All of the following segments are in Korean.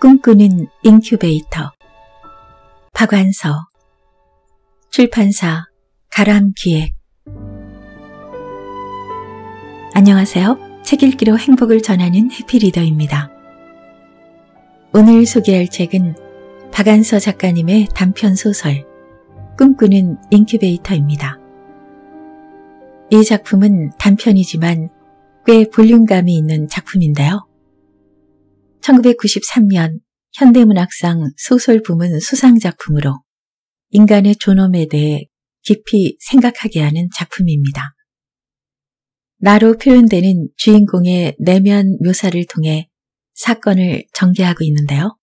꿈꾸는 인큐베이터 박완서 출판사 가람기획 안녕하세요. 책 읽기로 행복을 전하는 해피리더입니다. 오늘 소개할 책은 박완서 작가님의 단편 소설 꿈꾸는 인큐베이터입니다. 이 작품은 단편이지만 꽤 볼륨감이 있는 작품인데요. 1993년 현대문학상 소설 부문 수상작품으로 인간의 존엄에 대해 깊이 생각하게 하는 작품입니다. 나로 표현되는 주인공의 내면 묘사를 통해 사건을 전개하고 있는데요.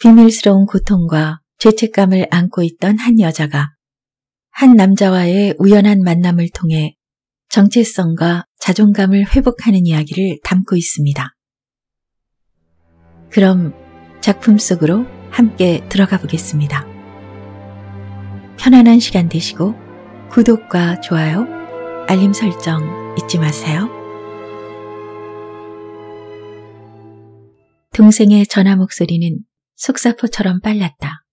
비밀스러운 고통과 죄책감을 안고 있던 한 여자가 한 남자와의 우연한 만남을 통해 정체성과 자존감을 회복하는 이야기를 담고 있습니다. 그럼 작품 속으로 함께 들어가 보겠습니다. 편안한 시간 되시고 구독과 좋아요, 알림 설정 잊지 마세요. 동생의 전화 목소리는 속사포처럼 빨랐다.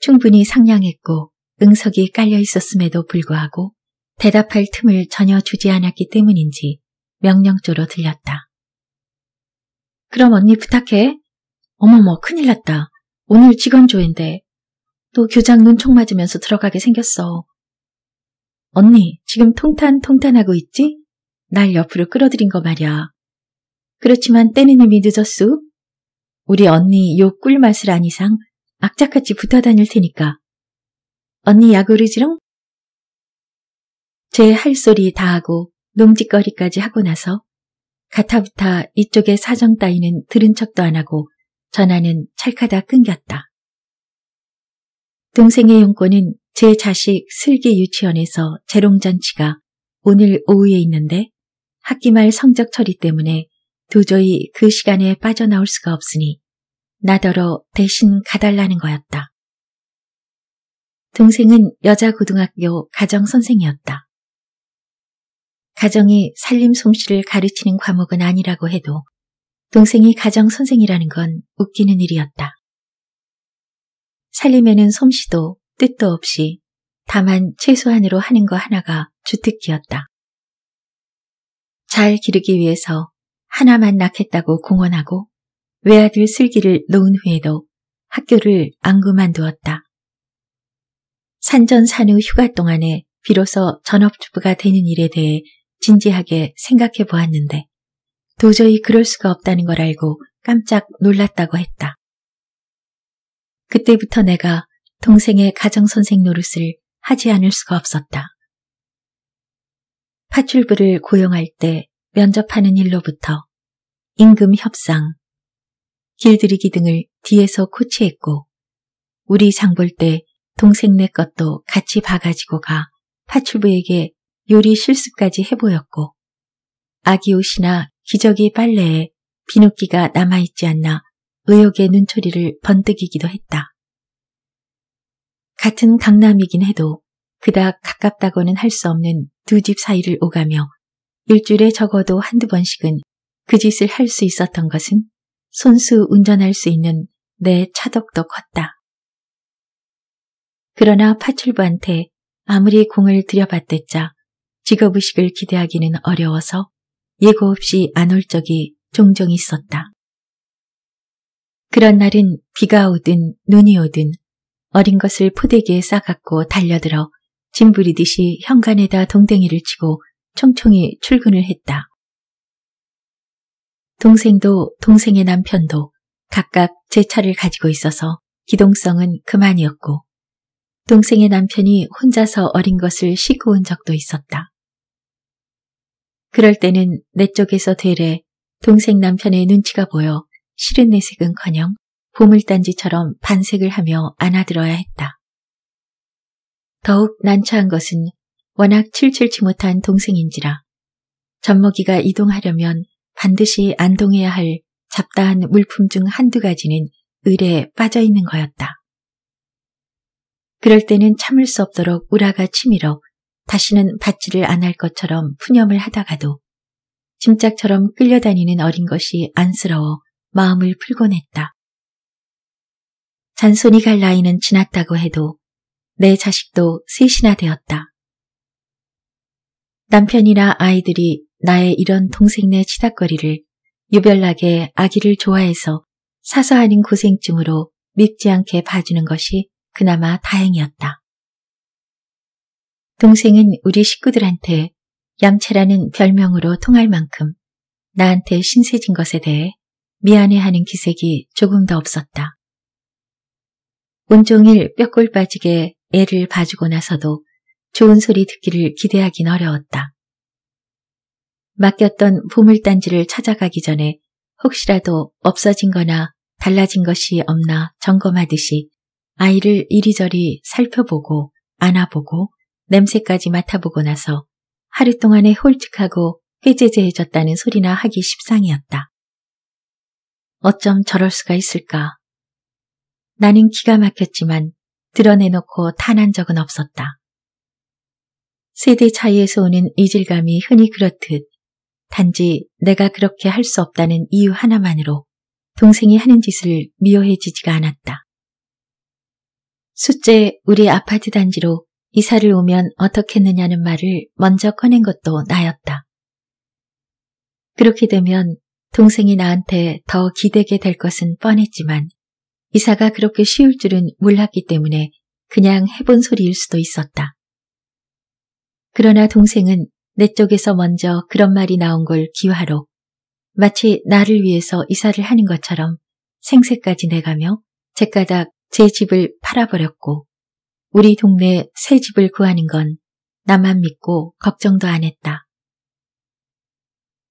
충분히 상냥했고 응석이 깔려 있었음에도 불구하고 대답할 틈을 전혀 주지 않았기 때문인지 명령조로 들렸다. 그럼 언니 부탁해. 어머머 큰일 났다. 오늘 직원조회인데. 또 교장 눈총 맞으면서 들어가게 생겼어. 언니 지금 통탄통탄하고 있지? 날 옆으로 끌어들인 거 말야. 이 그렇지만 때는 이미 늦었수. 우리 언니 요 꿀맛을 안 이상 악착같이 붙어 다닐 테니까. 언니 야구르지롱? 제할 소리 다 하고 농지거리까지 하고 나서 가타부타 이쪽의 사정 따위는 들은 척도 안 하고 전화는 찰카다 끊겼다. 동생의 용건은 제 자식 슬기 유치원에서 재롱잔치가 오늘 오후에 있는데 학기 말 성적 처리 때문에 도저히 그 시간에 빠져나올 수가 없으니 나더러 대신 가달라는 거였다. 동생은 여자 고등학교 가정선생이었다. 가정이 살림 솜씨를 가르치는 과목은 아니라고 해도 동생이 가정 선생이라는 건 웃기는 일이었다. 살림에는 솜씨도 뜻도 없이 다만 최소한으로 하는 거 하나가 주특기였다. 잘 기르기 위해서 하나만 낳겠다고 공언하고 외아들 슬기를 놓은 후에도 학교를 안 그만두었다. 산전산후 휴가 동안에 비로소 전업주부가 되는 일에 대해 진지하게 생각해 보았는데 도저히 그럴 수가 없다는 걸 알고 깜짝 놀랐다고 했다. 그때부터 내가 동생의 가정선생 노릇을 하지 않을 수가 없었다. 파출부를 고용할 때 면접하는 일로부터 임금 협상, 길들이기 등을 뒤에서 코치했고 우리 장 볼 때 동생네 것도 같이 봐가지고 가 파출부에게 요리 실습까지 해보였고 아기 옷이나 기저귀 빨래에 비누기가 남아있지 않나 의욕의 눈초리를 번뜩이기도 했다. 같은 강남이긴 해도 그닥 가깝다고는 할 수 없는 두 집 사이를 오가며 일주일에 적어도 한두 번씩은 그 짓을 할 수 있었던 것은 손수 운전할 수 있는 내 차덕도 컸다. 그러나 파출부한테 아무리 공을 들여봤댔자 직업의식을 기대하기는 어려워서 예고 없이 안 올 적이 종종 있었다. 그런 날은 비가 오든 눈이 오든 어린 것을 포대기에 싸갖고 달려들어 짐부리듯이 현관에다 동댕이를 치고 총총히 출근을 했다. 동생도 동생의 남편도 각각 제 차를 가지고 있어서 기동성은 그만이었고 동생의 남편이 혼자서 어린 것을 쉬고 온 적도 있었다. 그럴 때는 내 쪽에서 되레 동생 남편의 눈치가 보여 싫은 내색은커녕 보물단지처럼 반색을 하며 안아들어야 했다. 더욱 난처한 것은 워낙 칠칠치 못한 동생인지라 젖먹이가 이동하려면 반드시 안동해야 할 잡다한 물품 중 한두 가지는 의 을에 빠져 있는 거였다. 그럴 때는 참을 수 없도록 우라가 치밀어 다시는 받지를 안 할 것처럼 푸념을 하다가도 짐짝처럼 끌려다니는 어린 것이 안쓰러워 마음을 풀곤 했다. 잔손이 갈 나이는 지났다고 해도 내 자식도 셋이나 되었다. 남편이나 아이들이 나의 이런 동생네 치닥거리를 유별나게 아기를 좋아해서 사서하는 고생쯤으로 믿지 않게 봐주는 것이 그나마 다행이었다. 동생은 우리 식구들한테 얌체라는 별명으로 통할 만큼 나한테 신세진 것에 대해 미안해하는 기색이 조금 더 없었다. 온종일 뼈골 빠지게 애를 봐주고 나서도 좋은 소리 듣기를 기대하긴 어려웠다. 맡겼던 보물단지를 찾아가기 전에 혹시라도 없어진 거나 달라진 것이 없나 점검하듯이 아이를 이리저리 살펴보고 안아보고 냄새까지 맡아보고 나서 하루 동안에 홀쭉하고 해제제해졌다는 소리나 하기 십상이었다. 어쩜 저럴 수가 있을까? 나는 기가 막혔지만 드러내놓고 탄한 적은 없었다. 세대 차이에서 오는 이질감이 흔히 그렇듯 단지 내가 그렇게 할 수 없다는 이유 하나만으로 동생이 하는 짓을 미워해지지가 않았다. 숫째 우리 아파트 단지로 이사를 오면 어떻겠느냐는 말을 먼저 꺼낸 것도 나였다. 그렇게 되면 동생이 나한테 더 기대게 될 것은 뻔했지만 이사가 그렇게 쉬울 줄은 몰랐기 때문에 그냥 해본 소리일 수도 있었다. 그러나 동생은 내 쪽에서 먼저 그런 말이 나온 걸 기화로 마치 나를 위해서 이사를 하는 것처럼 생색까지 내가며 제가닥제 집을 팔아버렸고 우리 동네 새 집을 구하는 건 나만 믿고 걱정도 안 했다.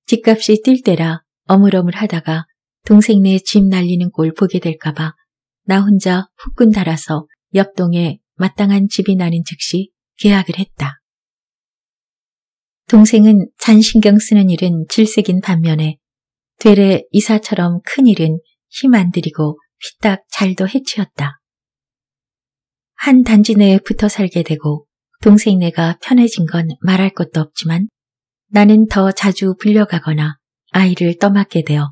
집값이 뛸 때라 어물어물 하다가 동생네 집 날리는 꼴 보게 될까봐 나 혼자 후끈 달아서 옆동에 마땅한 집이 나는 즉시 계약을 했다. 동생은 잔신경 쓰는 일은 질색인 반면에 되레 이사처럼 큰 일은 힘 안 들이고 피딱 잘도 해치었다. 한 단지 내에 붙어 살게 되고 동생네가 편해진 건 말할 것도 없지만 나는 더 자주 불려가거나 아이를 떠맡게 되어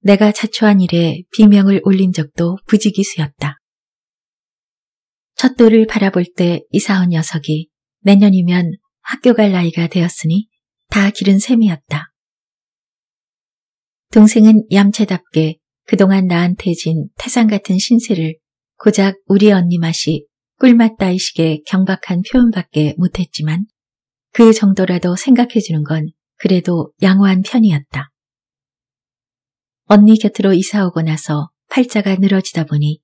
내가 자초한 일에 비명을 올린 적도 부지기수였다. 첫돌을 바라볼 때 이사온 녀석이 내년이면 학교 갈 나이가 되었으니 다 기른 셈이었다. 동생은 얌체답게 그동안 나한테 진 태산 같은 신세를 고작 우리 언니 맛이 꿀맛 다이식의 경박한 표현밖에 못했지만 그 정도라도 생각해주는 건 그래도 양호한 편이었다. 언니 곁으로 이사오고 나서 팔자가 늘어지다 보니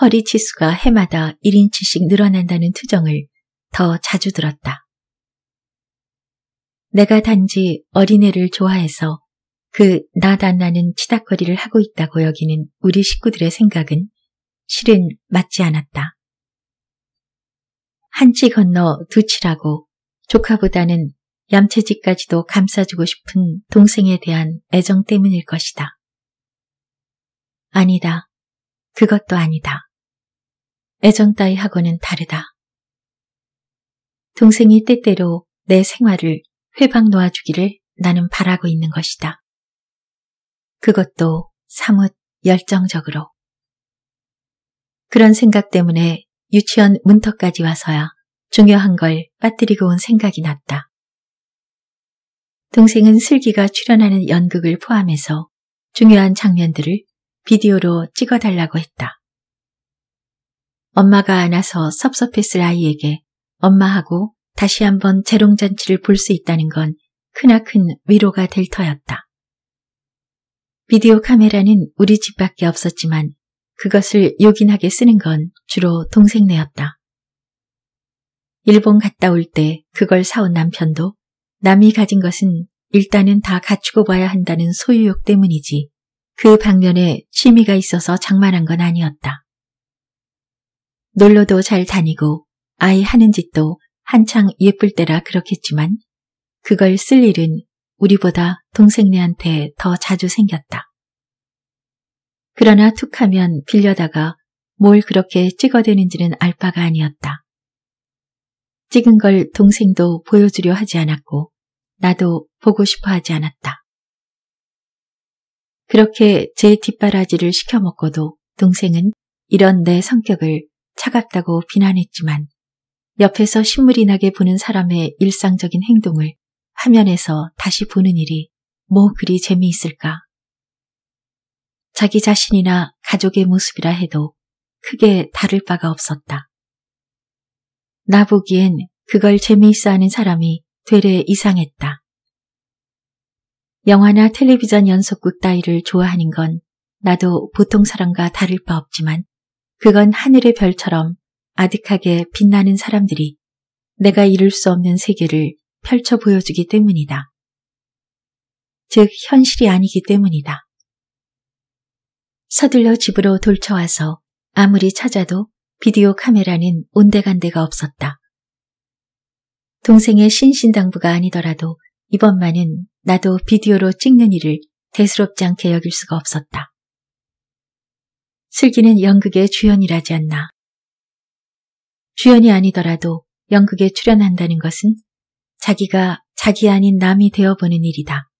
허리 치수가 해마다 1인치씩 늘어난다는 투정을 더 자주 들었다. 내가 단지 어린애를 좋아해서 그 나단나는 치닥거리를 하고 있다고 여기는 우리 식구들의 생각은 실은 맞지 않았다. 한치 건너 두치라고 조카보다는 얌체지까지도 감싸주고 싶은 동생에 대한 애정 때문일 것이다. 아니다. 그것도 아니다. 애정 따위하고는 다르다. 동생이 때때로 내 생활을 회방 놓아주기를 나는 바라고 있는 것이다. 그것도 사뭇 열정적으로. 그런 생각 때문에 유치원 문턱까지 와서야 중요한 걸 빠뜨리고 온 생각이 났다. 동생은 슬기가 출연하는 연극을 포함해서 중요한 장면들을 비디오로 찍어달라고 했다. 엄마가 안아서 섭섭했을 아이에게 엄마하고 다시 한번 재롱잔치를 볼 수 있다는 건 크나큰 위로가 될 터였다. 비디오 카메라는 우리 집 밖에 없었지만 그것을 요긴하게 쓰는 건 주로 동생네였다. 일본 갔다 올 때 그걸 사온 남편도 남이 가진 것은 일단은 다 갖추고 봐야 한다는 소유욕 때문이지 그 방면에 취미가 있어서 장만한 건 아니었다. 놀러도 잘 다니고 아이 하는 짓도 한창 예쁠 때라 그렇겠지만 그걸 쓸 일은 우리보다 동생네한테 더 자주 생겼다. 그러나 툭하면 빌려다가 뭘 그렇게 찍어대는지는 알 바가 아니었다. 찍은 걸 동생도 보여주려 하지 않았고 나도 보고 싶어 하지 않았다. 그렇게 제 뒷바라지를 시켜먹고도 동생은 이런 내 성격을 차갑다고 비난했지만 옆에서 신물이 나게 보는 사람의 일상적인 행동을 화면에서 다시 보는 일이 뭐 그리 재미있을까? 자기 자신이나 가족의 모습이라 해도 크게 다를 바가 없었다. 나 보기엔 그걸 재미있어 하는 사람이 되레 이상했다. 영화나 텔레비전 연속극 따위를 좋아하는 건 나도 보통 사람과 다를 바 없지만 그건 하늘의 별처럼 아득하게 빛나는 사람들이 내가 이룰 수 없는 세계를 펼쳐 보여주기 때문이다. 즉, 현실이 아니기 때문이다. 서둘러 집으로 돌쳐와서 아무리 찾아도 비디오 카메라는 온데간데가 없었다. 동생의 신신당부가 아니더라도 이번만은 나도 비디오로 찍는 일을 대수롭지 않게 여길 수가 없었다. 슬기는 연극의 주연이라지 않나. 주연이 아니더라도 연극에 출연한다는 것은 자기가 자기 아닌 남이 되어보는 일이다.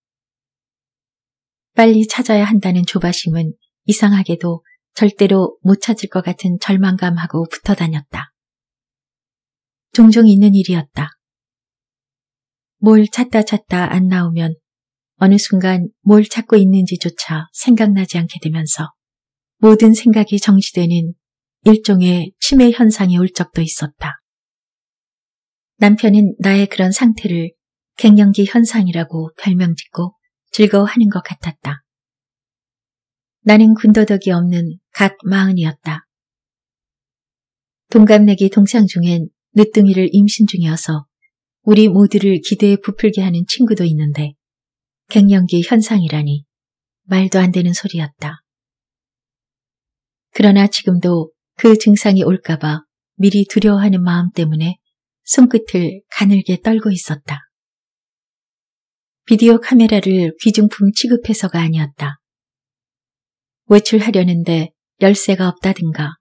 빨리 찾아야 한다는 조바심은 이상하게도 절대로 못 찾을 것 같은 절망감하고 붙어 다녔다. 종종 있는 일이었다. 뭘 찾다 찾다 안 나오면 어느 순간 뭘 찾고 있는지조차 생각나지 않게 되면서 모든 생각이 정지되는 일종의 치매 현상이 올 적도 있었다. 남편은 나의 그런 상태를 갱년기 현상이라고 별명 짓고 즐거워하는 것 같았다. 나는 군더더기 없는 갓 마흔이었다. 동갑내기 동창 중엔 늦둥이를 임신 중이어서 우리 모두를 기대에 부풀게 하는 친구도 있는데 갱년기 현상이라니 말도 안 되는 소리였다. 그러나 지금도 그 증상이 올까봐 미리 두려워하는 마음 때문에 손끝을 가늘게 떨고 있었다. 비디오 카메라를 귀중품 취급해서가 아니었다. 외출하려는데 열쇠가 없다든가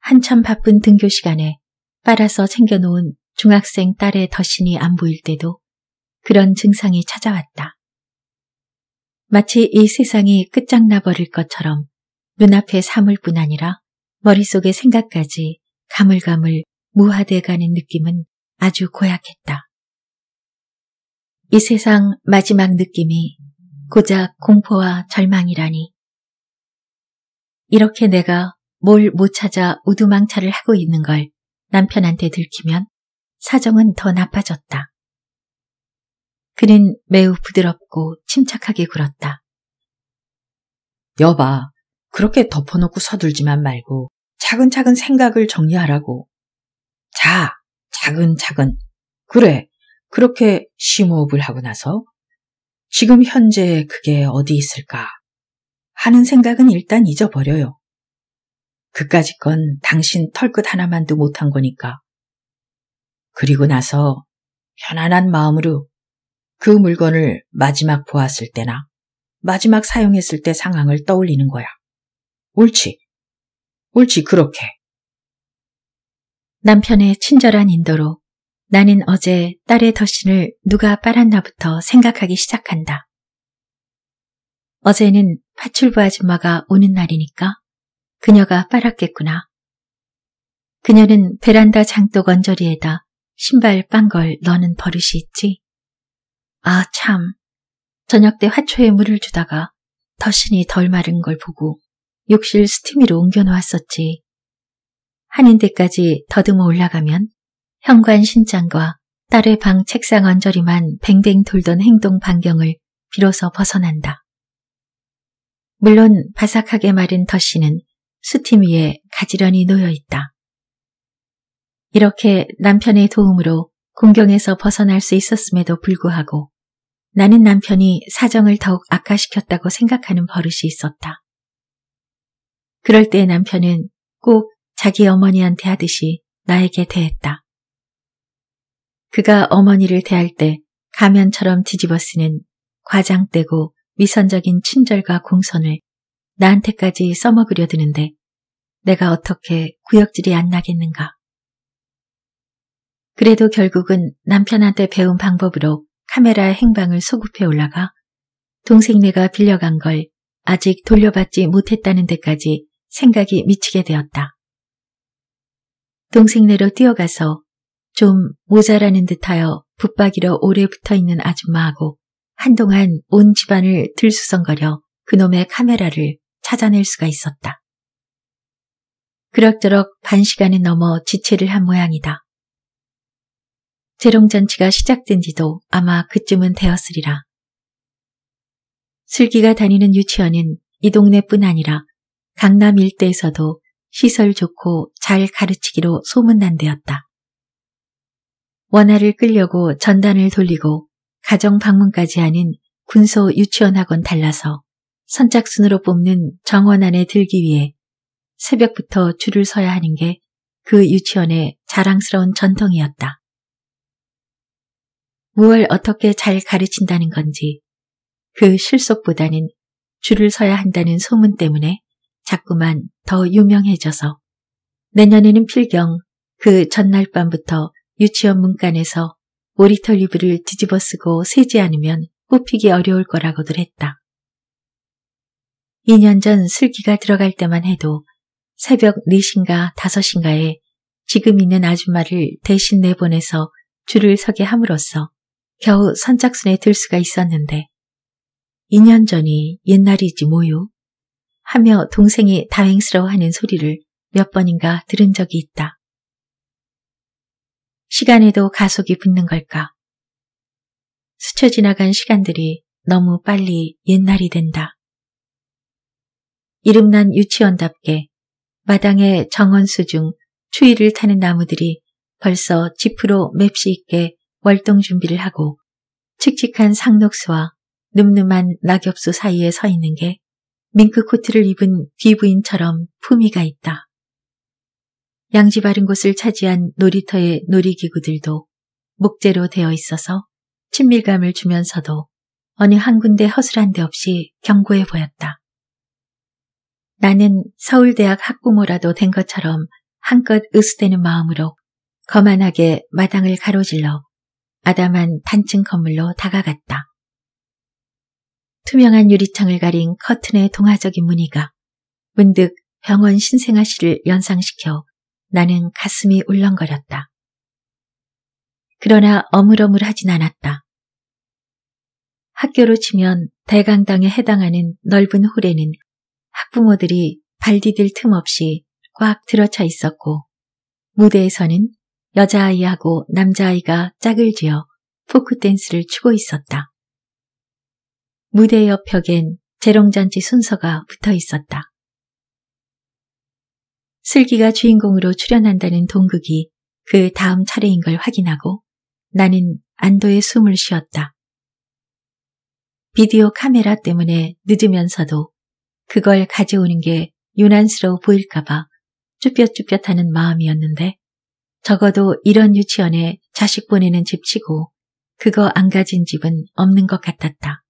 한참 바쁜 등교 시간에 빨아서 챙겨놓은 중학생 딸의 덧신이 안 보일 때도 그런 증상이 찾아왔다. 마치 이 세상이 끝장나 버릴 것처럼 눈앞의 사물뿐 아니라 머릿속의 생각까지 가물가물 무화돼가는 느낌은 아주 고약했다. 이 세상 마지막 느낌이 고작 공포와 절망이라니 이렇게 내가 뭘 못 찾아 우두망차를 하고 있는 걸 남편한테 들키면 사정은 더 나빠졌다. 그는 매우 부드럽고 침착하게 굴었다. 여봐, 그렇게 덮어놓고 서둘지만 말고 차근차근 생각을 정리하라고. 자, 차근차근. 그래, 그렇게 심호흡을 하고 나서 지금 현재 그게 어디 있을까? 하는 생각은 일단 잊어버려요. 그까지건 당신 털끝 하나만도 못한 거니까. 그리고 나서 편안한 마음으로 그 물건을 마지막 보았을 때나 마지막 사용했을 때 상황을 떠올리는 거야. 옳지. 옳지, 그렇게. 남편의 친절한 인도로 나는 어제 딸의 덧신을 누가 빨았나부터 생각하기 시작한다. 어제는 파출부 아줌마가 오는 날이니까 그녀가 빨았겠구나. 그녀는 베란다 장독 언저리에다 신발 빤걸 넣는 버릇이 있지. 아 참, 저녁 때 화초에 물을 주다가 더신이 덜 마른 걸 보고 욕실 스티미로 옮겨놓았었지. 한인대까지 더듬어 올라가면 현관 신장과 딸의 방 책상 언저리만 뱅뱅 돌던 행동 반경을 비로소 벗어난다. 물론 바삭하게 마른 덧씨는 수팀 위에 가지런히 놓여 있다. 이렇게 남편의 도움으로 공경에서 벗어날 수 있었음에도 불구하고 나는 남편이 사정을 더욱 악화시켰다고 생각하는 버릇이 있었다. 그럴 때 남편은 꼭 자기 어머니한테 하듯이 나에게 대했다. 그가 어머니를 대할 때 가면처럼 뒤집어 쓰는 과장되고 위선적인 친절과 공손을 나한테까지 써먹으려 드는데 내가 어떻게 구역질이 안 나겠는가. 그래도 결국은 남편한테 배운 방법으로 카메라 행방을 소급해 올라가 동생네가 빌려간 걸 아직 돌려받지 못했다는 데까지 생각이 미치게 되었다. 동생네로 뛰어가서 좀 모자라는 듯하여 붙박이러 오래 붙어 있는 아줌마하고 한동안 온 집안을 들수성거려 그놈의 카메라를 찾아낼 수가 있었다. 그럭저럭 반 시간이 넘어 지체를 한 모양이다. 재롱잔치가 시작된 지도 아마 그쯤은 되었으리라. 슬기가 다니는 유치원은 이 동네뿐 아니라 강남 일대에서도 시설 좋고 잘 가르치기로 소문난 데였다. 원화를 끌려고 전단을 돌리고 가정 방문까지 하는 군소 유치원학원 달라서 선착순으로 뽑는 정원 안에 들기 위해 새벽부터 줄을 서야 하는 게 그 유치원의 자랑스러운 전통이었다. 무얼 어떻게 잘 가르친다는 건지 그 실속보다는 줄을 서야 한다는 소문 때문에 자꾸만 더 유명해져서 내년에는 필경 그 전날 밤부터 유치원 문간에서 오리털 리브를 뒤집어 쓰고 세지 않으면 뽑히기 어려울 거라고들 했다. 2년 전 슬기가 들어갈 때만 해도 새벽 4신가 5신가에 지금 있는 아줌마를 대신 내보내서 줄을 서게 함으로써 겨우 선착순에 들 수가 있었는데 2년 전이 옛날이지 뭐요? 하며 동생이 다행스러워하는 소리를 몇 번인가 들은 적이 있다. 시간에도 가속이 붙는 걸까? 스쳐 지나간 시간들이 너무 빨리 옛날이 된다. 이름난 유치원답게 마당의 정원수 중 추위를 타는 나무들이 벌써 지프로 맵시 있게 월동 준비를 하고 칙칙한 상록수와 늠름한 낙엽수 사이에 서 있는 게 밍크 코트를 입은 귀부인처럼 품위가 있다. 양지 바른 곳을 차지한 놀이터의 놀이기구들도 목재로 되어 있어서 친밀감을 주면서도 어느 한 군데 허술한 데 없이 견고해 보였다. 나는 서울대학 학부모라도 된 것처럼 한껏 으스대는 마음으로 거만하게 마당을 가로질러 아담한 단층 건물로 다가갔다. 투명한 유리창을 가린 커튼의 동화적인 무늬가 문득 병원 신생아씨를 연상시켜 나는 가슴이 울렁거렸다. 그러나 어물어물하진 않았다. 학교로 치면 대강당에 해당하는 넓은 홀에는 학부모들이 발 디딜 틈 없이 꽉 들어차 있었고 무대에서는 여자아이하고 남자아이가 짝을 지어 포크댄스를 추고 있었다. 무대 옆 벽엔 재롱잔치 순서가 붙어 있었다. 슬기가 주인공으로 출연한다는 동극이 그 다음 차례인 걸 확인하고 나는 안도의 숨을 쉬었다. 비디오 카메라 때문에 늦으면서도 그걸 가져오는 게 유난스러워 보일까봐 쭈뼛쭈뼛하는 마음이었는데 적어도 이런 유치원에 자식 보내는 집 치고 그거 안 가진 집은 없는 것 같았다.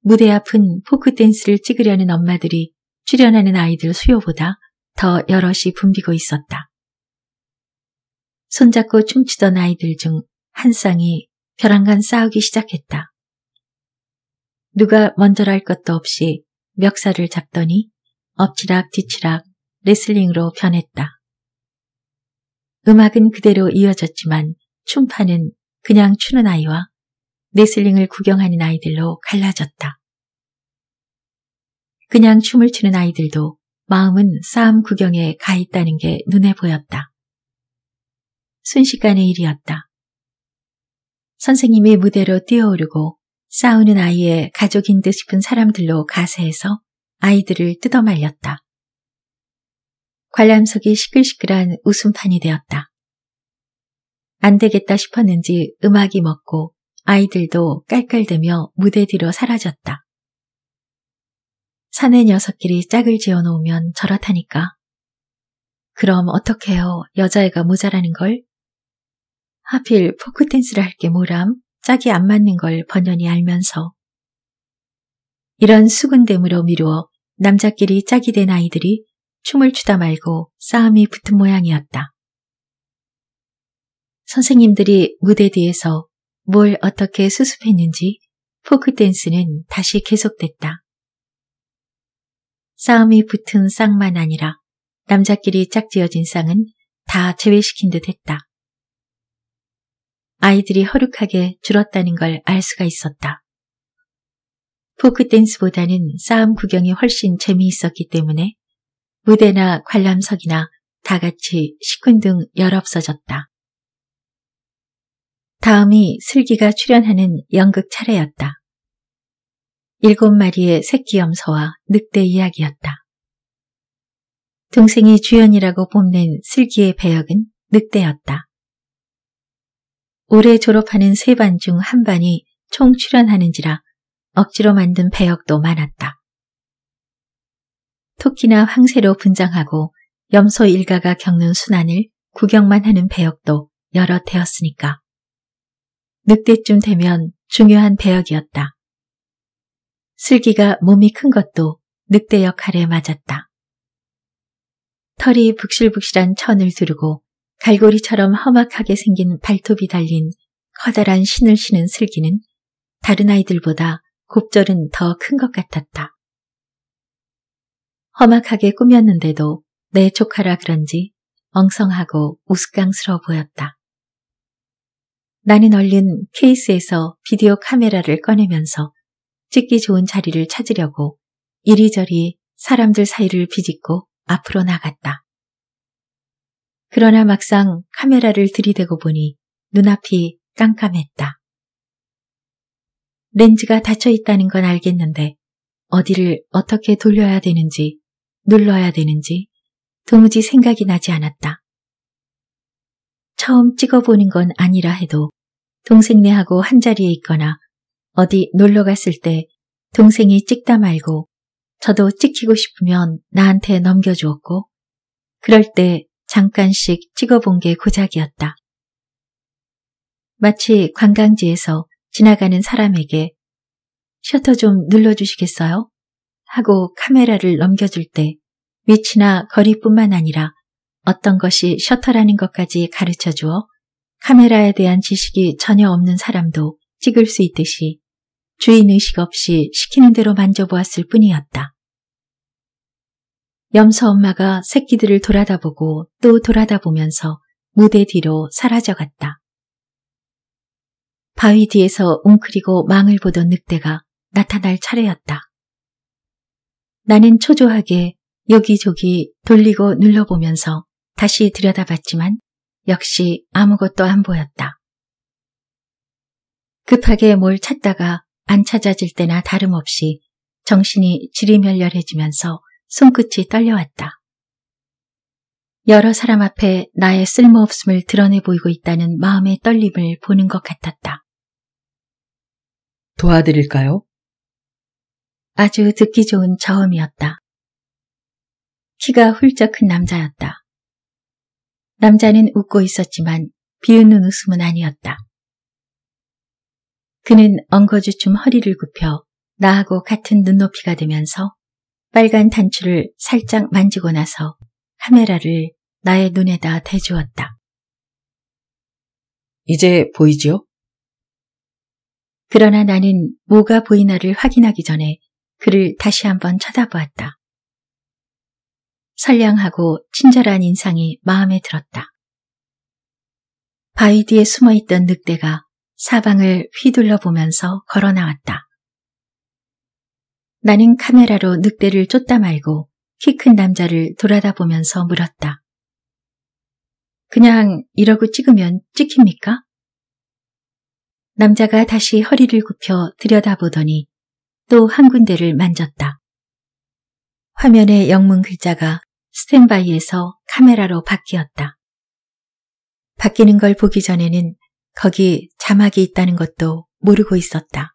무대 앞은 포크댄스를 찍으려는 엄마들이 출연하는 아이들 수요보다 더 여럿이 붐비고 있었다. 손잡고 춤추던 아이들 중 한 쌍이 벼랑간 싸우기 시작했다. 누가 먼저랄 것도 없이 멱살을 잡더니 엎치락 뒤치락 레슬링으로 변했다. 음악은 그대로 이어졌지만 춤파는 그냥 추는 아이와 레슬링을 구경하는 아이들로 갈라졌다. 그냥 춤을 추는 아이들도 마음은 싸움 구경에 가 있다는 게 눈에 보였다. 순식간의 일이었다. 선생님이 무대로 뛰어오르고 싸우는 아이의 가족인 듯 싶은 사람들로 가세해서 아이들을 뜯어말렸다. 관람석이 시끌시끌한 웃음판이 되었다. 안 되겠다 싶었는지 음악이 먹고 아이들도 깔깔대며 무대 뒤로 사라졌다. 사내 녀석끼리 짝을 지어 놓으면 저렇다니까. 그럼 어떡해요. 여자애가 모자라는 걸? 하필 포크댄스를 할 게 뭐람 짝이 안 맞는 걸 번연히 알면서. 이런 수군됨으로 미루어 남자끼리 짝이 된 아이들이 춤을 추다 말고 싸움이 붙은 모양이었다. 선생님들이 무대 뒤에서 뭘 어떻게 수습했는지 포크댄스는 다시 계속됐다. 싸움이 붙은 쌍만 아니라 남자끼리 짝지어진 쌍은 다 제외시킨 듯 했다. 아이들이 허룩하게 줄었다는 걸 알 수가 있었다. 포크댄스보다는 싸움 구경이 훨씬 재미있었기 때문에 무대나 관람석이나 다 같이 식군 등 열없어졌다. 다음이 슬기가 출연하는 연극 차례였다. 일곱 마리의 새끼염소와 늑대 이야기였다. 동생이 주연이라고 뽐낸 슬기의 배역은 늑대였다. 올해 졸업하는 세 반 중 한 반이 총 출연하는지라 억지로 만든 배역도 많았다. 토끼나 황새로 분장하고 염소 일가가 겪는 순환을 구경만 하는 배역도 여러 태였으니까. 늑대쯤 되면 중요한 배역이었다. 슬기가 몸이 큰 것도 늑대 역할에 맞았다. 털이 북실북실한 천을 두르고 갈고리처럼 험악하게 생긴 발톱이 달린 커다란 신을 신은 슬기는 다른 아이들보다 곱절은 더 큰 것 같았다. 험악하게 꾸몄는데도 내 조카라 그런지 엉성하고 우스꽝스러워 보였다. 나는 얼른 케이스에서 비디오 카메라를 꺼내면서 찍기 좋은 자리를 찾으려고 이리저리 사람들 사이를 비집고 앞으로 나갔다. 그러나 막상 카메라를 들이대고 보니 눈앞이 깜깜했다. 렌즈가 닫혀 있다는 건 알겠는데 어디를 어떻게 돌려야 되는지 눌러야 되는지 도무지 생각이 나지 않았다. 처음 찍어보는 건 아니라 해도 동생네하고 한자리에 있거나 어디 놀러 갔을 때 동생이 찍다 말고 저도 찍히고 싶으면 나한테 넘겨주었고 그럴 때 잠깐씩 찍어본 게 고작이었다. 마치 관광지에서 지나가는 사람에게 셔터 좀 눌러주시겠어요? 하고 카메라를 넘겨줄 때 위치나 거리뿐만 아니라 어떤 것이 셔터라는 것까지 가르쳐 주어 카메라에 대한 지식이 전혀 없는 사람도 찍을 수 있듯이 주인의식 없이 시키는 대로 만져보았을 뿐이었다. 염소 엄마가 새끼들을 돌아다보고 또 돌아다보면서 무대 뒤로 사라져갔다. 바위 뒤에서 웅크리고 망을 보던 늑대가 나타날 차례였다. 나는 초조하게 여기저기 돌리고 눌러보면서 다시 들여다봤지만 역시 아무것도 안 보였다. 급하게 뭘 찾다가 안 찾아질 때나 다름없이 정신이 지리멸렬해지면서 손끝이 떨려왔다. 여러 사람 앞에 나의 쓸모없음을 드러내 보이고 있다는 마음의 떨림을 보는 것 같았다. 도와드릴까요? 아주 듣기 좋은 저음이었다. 키가 훌쩍 큰 남자였다. 남자는 웃고 있었지만 비웃는 웃음은 아니었다. 그는 엉거주춤 허리를 굽혀 나하고 같은 눈높이가 되면서 빨간 단추를 살짝 만지고 나서 카메라를 나의 눈에다 대주었다. 이제 보이지요? 그러나 나는 뭐가 보이나를 확인하기 전에 그를 다시 한번 쳐다보았다. 선량하고 친절한 인상이 마음에 들었다. 바위 뒤에 숨어있던 늑대가 사방을 휘둘러 보면서 걸어 나왔다. 나는 카메라로 늑대를 쫓다 말고 키 큰 남자를 돌아다 보면서 물었다. 그냥 이러고 찍으면 찍힙니까? 남자가 다시 허리를 굽혀 들여다보더니 또 한 군데를 만졌다. 화면의 영문 글자가 스탠바이에서 카메라로 바뀌었다. 바뀌는 걸 보기 전에는 거기 자막이 있다는 것도 모르고 있었다.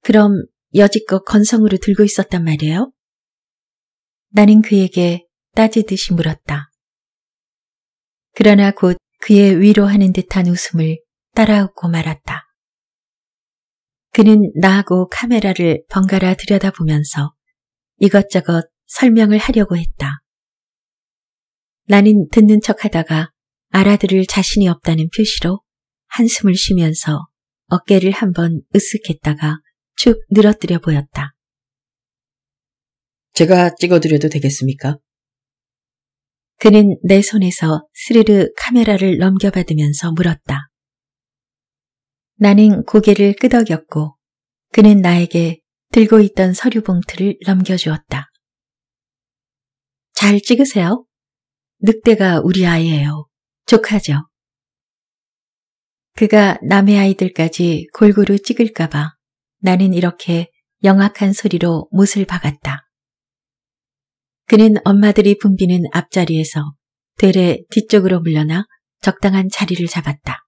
그럼 여지껏 건성으로 들고 있었단 말이에요? 나는 그에게 따지듯이 물었다. 그러나 곧 그의 위로하는 듯한 웃음을 따라오고 말았다. 그는 나하고 카메라를 번갈아 들여다보면서 이것저것 설명을 하려고 했다. 나는 듣는 척 하다가 알아들을 자신이 없다는 표시로 한숨을 쉬면서 어깨를 한번 으쓱했다가 쭉 늘어뜨려 보였다. 제가 찍어드려도 되겠습니까? 그는 내 손에서 스르르 카메라를 넘겨받으면서 물었다. 나는 고개를 끄덕였고 그는 나에게 들고 있던 서류 봉투를 넘겨주었다. 잘 찍으세요. 늑대가 우리 아이예요. 족하죠. 그가 남의 아이들까지 골고루 찍을까봐 나는 이렇게 영악한 소리로 못을 박았다. 그는 엄마들이 붐비는 앞자리에서 되레 뒤쪽으로 물러나 적당한 자리를 잡았다.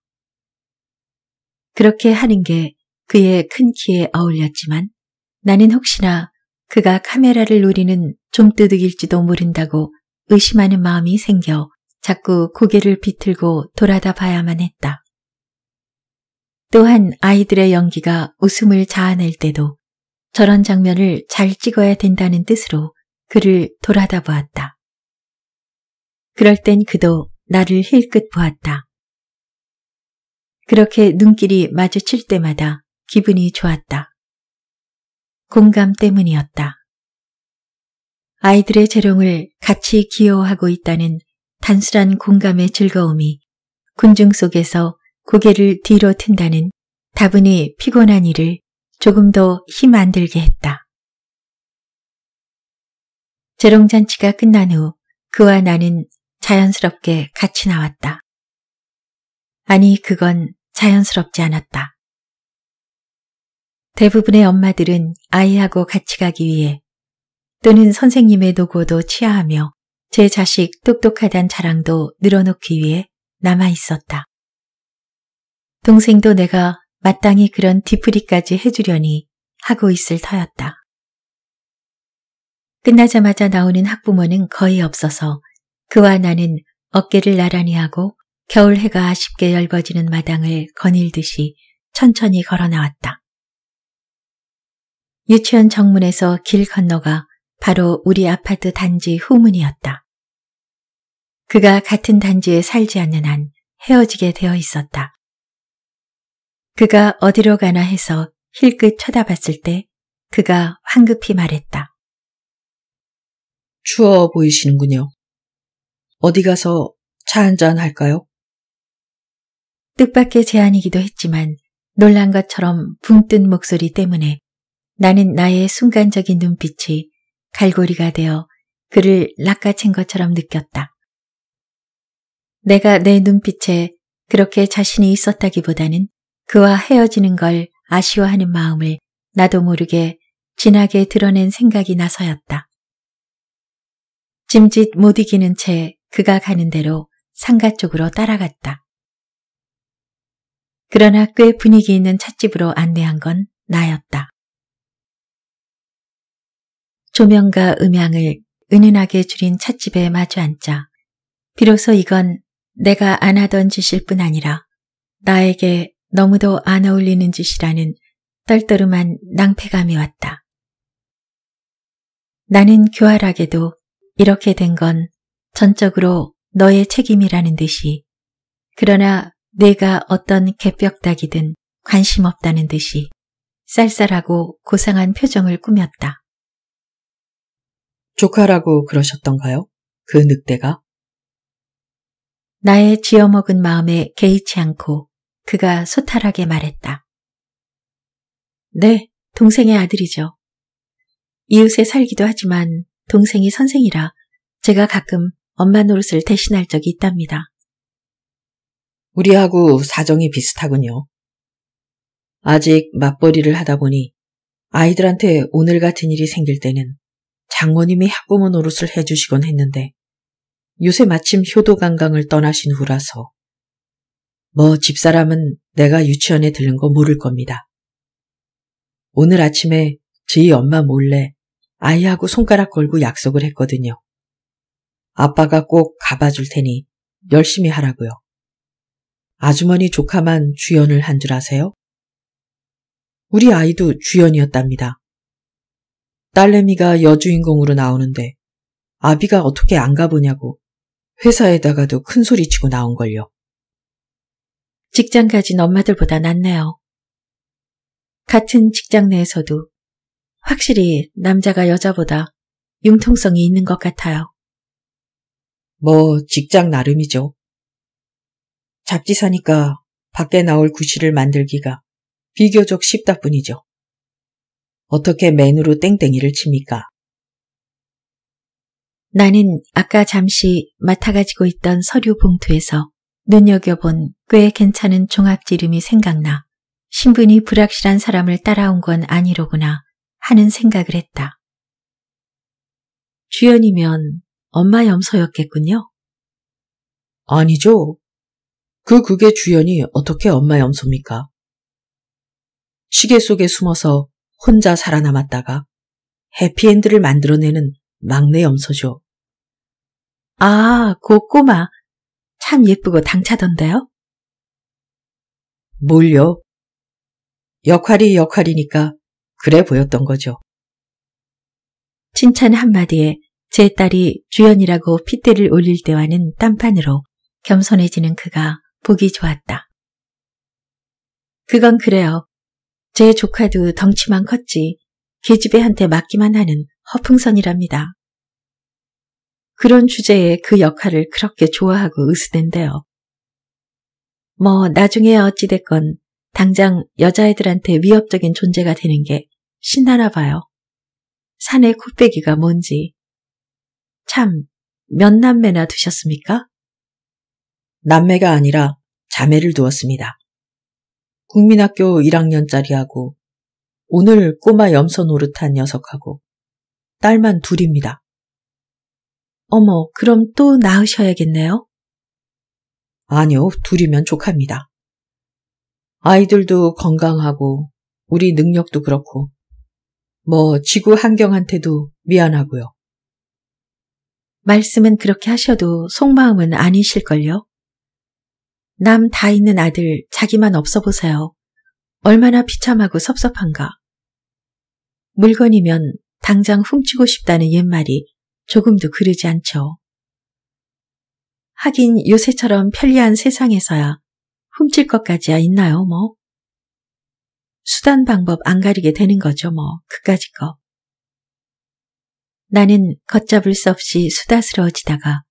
그렇게 하는 게 그의 큰 키에 어울렸지만 나는 혹시나 그가 카메라를 노리는 좀뜨득일지도 모른다고 의심하는 마음이 생겨 자꾸 고개를 비틀고 돌아다 봐야만 했다. 또한 아이들의 연기가 웃음을 자아낼 때도 저런 장면을 잘 찍어야 된다는 뜻으로 그를 돌아다 보았다. 그럴 땐 그도 나를 힐끗 보았다. 그렇게 눈길이 마주칠 때마다 기분이 좋았다. 공감 때문이었다. 아이들의 재롱을 같이 기여하고 있다는 단순한 공감의 즐거움이 군중 속에서 고개를 뒤로 튼다는 다분히 피곤한 일을 조금 더 힘 안 들게 했다. 재롱잔치가 끝난 후 그와 나는 자연스럽게 같이 나왔다. 아니 그건 자연스럽지 않았다. 대부분의 엄마들은 아이하고 같이 가기 위해 또는 선생님의 노고도 취하하며 제 자식 똑똑하단 자랑도 늘어놓기 위해 남아있었다. 동생도 내가 마땅히 그런 뒤풀이까지 해주려니 하고 있을 터였다. 끝나자마자 나오는 학부모는 거의 없어서 그와 나는 어깨를 나란히 하고 겨울 해가 쉽게 열거지는 마당을 거닐듯이 천천히 걸어 나왔다. 유치원 정문에서 길 건너가 바로 우리 아파트 단지 후문이었다. 그가 같은 단지에 살지 않는 한 헤어지게 되어 있었다. 그가 어디로 가나 해서 힐끗 쳐다봤을 때 그가 황급히 말했다. 추워 보이시는군요. 어디 가서 차 한잔 할까요? 뜻밖의 제안이기도 했지만 놀란 것처럼 붕 뜬 목소리 때문에 나는 나의 순간적인 눈빛이 갈고리가 되어 그를 낚아챈 것처럼 느꼈다. 내가 내 눈빛에 그렇게 자신이 있었다기보다는 그와 헤어지는 걸 아쉬워하는 마음을 나도 모르게 진하게 드러낸 생각이 나서였다. 짐짓 못 이기는 채 그가 가는 대로 상가 쪽으로 따라갔다. 그러나 꽤 분위기 있는 찻집으로 안내한 건 나였다. 조명과 음향을 은은하게 줄인 찻집에 마주 앉자 비로소 이건 내가 안 하던 짓일 뿐 아니라 나에게 너무도 안 어울리는 짓이라는 떨떠름한 낭패감이 왔다. 나는 교활하게도 이렇게 된 건 전적으로 너의 책임이라는 듯이 그러나 내가 어떤 개벽닭이든 관심 없다는 듯이 쌀쌀하고 고상한 표정을 꾸몄다. 조카라고 그러셨던가요? 그 늑대가? 나의 지어먹은 마음에 개의치 않고 그가 소탈하게 말했다. 네, 동생의 아들이죠. 이웃에 살기도 하지만 동생이 선생이라 제가 가끔 엄마 노릇을 대신할 적이 있답니다. 우리하고 사정이 비슷하군요. 아직 맞벌이를 하다 보니 아이들한테 오늘 같은 일이 생길 때는 장모님이 학부모 노릇을 해주시곤 했는데 요새 마침 효도관광을 떠나신 후라서 뭐 집사람은 내가 유치원에 들른 거 모를 겁니다. 오늘 아침에 저희 엄마 몰래 아이하고 손가락 걸고 약속을 했거든요. 아빠가 꼭 가봐줄 테니 열심히 하라고요. 아주머니 조카만 주연을 한 줄 아세요? 우리 아이도 주연이었답니다. 딸내미가 여주인공으로 나오는데 아비가 어떻게 안 가보냐고 회사에다가도 큰 소리치고 나온걸요. 직장 가진 엄마들보다 낫네요. 같은 직장 내에서도 확실히 남자가 여자보다 융통성이 있는 것 같아요. 뭐 직장 나름이죠. 잡지 사니까 밖에 나올 구실을 만들기가 비교적 쉽다 뿐이죠. 어떻게 맨으로 땡땡이를 칩니까? 나는 아까 잠시 맡아 가지고 있던 서류 봉투에서 눈여겨본 꽤 괜찮은 종합지 름이 생각나 신분이 불확실한 사람을 따라온 건 아니로구나 하는 생각을 했다. 주연이면 엄마 염소였겠군요. 아니죠. 그 그게 주연이 어떻게 엄마 염소입니까? 시계 속에 숨어서 혼자 살아남았다가 해피엔드를 만들어내는 막내 염소죠. 아, 고 꼬마. 참 예쁘고 당차던데요? 뭘요? 역할이 역할이니까 그래 보였던 거죠. 칭찬 한마디에 제 딸이 주연이라고 핏대를 올릴 때와는 딴판으로 겸손해지는 그가 보기 좋았다. 그건 그래요. 제 조카도 덩치만 컸지 계집애한테 그 맞기만 하는 허풍선이랍니다. 그런 주제에 그 역할을 그렇게 좋아하고 으스댄데요. 뭐 나중에 어찌됐건 당장 여자애들한테 위협적인 존재가 되는 게 신나나 봐요. 산의 코빼기가 뭔지. 참, 몇 남매나 두셨습니까? 남매가 아니라 자매를 두었습니다. 국민학교 1학년짜리하고 오늘 꼬마 염소 노릇한 녀석하고 딸만 둘입니다. 어머, 그럼 또 낳으셔야겠네요? 아니요, 둘이면 족합니다. 아이들도 건강하고 우리 능력도 그렇고 뭐 지구 환경한테도 미안하고요. 말씀은 그렇게 하셔도 속마음은 아니실걸요? 남 다 있는 아들 자기만 없어 보세요. 얼마나 비참하고 섭섭한가. 물건이면 당장 훔치고 싶다는 옛말이 조금도 그러지 않죠. 하긴 요새처럼 편리한 세상에서야 훔칠 것까지야 있나요, 뭐? 수단 방법 안 가리게 되는 거죠, 뭐. 그까지 거. 나는 걷잡을 수 없이 수다스러워지다가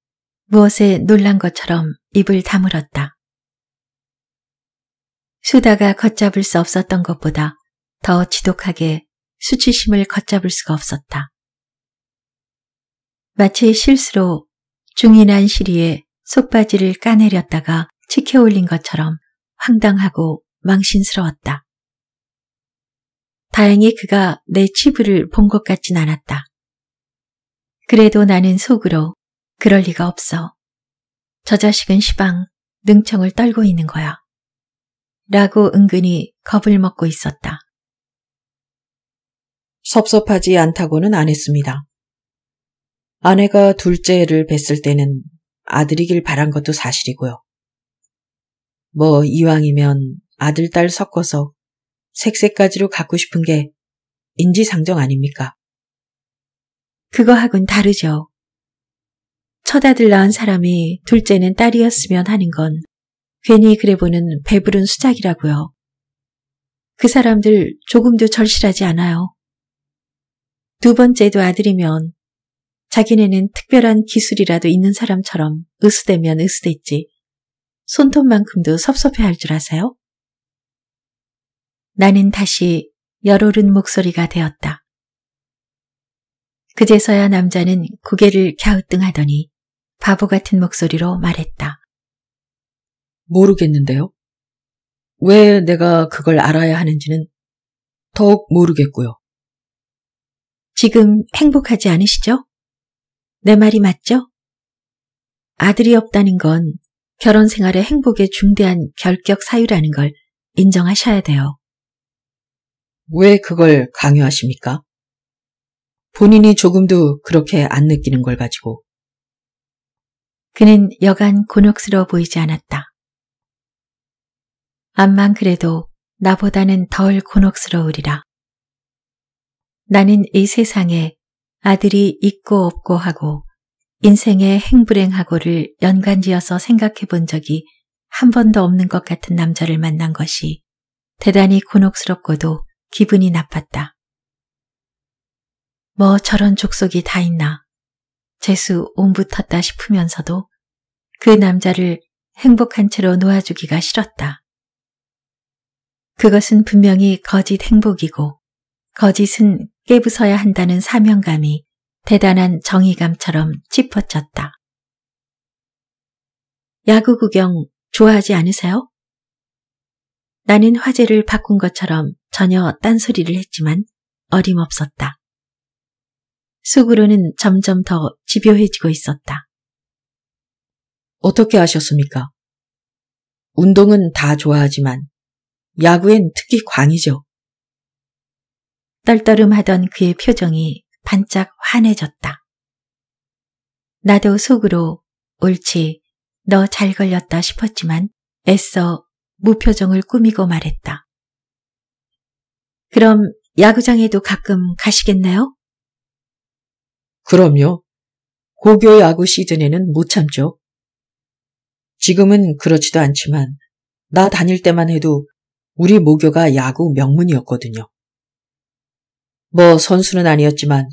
무엇에 놀란 것처럼 입을 다물었다. 수다가 걷잡을 수 없었던 것보다 더 지독하게 수치심을 걷잡을 수가 없었다. 마치 실수로 중인한 시리에 속바지를 까내렸다가 치켜 올린 것처럼 황당하고 망신스러웠다. 다행히 그가 내 치부를 본 것 같진 않았다. 그래도 나는 속으로 그럴 리가 없어. 저 자식은 시방 능청을 떨고 있는 거야. 라고 은근히 겁을 먹고 있었다. 섭섭하지 않다고는 안 했습니다. 아내가 둘째를 애 뵀을 때는 아들이길 바란 것도 사실이고요. 뭐 이왕이면 아들, 딸 섞어서 색색까지로 갖고 싶은 게 인지상정 아닙니까? 그거하곤 다르죠. 첫 아들 낳은 사람이 둘째는 딸이었으면 하는 건 괜히 그래 보는 배부른 수작이라고요. 그 사람들 조금도 절실하지 않아요. 두 번째도 아들이면 자기네는 특별한 기술이라도 있는 사람처럼 으스대면 으스댔지. 손톱만큼도 섭섭해할 줄 아세요? 나는 다시 열오른 목소리가 되었다. 그제서야 남자는 고개를 갸우뚱하더니 바보 같은 목소리로 말했다. 모르겠는데요. 왜 내가 그걸 알아야 하는지는 더욱 모르겠고요. 지금 행복하지 않으시죠? 내 말이 맞죠? 아들이 없다는 건 결혼 생활의 행복에 중대한 결격 사유라는 걸 인정하셔야 돼요. 왜 그걸 강요하십니까? 본인이 조금도 그렇게 안 느끼는 걸 가지고. 그는 여간 곤혹스러워 보이지 않았다. 암만 그래도 나보다는 덜 곤혹스러우리라. 나는 이 세상에 아들이 있고 없고 하고 인생의 행불행하고를 연관지어서 생각해 본 적이 한 번도 없는 것 같은 남자를 만난 것이 대단히 곤혹스럽고도 기분이 나빴다. 뭐 저런 족속이 다 있나. 재수 옴붙었다 싶으면서도 그 남자를 행복한 채로 놓아주기가 싫었다. 그것은 분명히 거짓 행복이고 거짓은 깨부숴야 한다는 사명감이 대단한 정의감처럼 짚어졌다 야구 구경 좋아하지 않으세요? 나는 화제를 바꾼 것처럼 전혀 딴소리를 했지만 어림없었다. 수구로는 점점 더 집요해지고 있었다. 어떻게 아셨습니까? 운동은 다 좋아하지만 야구엔 특히 광이죠. 떨떠름하던 그의 표정이 반짝 환해졌다. 나도 속으로 옳지, 너 잘 걸렸다 싶었지만 애써 무표정을 꾸미고 말했다. 그럼 야구장에도 가끔 가시겠나요? 그럼요. 고교 야구 시즌에는 못 참죠. 지금은 그렇지도 않지만 나 다닐 때만 해도 우리 모교가 야구 명문이었거든요. 뭐 선수는 아니었지만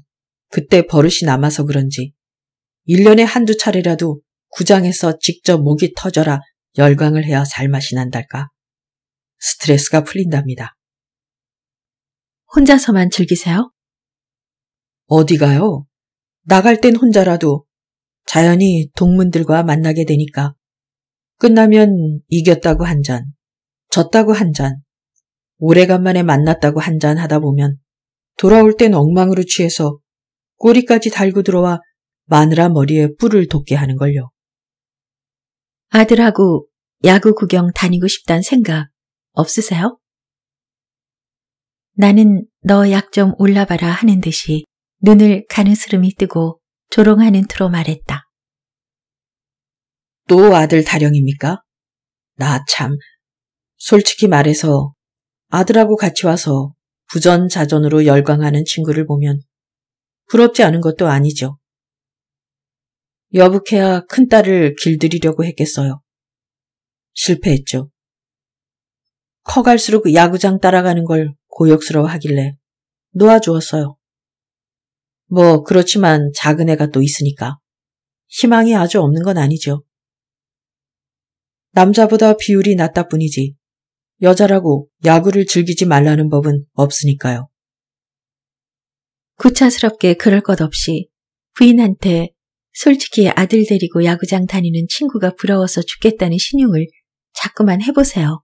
그때 버릇이 남아서 그런지 1년에 한두 차례라도 구장에서 직접 목이 터져라 열광을 해야 살맛이 난달까. 스트레스가 풀린답니다. 혼자서만 즐기세요? 어디 가요? 나갈 땐 혼자라도 자연히 동문들과 만나게 되니까 끝나면 이겼다고 한 잔, 졌다고 한 잔, 오래간만에 만났다고 한 잔 하다 보면 돌아올 땐 엉망으로 취해서 꼬리까지 달고 들어와 마누라 머리에 뿔을 돋게 하는걸요. 아들하고 야구 구경 다니고 싶단 생각 없으세요? 나는 너약점 올라봐라 하는 듯이 눈을 가느스름이 뜨고 조롱하는 투로 말했다. 또 아들 다령입니까? 나 참. 솔직히 말해서 아들하고 같이 와서 부전자전으로 열광하는 친구를 보면 부럽지 않은 것도 아니죠. 여부케야 큰딸을 길들이려고 했겠어요. 실패했죠. 커갈수록 야구장 따라가는 걸 고역스러워 하길래 놓아주었어요. 뭐, 그렇지만 작은 애가 또 있으니까 희망이 아주 없는 건 아니죠. 남자보다 비율이 낮다 뿐이지 여자라고 야구를 즐기지 말라는 법은 없으니까요. 구차스럽게 그럴 것 없이 부인한테 솔직히 아들 데리고 야구장 다니는 친구가 부러워서 죽겠다는 신용을 자꾸만 해보세요.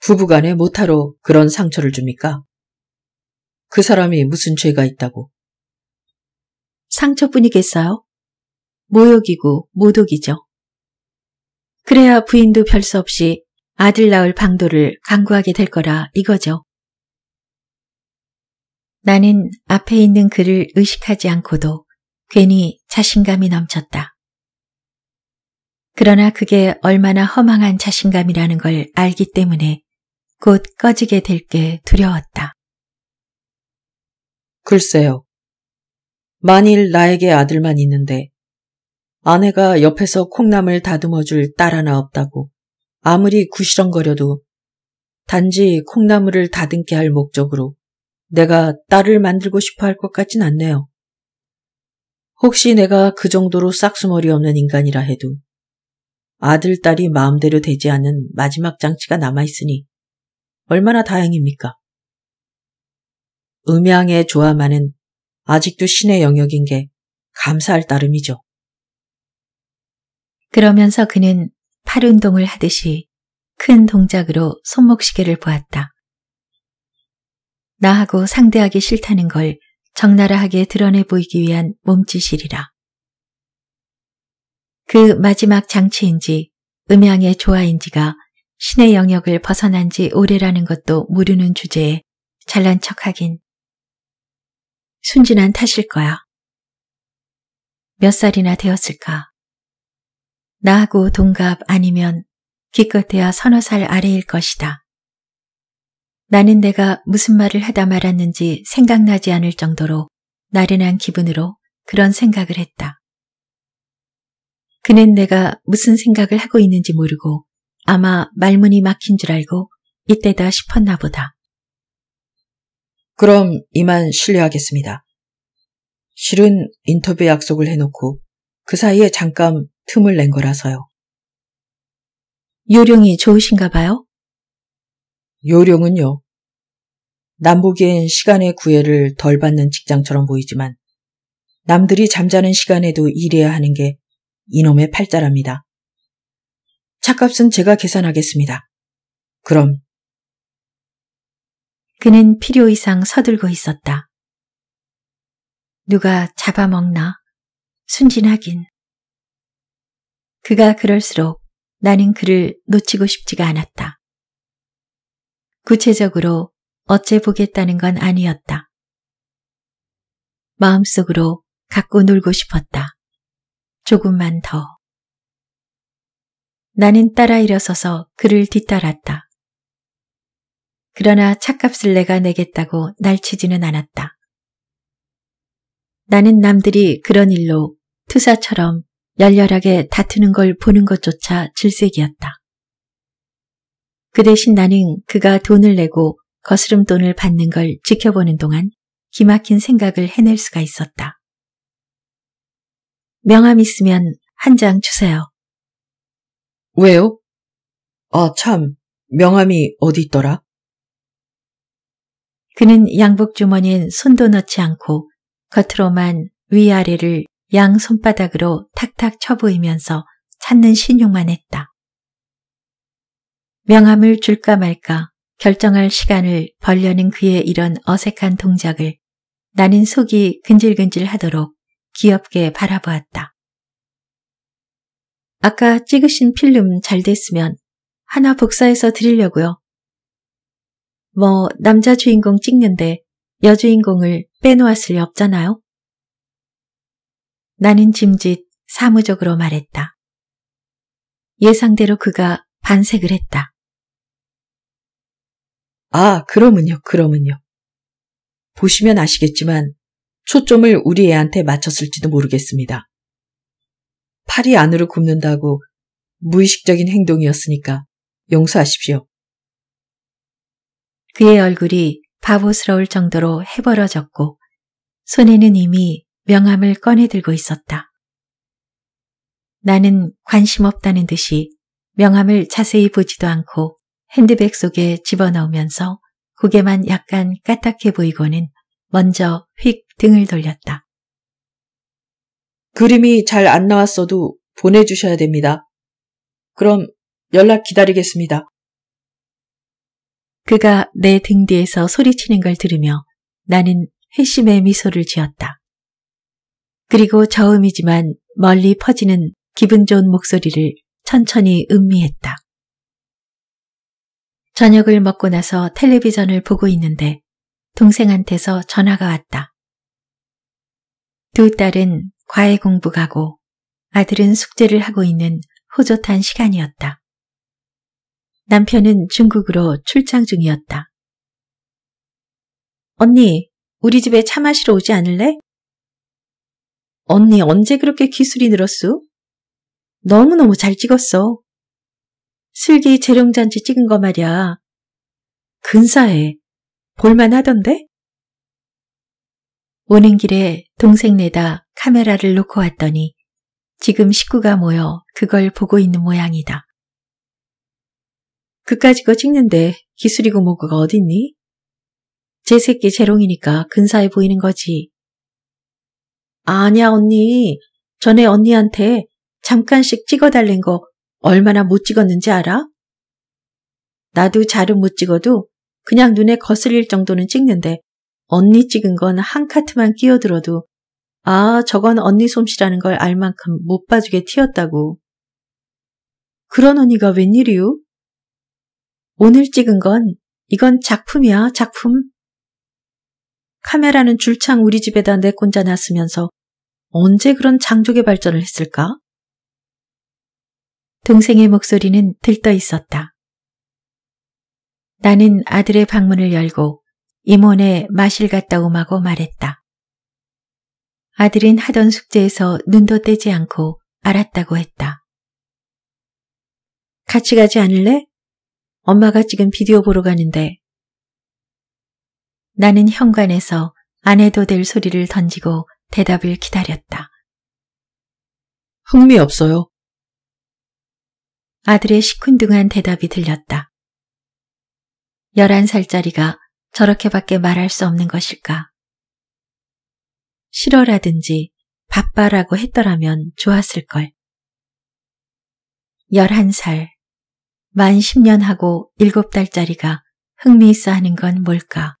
부부간에 못하러 그런 상처를 줍니까? 그 사람이 무슨 죄가 있다고. 상처뿐이겠어요? 모욕이고 모독이죠. 그래야 부인도 별수 없이 아들 낳을 방도를 강구하게 될 거라 이거죠. 나는 앞에 있는 그를 의식하지 않고도 괜히 자신감이 넘쳤다. 그러나 그게 얼마나 허망한 자신감이라는 걸 알기 때문에 곧 꺼지게 될 게 두려웠다. 글쎄요. 만일 나에게 아들만 있는데 아내가 옆에서 콩나물 다듬어 줄딸 하나 없다고 아무리 구시렁거려도 단지 콩나물을 다듬게 할 목적으로 내가 딸을 만들고 싶어 할 것 같진 않네요. 혹시 내가 그 정도로 싹수머리 없는 인간이라 해도 아들, 딸이 마음대로 되지 않은 마지막 장치가 남아있으니 얼마나 다행입니까? 음양의 조화만은 아직도 신의 영역인 게 감사할 따름이죠. 그러면서 그는 팔 운동을 하듯이 큰 동작으로 손목시계를 보았다. 나하고 상대하기 싫다는 걸 적나라하게 드러내 보이기 위한 몸짓이리라. 그 마지막 장치인지 음향의 조화인지가 신의 영역을 벗어난 지 오래라는 것도 모르는 주제에 잘난 척하긴 순진한 탓일 거야. 몇 살이나 되었을까? 나하고 동갑 아니면 기껏해야 서너 살 아래일 것이다. 나는 내가 무슨 말을 하다 말았는지 생각나지 않을 정도로 나른한 기분으로 그런 생각을 했다. 그는 내가 무슨 생각을 하고 있는지 모르고 아마 말문이 막힌 줄 알고 이때다 싶었나 보다. 그럼 이만 실례하겠습니다. 실은 인터뷰 약속을 해놓고 그 사이에 잠깐 틈을 낸 거라서요. 요령이 좋으신가 봐요? 요령은요. 남보기엔 시간의 구애를 덜 받는 직장처럼 보이지만 남들이 잠자는 시간에도 일해야 하는 게 이놈의 팔자랍니다. 차값은 제가 계산하겠습니다. 그럼. 그는 필요 이상 서둘고 있었다. 누가 잡아먹나? 순진하긴. 그가 그럴수록 나는 그를 놓치고 싶지가 않았다. 구체적으로 어째 보겠다는 건 아니었다. 마음속으로 갖고 놀고 싶었다. 조금만 더. 나는 따라 일어서서 그를 뒤따랐다. 그러나 차값을 내가 내겠다고 날치지는 않았다. 나는 남들이 그런 일로 투사처럼 열렬하게 다투는 걸 보는 것조차 질색이었다. 그 대신 나는 그가 돈을 내고 거스름 돈을 받는 걸 지켜보는 동안 기막힌 생각을 해낼 수가 있었다. 명함 있으면 한 장 주세요. 왜요? 아, 참, 명함이 어디 있더라? 그는 양복 주머니엔 손도 넣지 않고 겉으로만 위아래를 양 손바닥으로 탁탁 쳐보이면서 찾는 신용만 했다. 명함을 줄까 말까 결정할 시간을 벌려는 그의 이런 어색한 동작을 나는 속이 근질근질 하도록 귀엽게 바라보았다. 아까 찍으신 필름 잘 됐으면 하나 복사해서 드리려고요. 뭐 남자 주인공 찍는데 여주인공을 빼놓았을 리 없잖아요. 나는 짐짓 사무적으로 말했다. 예상대로 그가 반색을 했다. 아, 그러면요, 그러면요. 보시면 아시겠지만 초점을 우리 애한테 맞췄을지도 모르겠습니다. 팔이 안으로 굽는다고 무의식적인 행동이었으니까 용서하십시오. 그의 얼굴이 바보스러울 정도로 해버려졌고 손에는 이미 명함을 꺼내들고 있었다. 나는 관심 없다는 듯이 명함을 자세히 보지도 않고 핸드백 속에 집어넣으면서 고개만 약간 까딱해 보이고는 먼저 휙 등을 돌렸다. 그림이 잘 안 나왔어도 보내주셔야 됩니다. 그럼 연락 기다리겠습니다. 그가 내 등 뒤에서 소리치는 걸 들으며 나는 회심의 미소를 지었다. 그리고 저음이지만 멀리 퍼지는 기분 좋은 목소리를 천천히 음미했다. 저녁을 먹고 나서 텔레비전을 보고 있는데 동생한테서 전화가 왔다. 두 딸은 과외 공부 가고 아들은 숙제를 하고 있는 호젓한 시간이었다. 남편은 중국으로 출장 중이었다. 언니, 우리 집에 차 마시러 오지 않을래? 언니 언제 그렇게 기술이 늘었어 너무너무 잘 찍었어. 슬기 재롱잔치 찍은 거 말야. 이 근사해. 볼만하던데? 오는 길에 동생네다 카메라를 놓고 왔더니 지금 식구가 모여 그걸 보고 있는 모양이다. 그까지 거 찍는데 기술이고 뭐고가 어딨니? 제 새끼 재롱이니까 근사해 보이는 거지. 아니야, 언니. 전에 언니한테 잠깐씩 찍어달린 거 얼마나 못 찍었는지 알아? 나도 잘은 못 찍어도 그냥 눈에 거슬릴 정도는 찍는데 언니 찍은 건 한 카트만 끼어들어도 아, 저건 언니 솜씨라는 걸 알 만큼 못 봐주게 튀었다고. 그런 언니가 웬일이요? 오늘 찍은 건 이건 작품이야, 작품. 카메라는 줄창 우리 집에다 내꽂아 놨으면서 언제 그런 장족의 발전을 했을까? 동생의 목소리는 들떠 있었다. 나는 아들의 방문을 열고 임원에 마실 갔다 오마고 말했다. 아들은 하던 숙제에서 눈도 떼지 않고 알았다고 했다. 같이 가지 않을래? 엄마가 지금 비디오 보러 가는데. 나는 현관에서 아내도될 소리를 던지고 대답을 기다렸다. 흥미 없어요. 아들의 시큰둥한 대답이 들렸다. 11살짜리가 저렇게밖에 말할 수 없는 것일까? 싫어라든지 바빠라고 했더라면 좋았을걸. 11살, 만 10년 하고 7달짜리가 흥미있어 하는 건 뭘까?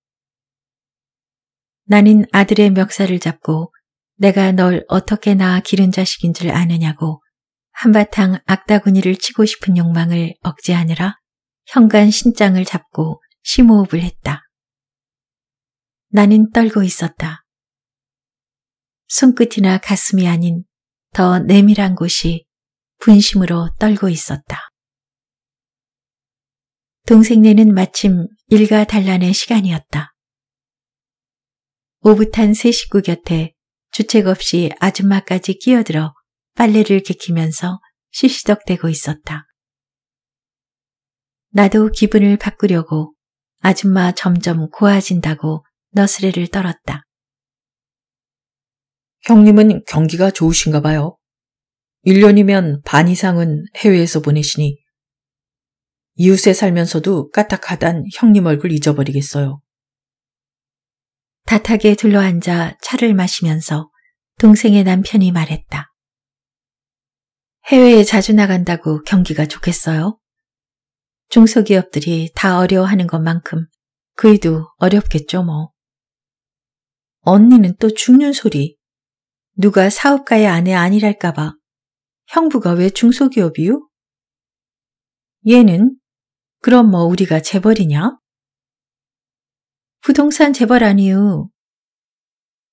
나는 아들의 멱살을 잡고 내가 널 어떻게 낳아 기른 자식인 줄 아느냐고 한바탕 악다구니를 치고 싶은 욕망을 억제하느라 현관 신장을 잡고 심호흡을 했다. 나는 떨고 있었다. 손끝이나 가슴이 아닌 더 내밀한 곳이 분심으로 떨고 있었다. 동생네는 마침 일과 단란의 시간이었다. 오붓한 세 식구 곁에 주책 없이 아줌마까지 끼어들어 빨래를 개키면서 시시덕대고 있었다. 나도 기분을 바꾸려고 아줌마 점점 고아진다고 너스레를 떨었다. 형님은 경기가 좋으신가 봐요. 1년이면 반 이상은 해외에서 보내시니 이웃에 살면서도 까딱하단 형님 얼굴 잊어버리겠어요. 다탁에 둘러앉아 차를 마시면서 동생의 남편이 말했다. 해외에 자주 나간다고 경기가 좋겠어요? 중소기업들이 다 어려워하는 것만큼 그이도 어렵겠죠 뭐. 언니는 또 죽는 소리. 누가 사업가의 아내 아니랄까봐. 형부가 왜 중소기업이요? 얘는 그럼 뭐 우리가 재벌이냐? 부동산 재벌 아니요.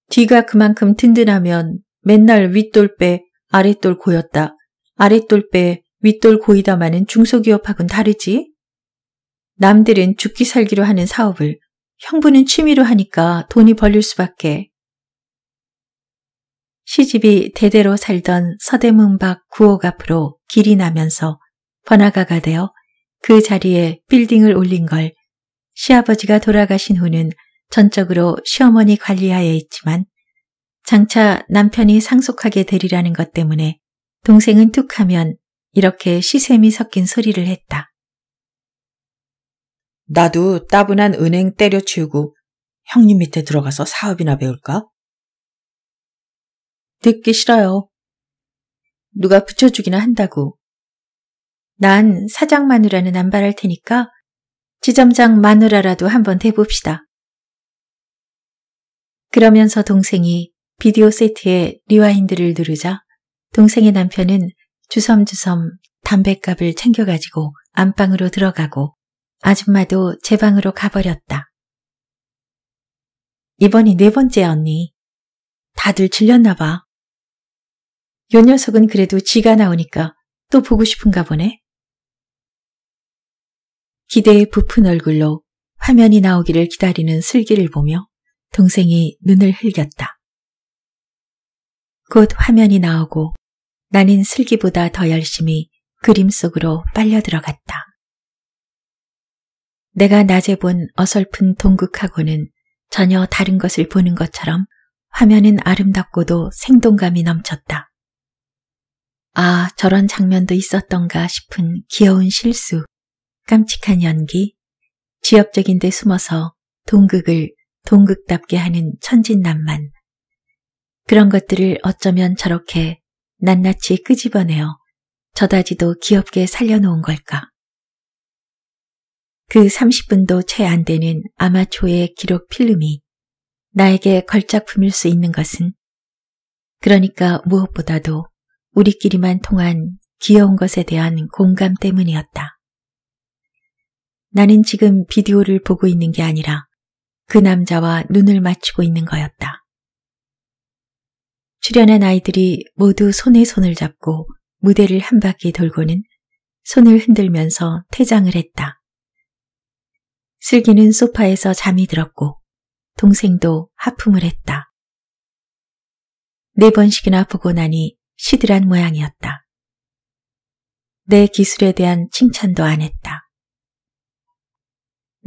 뒤가 그만큼 든든하면 맨날 윗돌 빼 아랫돌 고였다. 아랫돌 빼 윗돌 고이다마는 중소기업하고는 다르지. 남들은 죽기 살기로 하는 사업을 형부는 취미로 하니까 돈이 벌릴 수밖에. 시집이 대대로 살던 서대문 밖 구옥 앞으로 길이 나면서 번화가가 되어 그 자리에 빌딩을 올린 걸 시아버지가 돌아가신 후는 전적으로 시어머니 관리하에 있지만 장차 남편이 상속하게 되리라는 것 때문에 동생은 툭 하면 이렇게 시샘이 섞인 소리를 했다. 나도 따분한 은행 때려치우고 형님 밑에 들어가서 사업이나 배울까? 듣기 싫어요. 누가 붙여주기나 한다고. 난 사장 마누라는 안 바랄 테니까 지점장 마누라라도 한번 대봅시다 그러면서 동생이 비디오 세트에 리와인드를 누르자 동생의 남편은 주섬주섬 담뱃갑을 챙겨가지고 안방으로 들어가고 아줌마도 제 방으로 가버렸다. 이번이 네 번째 언니. 다들 질렸나 봐. 요 녀석은 그래도 지가 나오니까 또 보고 싶은가 보네. 기대에 부푼 얼굴로 화면이 나오기를 기다리는 슬기를 보며 동생이 눈을 흘겼다. 곧 화면이 나오고 나는 슬기보다 더 열심히 그림 속으로 빨려 들어갔다. 내가 낮에 본 어설픈 동극하고는 전혀 다른 것을 보는 것처럼 화면은 아름답고도 생동감이 넘쳤다. 아, 저런 장면도 있었던가 싶은 귀여운 실수. 깜찍한 연기, 지엽적인 데 숨어서 동극을 동극답게 하는 천진난만. 그런 것들을 어쩌면 저렇게 낱낱이 끄집어내어 저다지도 귀엽게 살려놓은 걸까. 그 30분도 채 안 되는 아마초의 기록 필름이 나에게 걸작품일 수 있는 것은 그러니까 무엇보다도 우리끼리만 통한 귀여운 것에 대한 공감 때문이었다. 나는 지금 비디오를 보고 있는 게 아니라 그 남자와 눈을 맞추고 있는 거였다. 출연한 아이들이 모두 손에 손을 잡고 무대를 한 바퀴 돌고는 손을 흔들면서 퇴장을 했다. 슬기는 소파에서 잠이 들었고 동생도 하품을 했다. 네 번씩이나 보고 나니 시들한 모양이었다. 내 기술에 대한 칭찬도 안 했다.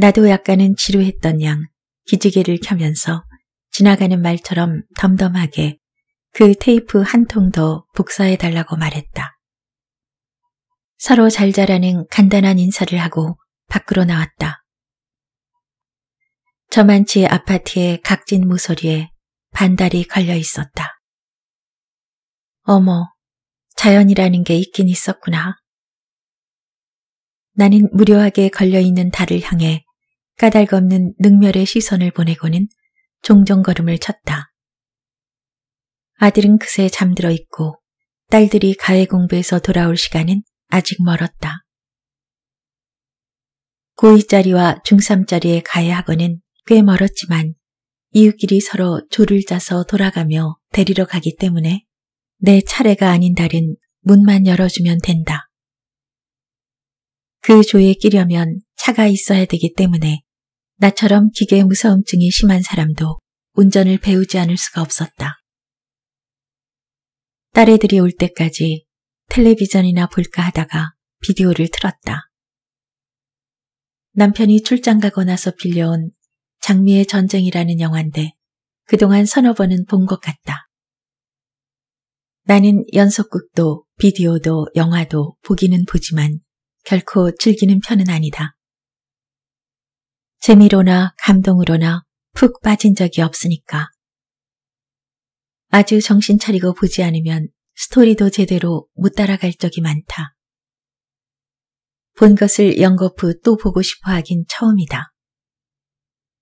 나도 약간은 지루했던 양 기지개를 켜면서 지나가는 말처럼 덤덤하게 그 테이프 한 통 더 복사해달라고 말했다. 서로 잘 자라는 간단한 인사를 하고 밖으로 나왔다. 저만치 아파트의 각진 모서리에 반달이 걸려 있었다. 어머, 자연이라는 게 있긴 있었구나. 나는 무료하게 걸려있는 달을 향해 까닭 없는 능멸의 시선을 보내고는 종종 걸음을 쳤다. 아들은 그새 잠들어 있고 딸들이 가해 공부에서 돌아올 시간은 아직 멀었다. 고2짜리와 중3짜리의 가해 학원은 꽤 멀었지만 이웃끼리 서로 조를 짜서 돌아가며 데리러 가기 때문에 내 차례가 아닌 달은 문만 열어주면 된다. 그 조에 끼려면 차가 있어야 되기 때문에 나처럼 기계 무서움증이 심한 사람도 운전을 배우지 않을 수가 없었다. 딸애들이 올 때까지 텔레비전이나 볼까 하다가 비디오를 틀었다. 남편이 출장 가고 나서 빌려온 장미의 전쟁이라는 영화인데 그동안 서너 번은 본 것 같다. 나는 연속극도 비디오도 영화도 보기는 보지만 결코 즐기는 편은 아니다. 재미로나 감동으로나 푹 빠진 적이 없으니까. 아주 정신 차리고 보지 않으면 스토리도 제대로 못 따라갈 적이 많다. 본 것을 연거푸 또 보고 싶어 하긴 처음이다.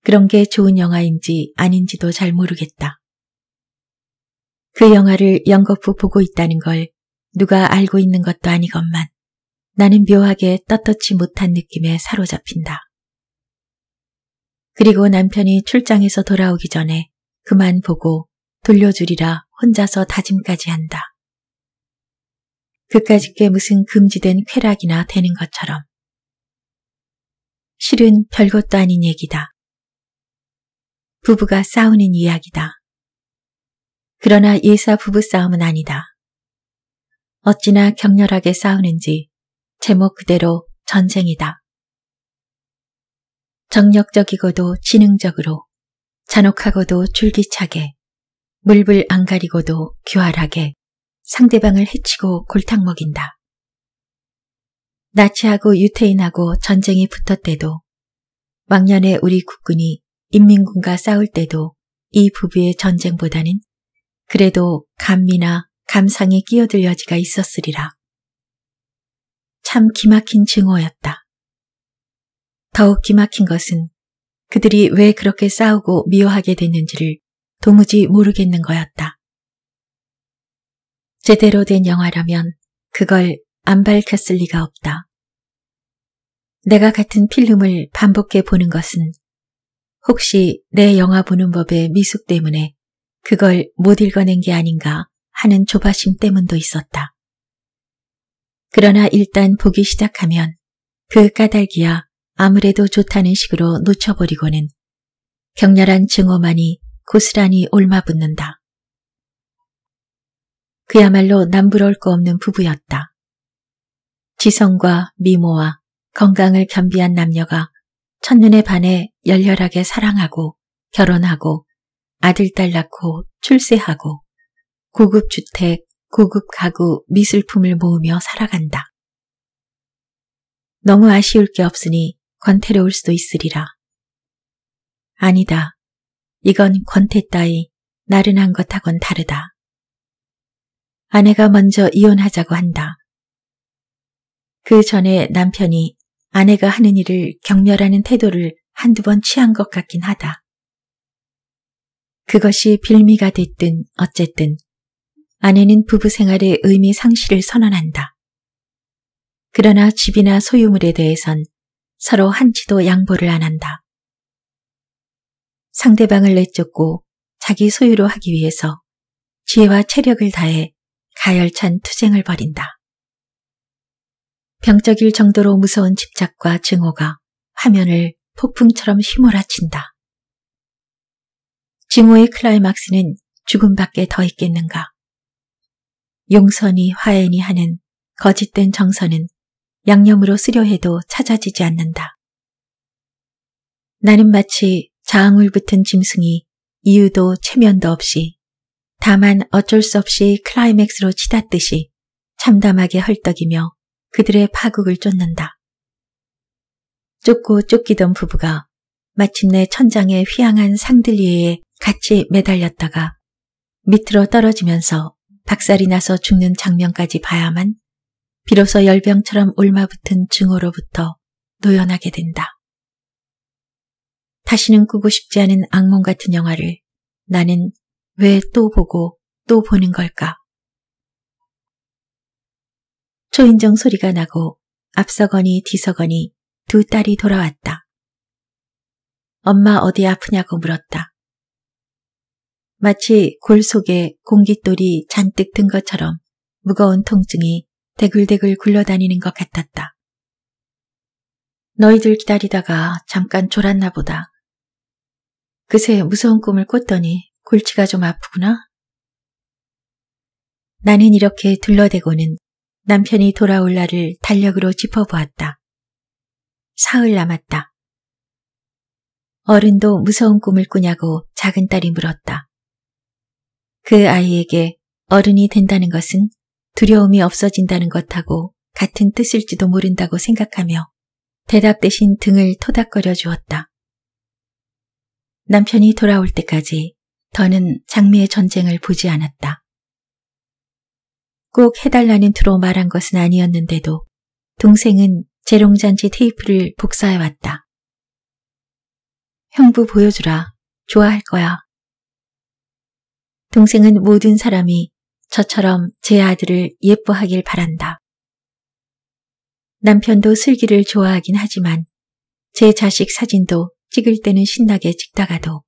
그런 게 좋은 영화인지 아닌지도 잘 모르겠다. 그 영화를 연거푸 보고 있다는 걸 누가 알고 있는 것도 아니건만 나는 묘하게 떳떳지 못한 느낌에 사로잡힌다. 그리고 남편이 출장에서 돌아오기 전에 그만 보고 돌려주리라 혼자서 다짐까지 한다. 그까짓게 무슨 금지된 쾌락이나 되는 것처럼. 실은 별것도 아닌 얘기다. 부부가 싸우는 이야기다. 그러나 예사 부부 싸움은 아니다. 어찌나 격렬하게 싸우는지 제목 그대로 전쟁이다. 정력적이고도 지능적으로 잔혹하고도 줄기차게 물불 안 가리고도 교활하게 상대방을 해치고 골탕 먹인다. 나치하고 유태인하고 전쟁이 붙었대도 왕년에 우리 국군이 인민군과 싸울 때도 이 부부의 전쟁보다는 그래도 감미나 감상이 끼어들 여지가 있었으리라. 참 기막힌 증오였다. 더욱 기막힌 것은 그들이 왜 그렇게 싸우고 미워하게 됐는지를 도무지 모르겠는 거였다. 제대로 된 영화라면 그걸 안 밝혔을 리가 없다. 내가 같은 필름을 반복해 보는 것은 혹시 내 영화 보는 법의 미숙 때문에 그걸 못 읽어낸 게 아닌가 하는 조바심 때문도 있었다. 그러나 일단 보기 시작하면 그 까닭이야 아무래도 좋다는 식으로 놓쳐버리고는 격렬한 증오만이 고스란히 올마붙는다. 그야말로 남부러울 거 없는 부부였다. 지성과 미모와 건강을 겸비한 남녀가 첫눈에 반해 열렬하게 사랑하고 결혼하고 아들딸 낳고 출세하고 고급 주택, 고급 가구, 미술품을 모으며 살아간다. 너무 아쉬울 게 없으니 권태로울 수도 있으리라. 아니다. 이건 권태 따위 나른한 것하곤 다르다. 아내가 먼저 이혼하자고 한다. 그 전에 남편이 아내가 하는 일을 경멸하는 태도를 한두 번 취한 것 같긴 하다. 그것이 빌미가 됐든 어쨌든 아내는 부부 생활의 의미 상실을 선언한다. 그러나 집이나 소유물에 대해선 서로 한치도 양보를 안 한다. 상대방을 내쫓고 자기 소유로 하기 위해서 지혜와 체력을 다해 가열찬 투쟁을 벌인다. 병적일 정도로 무서운 집착과 증오가 화면을 폭풍처럼 휘몰아친다. 증오의 클라이막스는 죽음밖에 더 있겠는가. 용선이 화해니 하는 거짓된 정서는 양념으로 쓰려 해도 찾아지지 않는다. 나는 마치 자항을 붙은 짐승이 이유도 체면도 없이 다만 어쩔 수 없이 클라이맥스로 치닫듯이 참담하게 헐떡이며 그들의 파국을 쫓는다. 쫓고 쫓기던 부부가 마침내 천장에 휘황한 상들리에 같이 매달렸다가 밑으로 떨어지면서 박살이 나서 죽는 장면까지 봐야만 비로소 열병처럼 올마붙은 증오로부터 노연하게 된다. 다시는 꾸고 싶지 않은 악몽 같은 영화를 나는 왜 또 보고 또 보는 걸까? 초인종 소리가 나고 앞서거니 뒤서거니 두 딸이 돌아왔다. 엄마 어디 아프냐고 물었다. 마치 골 속에 공깃돌이 잔뜩 든 것처럼 무거운 통증이 대글대글 굴러다니는 것 같았다. 너희들 기다리다가 잠깐 졸았나 보다. 그새 무서운 꿈을 꿨더니 골치가 좀 아프구나. 나는 이렇게 둘러대고는 남편이 돌아올 날을 달력으로 짚어보았다. 사흘 남았다. 어른도 무서운 꿈을 꾸냐고 작은 딸이 물었다. 그 아이에게 어른이 된다는 것은 두려움이 없어진다는 것하고 같은 뜻일지도 모른다고 생각하며 대답 대신 등을 토닥거려 주었다. 남편이 돌아올 때까지 더는 장미의 전쟁을 보지 않았다. 꼭 해달라는 투로 말한 것은 아니었는데도 동생은 재롱잔치 테이프를 복사해왔다. 형부 보여주라. 좋아할 거야. 동생은 모든 사람이 저처럼 제 아들을 예뻐하길 바란다. 남편도 슬기를 좋아하긴 하지만 제 자식 사진도 찍을 때는 신나게 찍다가도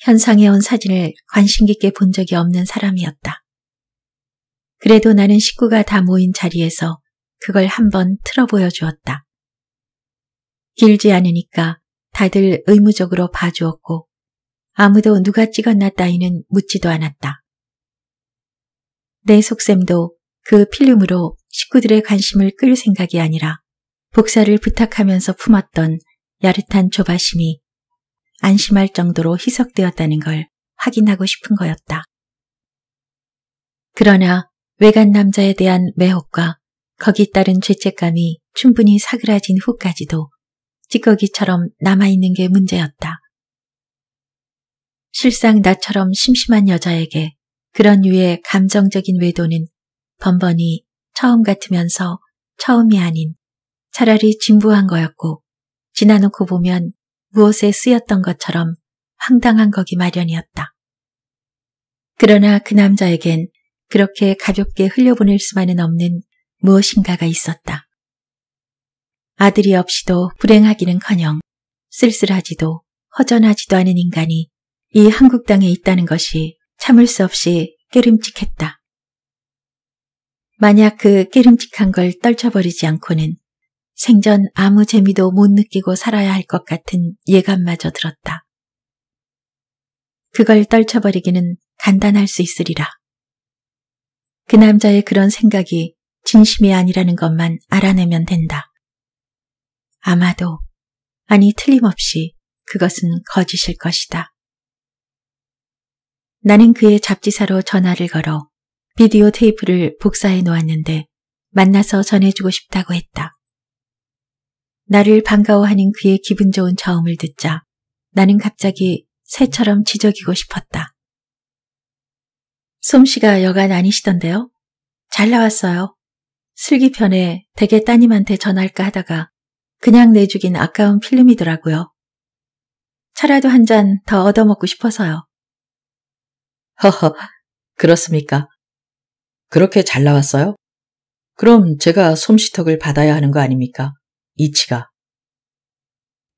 현상에 온 사진을 관심 깊게 본 적이 없는 사람이었다. 그래도 나는 식구가 다 모인 자리에서 그걸 한번 틀어 보여주었다. 길지 않으니까 다들 의무적으로 봐주었고 아무도 누가 찍었나 따위는 묻지도 않았다. 내 속셈도 그 필름으로 식구들의 관심을 끌 생각이 아니라 복사를 부탁하면서 품었던 야릇한 조바심이 안심할 정도로 희석되었다는 걸 확인하고 싶은 거였다. 그러나 외간 남자에 대한 매혹과 거기 따른 죄책감이 충분히 사그라진 후까지도 찌꺼기처럼 남아있는 게 문제였다. 실상 나처럼 심심한 여자에게 그런 유의 감정적인 외도는 번번이 처음 같으면서 처음이 아닌 차라리 진부한 거였고 지나놓고 보면 무엇에 쓰였던 것처럼 황당한 거기 마련이었다. 그러나 그 남자에겐 그렇게 가볍게 흘려보낼 수만은 없는 무엇인가가 있었다. 아들이 없이도 불행하기는커녕 쓸쓸하지도 허전하지도 않은 인간이 이 한국 땅에 있다는 것이 참을 수 없이 깨름직했다. 만약 그 깨름직한 걸 떨쳐버리지 않고는 생전 아무 재미도 못 느끼고 살아야 할 것 같은 예감마저 들었다. 그걸 떨쳐버리기는 간단할 수 있으리라. 그 남자의 그런 생각이 진심이 아니라는 것만 알아내면 된다. 아마도, 아니 틀림없이 그것은 거짓일 것이다. 나는 그의 잡지사로 전화를 걸어 비디오 테이프를 복사해 놓았는데 만나서 전해주고 싶다고 했다. 나를 반가워하는 그의 기분 좋은 저음을 듣자 나는 갑자기 새처럼 지저귀고 싶었다. 솜씨가 여간 아니시던데요? 잘 나왔어요. 슬기편에 대개 따님한테 전할까 하다가 그냥 내주긴 아까운 필름이더라고요. 차라도 한 잔 더 얻어먹고 싶어서요. 허허, 그렇습니까? 그렇게 잘 나왔어요? 그럼 제가 솜씨턱을 받아야 하는 거 아닙니까? 이치가.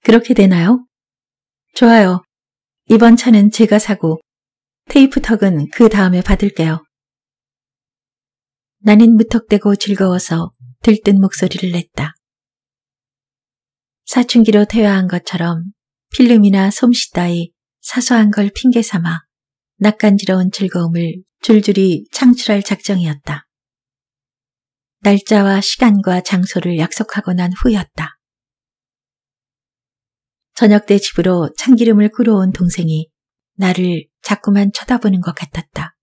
그렇게 되나요? 좋아요. 이번 차는 제가 사고 테이프 턱은 그 다음에 받을게요. 나는 무턱대고 즐거워서 들뜬 목소리를 냈다. 사춘기로 퇴화한 것처럼 필름이나 솜씨 따위 사소한 걸 핑계 삼아 낯간지러운 즐거움을 줄줄이 창출할 작정이었다. 날짜와 시간과 장소를 약속하고 난 후였다. 저녁 때 집으로 참기름을 끌어온 동생이 나를 자꾸만 쳐다보는 것 같았다.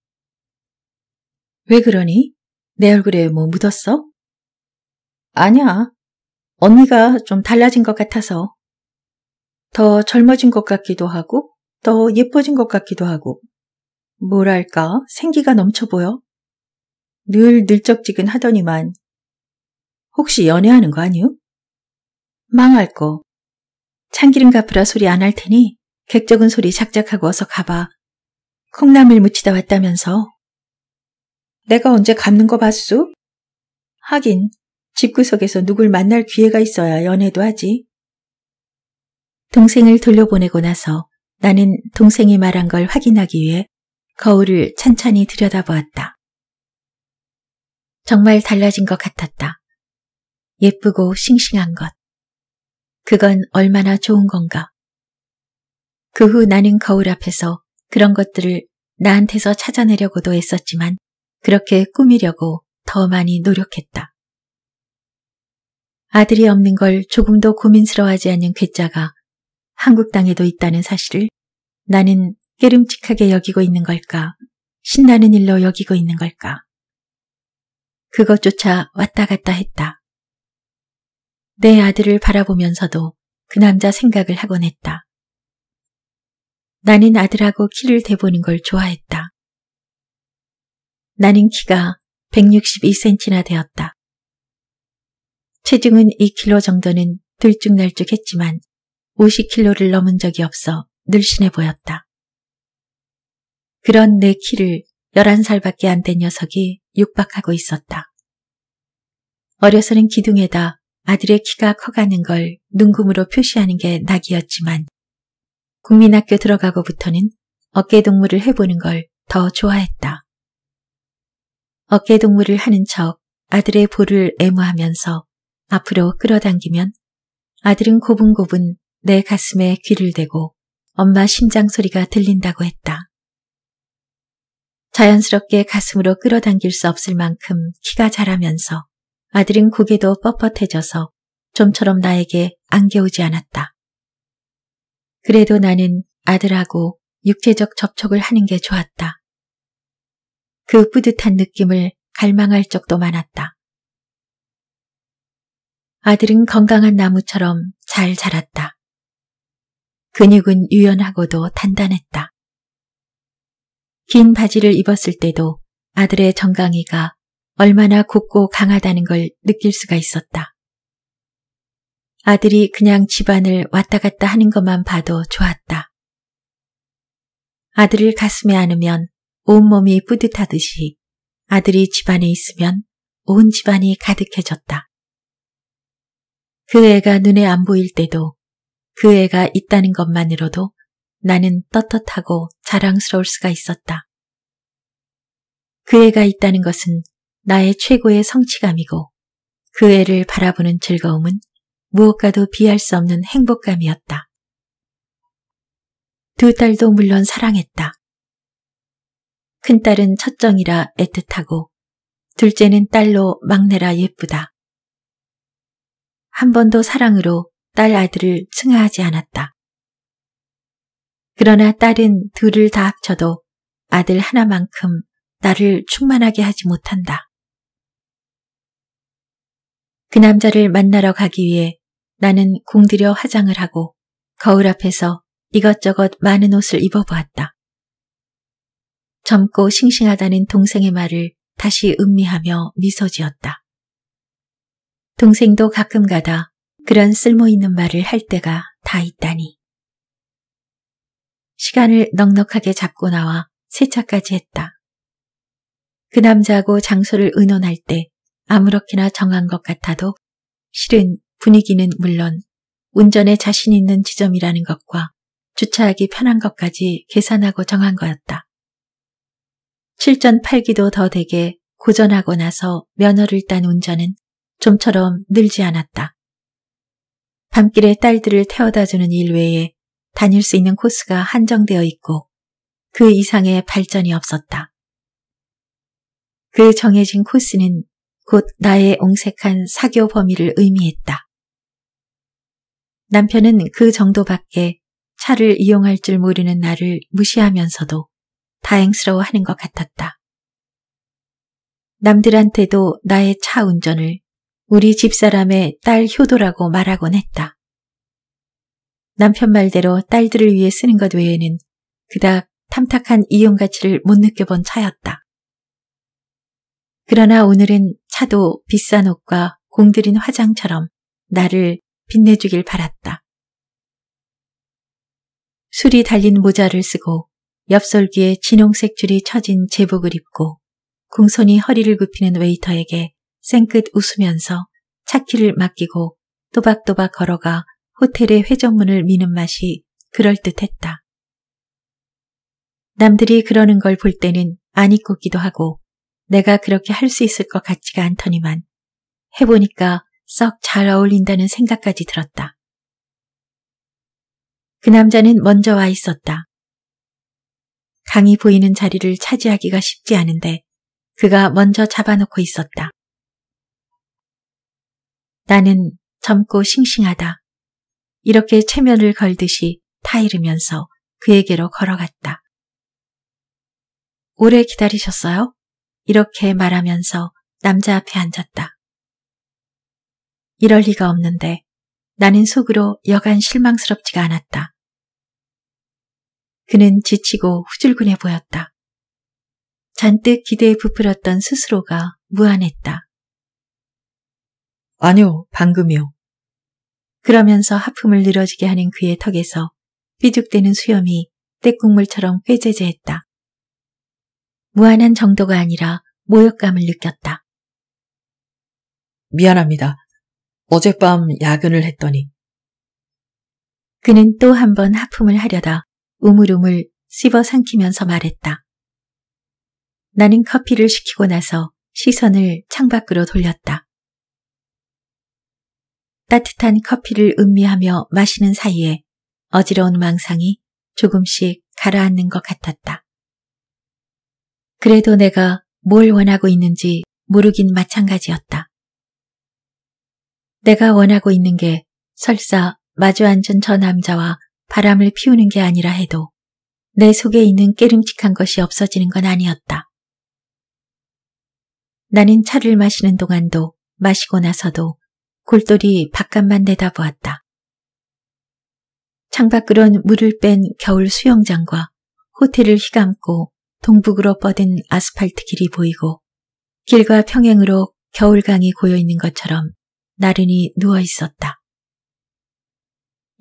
왜 그러니? 내 얼굴에 뭐 묻었어? 아니야. 언니가 좀 달라진 것 같아서. 더 젊어진 것 같기도 하고, 더 예뻐진 것 같기도 하고. 뭐랄까, 생기가 넘쳐 보여? 늘 늘쩍지근 하더니만, 혹시 연애하는 거 아니요? 망할 거. 참기름 갚으라 소리 안 할 테니 객적은 소리 작작하고 어서 가봐. 콩나물 무치다 왔다면서. 내가 언제 갚는 거 봤수? 하긴 집구석에서 누굴 만날 기회가 있어야 연애도 하지. 동생을 돌려보내고 나서 나는 동생이 말한 걸 확인하기 위해 거울을 천천히 들여다보았다. 정말 달라진 것 같았다. 예쁘고 싱싱한 것. 그건 얼마나 좋은 건가. 그 후 나는 거울 앞에서 그런 것들을 나한테서 찾아내려고도 했었지만 그렇게 꾸미려고 더 많이 노력했다. 아들이 없는 걸 조금도 고민스러워하지 않는 괴짜가 한국 땅에도 있다는 사실을 나는 깨름칙하게 여기고 있는 걸까? 신나는 일로 여기고 있는 걸까? 그것조차 왔다 갔다 했다. 내 아들을 바라보면서도 그 남자 생각을 하곤 했다. 나는 아들하고 키를 대보는 걸 좋아했다. 나는 키가 162cm나 되었다. 체중은 2kg 정도는 들쭉날쭉했지만 50kg를 넘은 적이 없어 늘씬해 보였다. 그런 내 키를 11살밖에 안 된 녀석이 육박하고 있었다. 어려서는 기둥에다 아들의 키가 커가는 걸 눈금으로 표시하는 게 낙이었지만 국민학교 들어가고부터는 어깨 동무를 해보는 걸 더 좋아했다. 어깨 동무를 하는 척 아들의 볼을 애무하면서 앞으로 끌어당기면 아들은 고분고분 내 가슴에 귀를 대고 엄마 심장 소리가 들린다고 했다. 자연스럽게 가슴으로 끌어당길 수 없을 만큼 키가 자라면서 아들은 고개도 뻣뻣해져서 좀처럼 나에게 안겨오지 않았다. 그래도 나는 아들하고 육체적 접촉을 하는 게 좋았다. 그 뿌듯한 느낌을 갈망할 적도 많았다. 아들은 건강한 나무처럼 잘 자랐다. 근육은 유연하고도 단단했다. 긴 바지를 입었을 때도 아들의 정강이가 얼마나 곱고 강하다는 걸 느낄 수가 있었다. 아들이 그냥 집안을 왔다 갔다 하는 것만 봐도 좋았다. 아들을 가슴에 안으면 온몸이 뿌듯하듯이 아들이 집안에 있으면 온 집안이 가득해졌다. 그 애가 눈에 안 보일 때도 그 애가 있다는 것만으로도 나는 떳떳하고 자랑스러울 수가 있었다. 그 애가 있다는 것은 나의 최고의 성취감이고 그 애를 바라보는 즐거움은 무엇과도 비할 수 없는 행복감이었다. 두 딸도 물론 사랑했다. 큰딸은 첫정이라 애틋하고 둘째는 딸로 막내라 예쁘다. 한 번도 사랑으로 딸 아들을 층하하지 않았다. 그러나 딸은 둘을 다 합쳐도 아들 하나만큼 나를 충만하게 하지 못한다. 그 남자를 만나러 가기 위해 나는 공들여 화장을 하고 거울 앞에서 이것저것 많은 옷을 입어보았다. 젊고 싱싱하다는 동생의 말을 다시 음미하며 미소 지었다. 동생도 가끔가다 그런 쓸모있는 말을 할 때가 다 있다니. 시간을 넉넉하게 잡고 나와 세차까지 했다. 그 남자하고 장소를 의논할 때 아무렇게나 정한 것 같아도 실은 분위기는 물론 운전에 자신 있는 지점이라는 것과 주차하기 편한 것까지 계산하고 정한 거였다. 7전 8기도 더 되게 고전하고 나서 면허를 딴 운전은 좀처럼 늘지 않았다. 밤길에 딸들을 태워다 주는 일 외에 다닐 수 있는 코스가 한정되어 있고 그 이상의 발전이 없었다. 그 정해진 코스는 곧 나의 옹색한 사교 범위를 의미했다. 남편은 그 정도밖에 차를 이용할 줄 모르는 나를 무시하면서도 다행스러워 하는 것 같았다. 남들한테도 나의 차 운전을 우리 집사람의 딸 효도라고 말하곤 했다. 남편 말대로 딸들을 위해 쓰는 것 외에는 그닥 탐탁한 이용 가치를 못 느껴본 차였다. 그러나 오늘은 차도 비싼 옷과 공들인 화장처럼 나를 빛내주길 바랐다. 술이 달린 모자를 쓰고 옆설기에 진홍색 줄이 처진 제복을 입고 궁손이 허리를 굽히는 웨이터에게 생끗 웃으면서 차키를 맡기고 또박또박 걸어가 호텔의 회전문을 미는 맛이 그럴듯했다. 남들이 그러는 걸 볼 때는 안 잊고기도 하고 내가 그렇게 할 수 있을 것 같지가 않더니만 해보니까 썩 잘 어울린다는 생각까지 들었다. 그 남자는 먼저 와 있었다. 강이 보이는 자리를 차지하기가 쉽지 않은데 그가 먼저 잡아놓고 있었다. 나는 젊고 싱싱하다. 이렇게 체면을 걸듯이 타이르면서 그에게로 걸어갔다. 오래 기다리셨어요? 이렇게 말하면서 남자 앞에 앉았다. 이럴 리가 없는데 나는 속으로 여간 실망스럽지가 않았다. 그는 지치고 후줄근해 보였다. 잔뜩 기대에 부풀었던 스스로가 무안했다. 아니요, 방금이요. 그러면서 하품을 늘어지게 하는 그의 턱에서 삐죽대는 수염이 떼국물처럼 꾀재재했다. 무한한 정도가 아니라 모욕감을 느꼈다. 미안합니다. 어젯밤 야근을 했더니. 그는 또 한 번 하품을 하려다 우물우물 씹어 삼키면서 말했다. 나는 커피를 시키고 나서 시선을 창밖으로 돌렸다. 따뜻한 커피를 음미하며 마시는 사이에 어지러운 망상이 조금씩 가라앉는 것 같았다. 그래도 내가 뭘 원하고 있는지 모르긴 마찬가지였다. 내가 원하고 있는 게 설사 마주 앉은 저 남자와 바람을 피우는 게 아니라 해도 내 속에 있는 깨름칙한 것이 없어지는 건 아니었다. 나는 차를 마시는 동안도 마시고 나서도 골똘히 바깥만 내다보았다. 창밖으론 물을 뺀 겨울 수영장과 호텔을 휘감고 동북으로 뻗은 아스팔트 길이 보이고 길과 평행으로 겨울강이 고여있는 것처럼 나른히 누워있었다.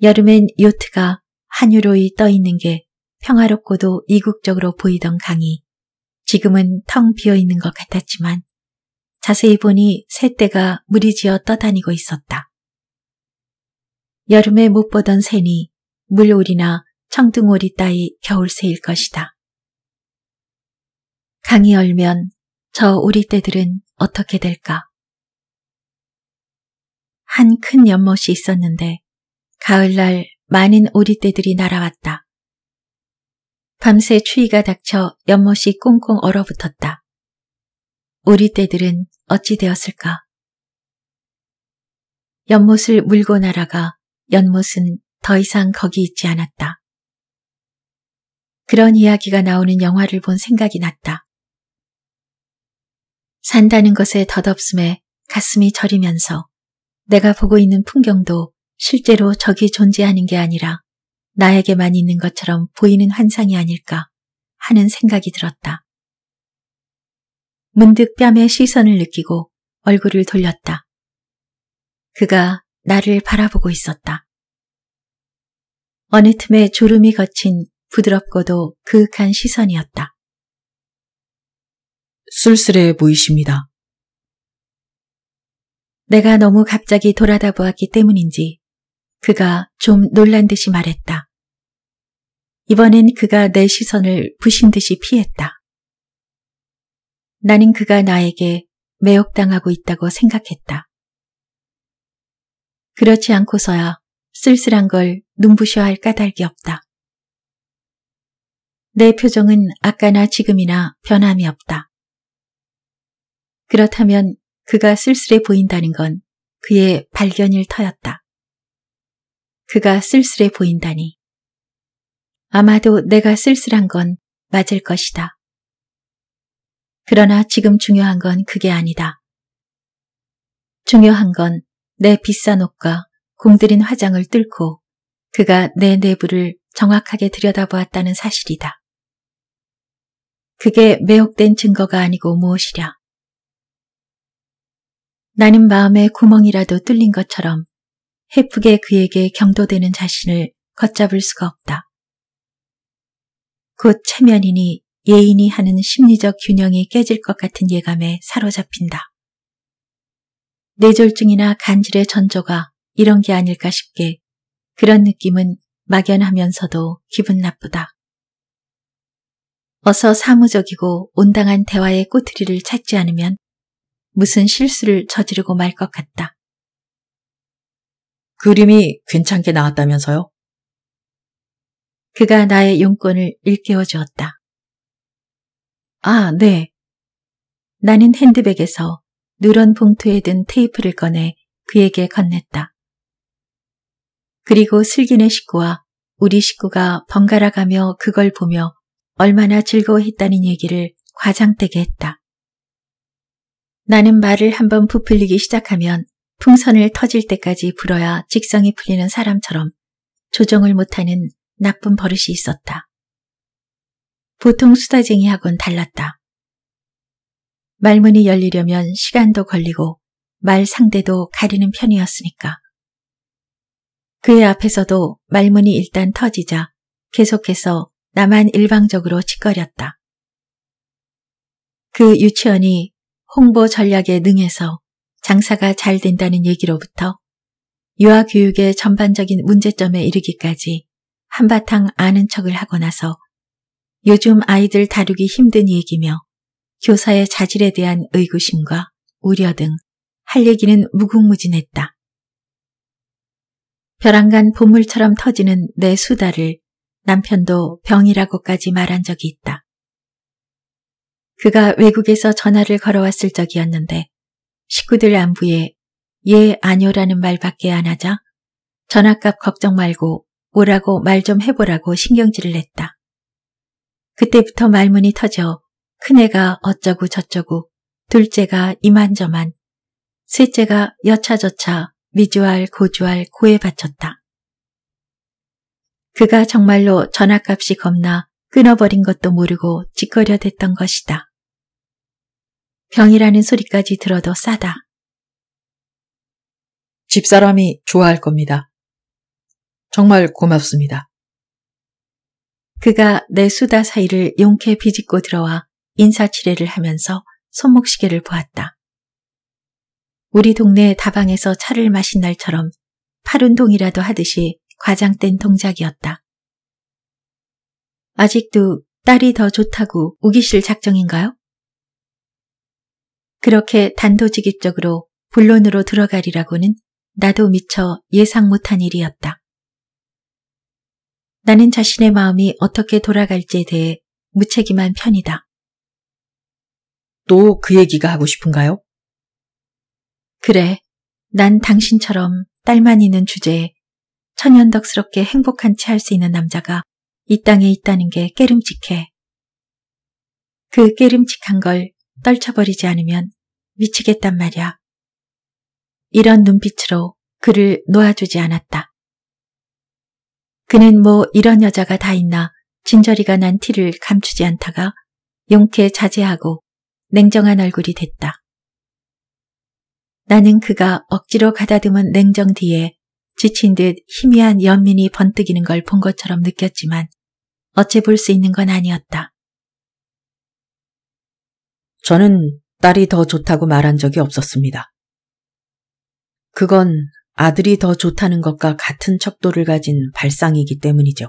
여름엔 요트가 한유로이 떠있는 게 평화롭고도 이국적으로 보이던 강이 지금은 텅 비어있는 것 같았지만 자세히 보니 새떼가 무리지어 떠다니고 있었다. 여름에 못 보던 새니 물오리나 청둥오리 따위 겨울새일 것이다. 강이 얼면 저 오리떼들은 어떻게 될까? 한 큰 연못이 있었는데 가을날 많은 오리떼들이 날아왔다. 밤새 추위가 닥쳐 연못이 꽁꽁 얼어붙었다. 우리 때들은 어찌 되었을까? 연못을 물고 날아가 연못은 더 이상 거기 있지 않았다. 그런 이야기가 나오는 영화를 본 생각이 났다. 산다는 것에 덧없음에 가슴이 저리면서 내가 보고 있는 풍경도 실제로 저기 존재하는 게 아니라 나에게만 있는 것처럼 보이는 환상이 아닐까 하는 생각이 들었다. 문득 뺨에 시선을 느끼고 얼굴을 돌렸다. 그가 나를 바라보고 있었다. 어느 틈에 졸음이 거친 부드럽고도 그윽한 시선이었다. 쓸쓸해 보이십니다. 내가 너무 갑자기 돌아다 보았기 때문인지 그가 좀 놀란 듯이 말했다. 이번엔 그가 내 시선을 부신 듯이 피했다. 나는 그가 나에게 매혹당하고 있다고 생각했다. 그렇지 않고서야 쓸쓸한 걸눈부셔할 까닭이 없다. 내 표정은 아까나 지금이나 변함이 없다. 그렇다면 그가 쓸쓸해 보인다는 건 그의 발견일 터였다. 그가 쓸쓸해 보인다니. 아마도 내가 쓸쓸한 건 맞을 것이다. 그러나 지금 중요한 건 그게 아니다. 중요한 건 내 비싼 옷과 공들인 화장을 뚫고 그가 내 내부를 정확하게 들여다보았다는 사실이다. 그게 매혹된 증거가 아니고 무엇이랴. 나는 마음의 구멍이라도 뚫린 것처럼 해프게 그에게 경도되는 자신을 걷잡을 수가 없다. 곧 체면이니 예인이 하는 심리적 균형이 깨질 것 같은 예감에 사로잡힌다. 뇌졸중이나 간질의 전조가 이런 게 아닐까 싶게 그런 느낌은 막연하면서도 기분 나쁘다. 어서 사무적이고 온당한 대화의 꼬투리를 찾지 않으면 무슨 실수를 저지르고 말 것 같다. 그림이 괜찮게 나왔다면서요? 그가 나의 용건을 일깨워 주었다. 아, 네. 나는 핸드백에서 누런 봉투에 든 테이프를 꺼내 그에게 건넸다. 그리고 슬기네 식구와 우리 식구가 번갈아 가며 그걸 보며 얼마나 즐거워했다는 얘기를 과장되게 했다. 나는 말을 한번 부풀리기 시작하면 풍선을 터질 때까지 불어야 직성이 풀리는 사람처럼 조정을 못하는 나쁜 버릇이 있었다. 보통 수다쟁이하고는 달랐다. 말문이 열리려면 시간도 걸리고 말 상대도 가리는 편이었으니까. 그의 앞에서도 말문이 일단 터지자 계속해서 나만 일방적으로 짓거렸다. 그 유치원이 홍보 전략에 능해서 장사가 잘 된다는 얘기로부터 유아교육의 전반적인 문제점에 이르기까지 한바탕 아는 척을 하고 나서 요즘 아이들 다루기 힘든 얘기며 교사의 자질에 대한 의구심과 우려 등 할 얘기는 무궁무진했다. 벼랑간 보물처럼 터지는 내 수다를 남편도 병이라고까지 말한 적이 있다. 그가 외국에서 전화를 걸어왔을 적이었는데 식구들 안부에 예, 아니오라는 말밖에 안 하자 전화값 걱정 말고 오라고 말 좀 해보라고 신경질을 냈다. 그때부터 말문이 터져 큰애가 어쩌고 저쩌고 둘째가 이만저만 셋째가 여차저차 미주알 고주알 고에 바쳤다. 그가 정말로 전화값이 겁나 끊어버린 것도 모르고 짓거려 댔던 것이다. 병이라는 소리까지 들어도 싸다. 집사람이 좋아할 겁니다. 정말 고맙습니다. 그가 내 수다 사이를 용케 비집고 들어와 인사치레를 하면서 손목시계를 보았다. 우리 동네 다방에서 차를 마신 날처럼 팔운동이라도 하듯이 과장된 동작이었다. 아직도 딸이 더 좋다고 우기실 작정인가요? 그렇게 단도직입적으로 본론으로 들어가리라고는 나도 미처 예상 못한 일이었다. 나는 자신의 마음이 어떻게 돌아갈지에 대해 무책임한 편이다. 또 그 얘기가 하고 싶은가요? 그래, 난 당신처럼 딸만 있는 주제에 천연덕스럽게 행복한 채 할 수 있는 남자가 이 땅에 있다는 게 깨름직해. 그 깨름직한 걸 떨쳐버리지 않으면 미치겠단 말이야. 이런 눈빛으로 그를 놓아주지 않았다. 그는 뭐 이런 여자가 다 있나 진저리가 난 티를 감추지 않다가 용케 자제하고 냉정한 얼굴이 됐다. 나는 그가 억지로 가다듬은 냉정 뒤에 지친 듯 희미한 연민이 번뜩이는 걸 본 것처럼 느꼈지만 어째볼 수 있는 건 아니었다. 저는 딸이 더 좋다고 말한 적이 없었습니다. 그건 아들이 더 좋다는 것과 같은 척도를 가진 발상이기 때문이죠.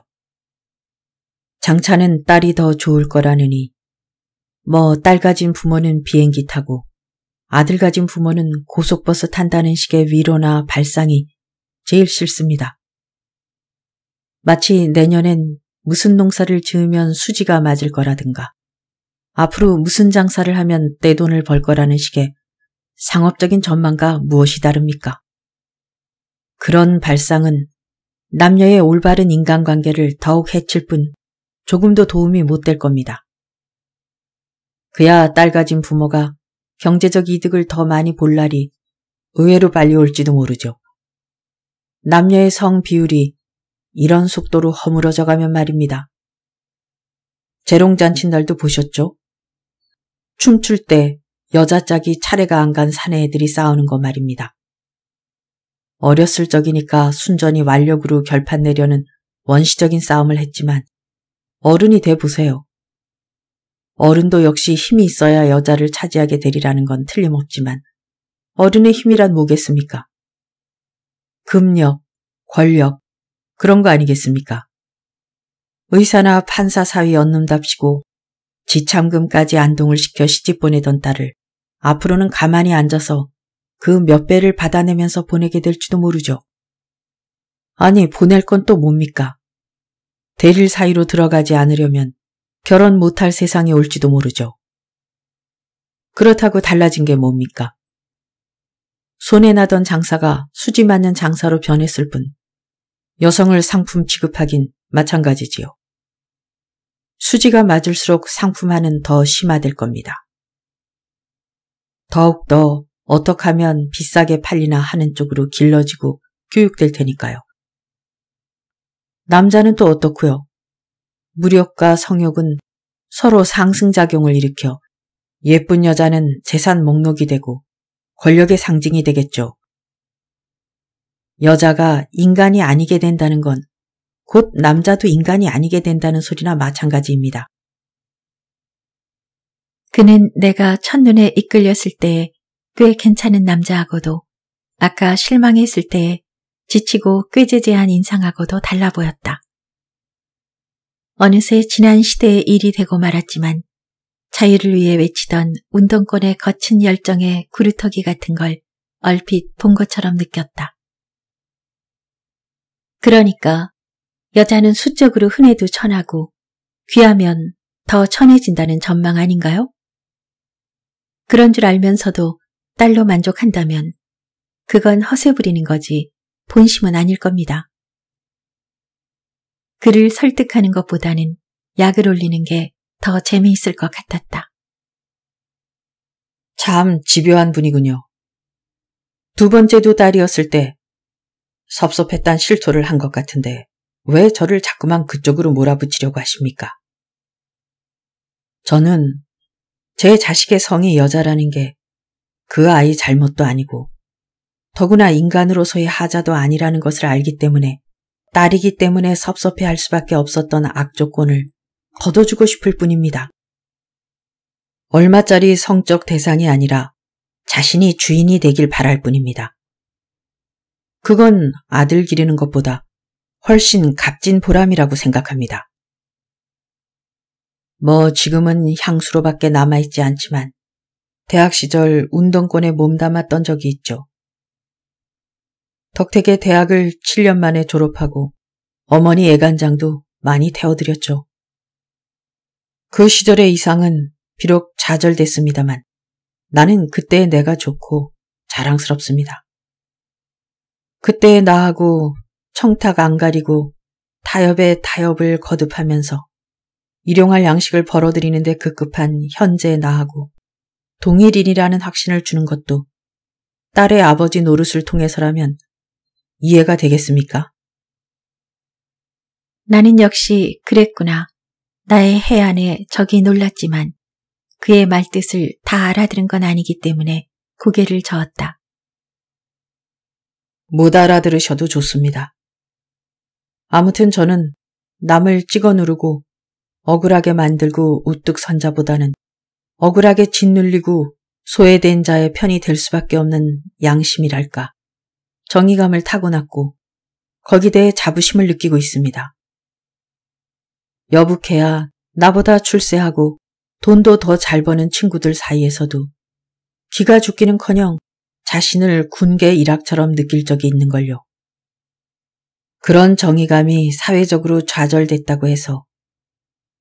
장차는 딸이 더 좋을 거라느니 뭐 딸 가진 부모는 비행기 타고 아들 가진 부모는 고속버스 탄다는 식의 위로나 발상이 제일 싫습니다. 마치 내년엔 무슨 농사를 지으면 수지가 맞을 거라든가 앞으로 무슨 장사를 하면 떼돈을 벌 거라는 식의 상업적인 전망과 무엇이 다릅니까? 그런 발상은 남녀의 올바른 인간관계를 더욱 해칠 뿐 조금도 도움이 못 될 겁니다. 그야 딸 가진 부모가 경제적 이득을 더 많이 볼 날이 의외로 빨리 올지도 모르죠. 남녀의 성 비율이 이런 속도로 허물어져 가면 말입니다. 재롱잔치날도 보셨죠? 춤출 때 여자 짝이 차례가 안 간 사내애들이 싸우는 거 말입니다. 어렸을 적이니까 순전히 완력으로 결판 내려는 원시적인 싸움을 했지만 어른이 돼 보세요. 어른도 역시 힘이 있어야 여자를 차지하게 되리라는 건 틀림없지만 어른의 힘이란 뭐겠습니까? 금력, 권력, 그런 거 아니겠습니까? 의사나 판사 사위 얻는답시고 지참금까지 안동을 시켜 시집 보내던 딸을 앞으로는 가만히 앉아서 그몇 배를 받아내면서 보내게 될지도 모르죠. 아니 보낼 건 또 뭡니까? 대릴 사이로 들어가지 않으려면 결혼 못할 세상에 올지도 모르죠. 그렇다고 달라진 게 뭡니까? 손에 나던 장사가 수지 맞는 장사로 변했을 뿐 여성을 상품 취급하긴 마찬가지지요. 수지가 맞을수록 상품화는 더 심화될 겁니다. 더욱더 어떻게 하면 비싸게 팔리나 하는 쪽으로 길러지고 교육될 테니까요. 남자는 또 어떻고요? 무력과 성욕은 서로 상승작용을 일으켜 예쁜 여자는 재산 목록이 되고 권력의 상징이 되겠죠. 여자가 인간이 아니게 된다는 건 곧 남자도 인간이 아니게 된다는 소리나 마찬가지입니다. 그는 내가 첫눈에 이끌렸을 때꽤 괜찮은 남자하고도 아까 실망했을 때에 지치고 꾀제제한 인상하고도 달라 보였다. 어느새 지난 시대의 일이 되고 말았지만 자유를 위해 외치던 운동권의 거친 열정의 구르터기 같은 걸 얼핏 본 것처럼 느꼈다. 그러니까 여자는 수적으로 흔해도 천하고 귀하면 더 천해진다는 전망 아닌가요? 그런 줄 알면서도 딸로 만족한다면 그건 허세 부리는 거지 본심은 아닐 겁니다. 그를 설득하는 것보다는 약을 올리는 게 더 재미있을 것 같았다. 참 집요한 분이군요. 두 번째도 딸이었을 때 섭섭했단 실토를 한 것 같은데 왜 저를 자꾸만 그쪽으로 몰아붙이려고 하십니까? 저는 제 자식의 성이 여자라는 게그 아이 잘못도 아니고 더구나 인간으로서의 하자도 아니라는 것을 알기 때문에 딸이기 때문에 섭섭해할 수밖에 없었던 악조건을 걷어주고 싶을 뿐입니다. 얼마짜리 성적 대상이 아니라 자신이 주인이 되길 바랄 뿐입니다. 그건 아들 기르는 것보다 훨씬 값진 보람이라고 생각합니다. 뭐 지금은 향수로밖에 남아있지 않지만 대학 시절 운동권에 몸담았던 적이 있죠. 덕택의 대학을 7년 만에 졸업하고 어머니 애간장도 많이 태워드렸죠. 그 시절의 이상은 비록 좌절됐습니다만 나는 그때의 내가 좋고 자랑스럽습니다. 그때의 나하고 청탁 안 가리고 타협에 타협을 거듭하면서 일용할 양식을 벌어들이는데 급급한 현재의 나하고 동일인이라는 확신을 주는 것도 딸의 아버지 노릇을 통해서라면 이해가 되겠습니까? 나는 역시 그랬구나. 나의 해안에 적이 놀랐지만 그의 말뜻을 다 알아들은 건 아니기 때문에 고개를 저었다. 못 알아들으셔도 좋습니다. 아무튼 저는 남을 찍어 누르고 억울하게 만들고 우뚝 선 자보다는 억울하게 짓눌리고 소외된 자의 편이 될 수밖에 없는 양심이랄까. 정의감을 타고났고 거기 대해 자부심을 느끼고 있습니다. 여부캐야 나보다 출세하고 돈도 더 잘 버는 친구들 사이에서도 기가 죽기는커녕 자신을 군계 일학처럼 느낄 적이 있는걸요. 그런 정의감이 사회적으로 좌절됐다고 해서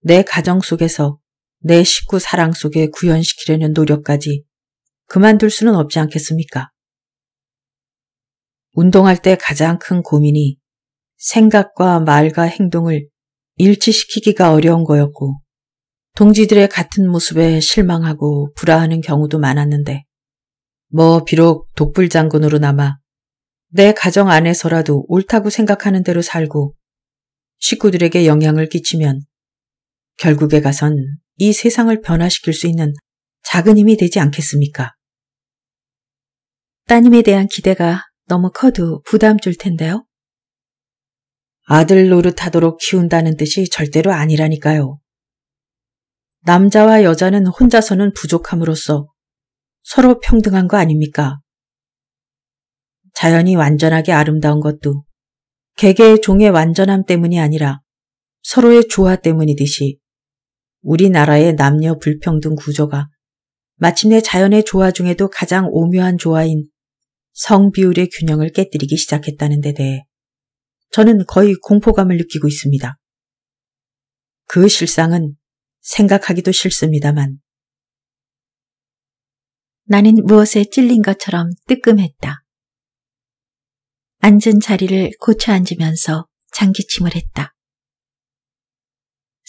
내 가정 속에서 내 식구 사랑 속에 구현시키려는 노력까지 그만둘 수는 없지 않겠습니까? 운동할 때 가장 큰 고민이 생각과 말과 행동을 일치시키기가 어려운 거였고 동지들의 같은 모습에 실망하고 불화하는 경우도 많았는데 뭐 비록 독불장군으로 남아 내 가정 안에서라도 옳다고 생각하는 대로 살고 식구들에게 영향을 끼치면 결국에 가선 이 세상을 변화시킬 수 있는 작은 힘이 되지 않겠습니까? 따님에 대한 기대가 너무 커도 부담 줄 텐데요. 아들 노릇하도록 키운다는 뜻이 절대로 아니라니까요. 남자와 여자는 혼자서는 부족함으로써 서로 평등한 거 아닙니까? 자연이 완전하게 아름다운 것도 개개의 종의 완전함 때문이 아니라 서로의 조화 때문이듯이 우리나라의 남녀 불평등 구조가 마침내 자연의 조화 중에도 가장 오묘한 조화인 성 비율의 균형을 깨뜨리기 시작했다는 데 대해 저는 거의 공포감을 느끼고 있습니다. 그 실상은 생각하기도 싫습니다만. 나는 무엇에 찔린 것처럼 뜨끔했다. 앉은 자리를 고쳐 앉으면서 장기침을 했다.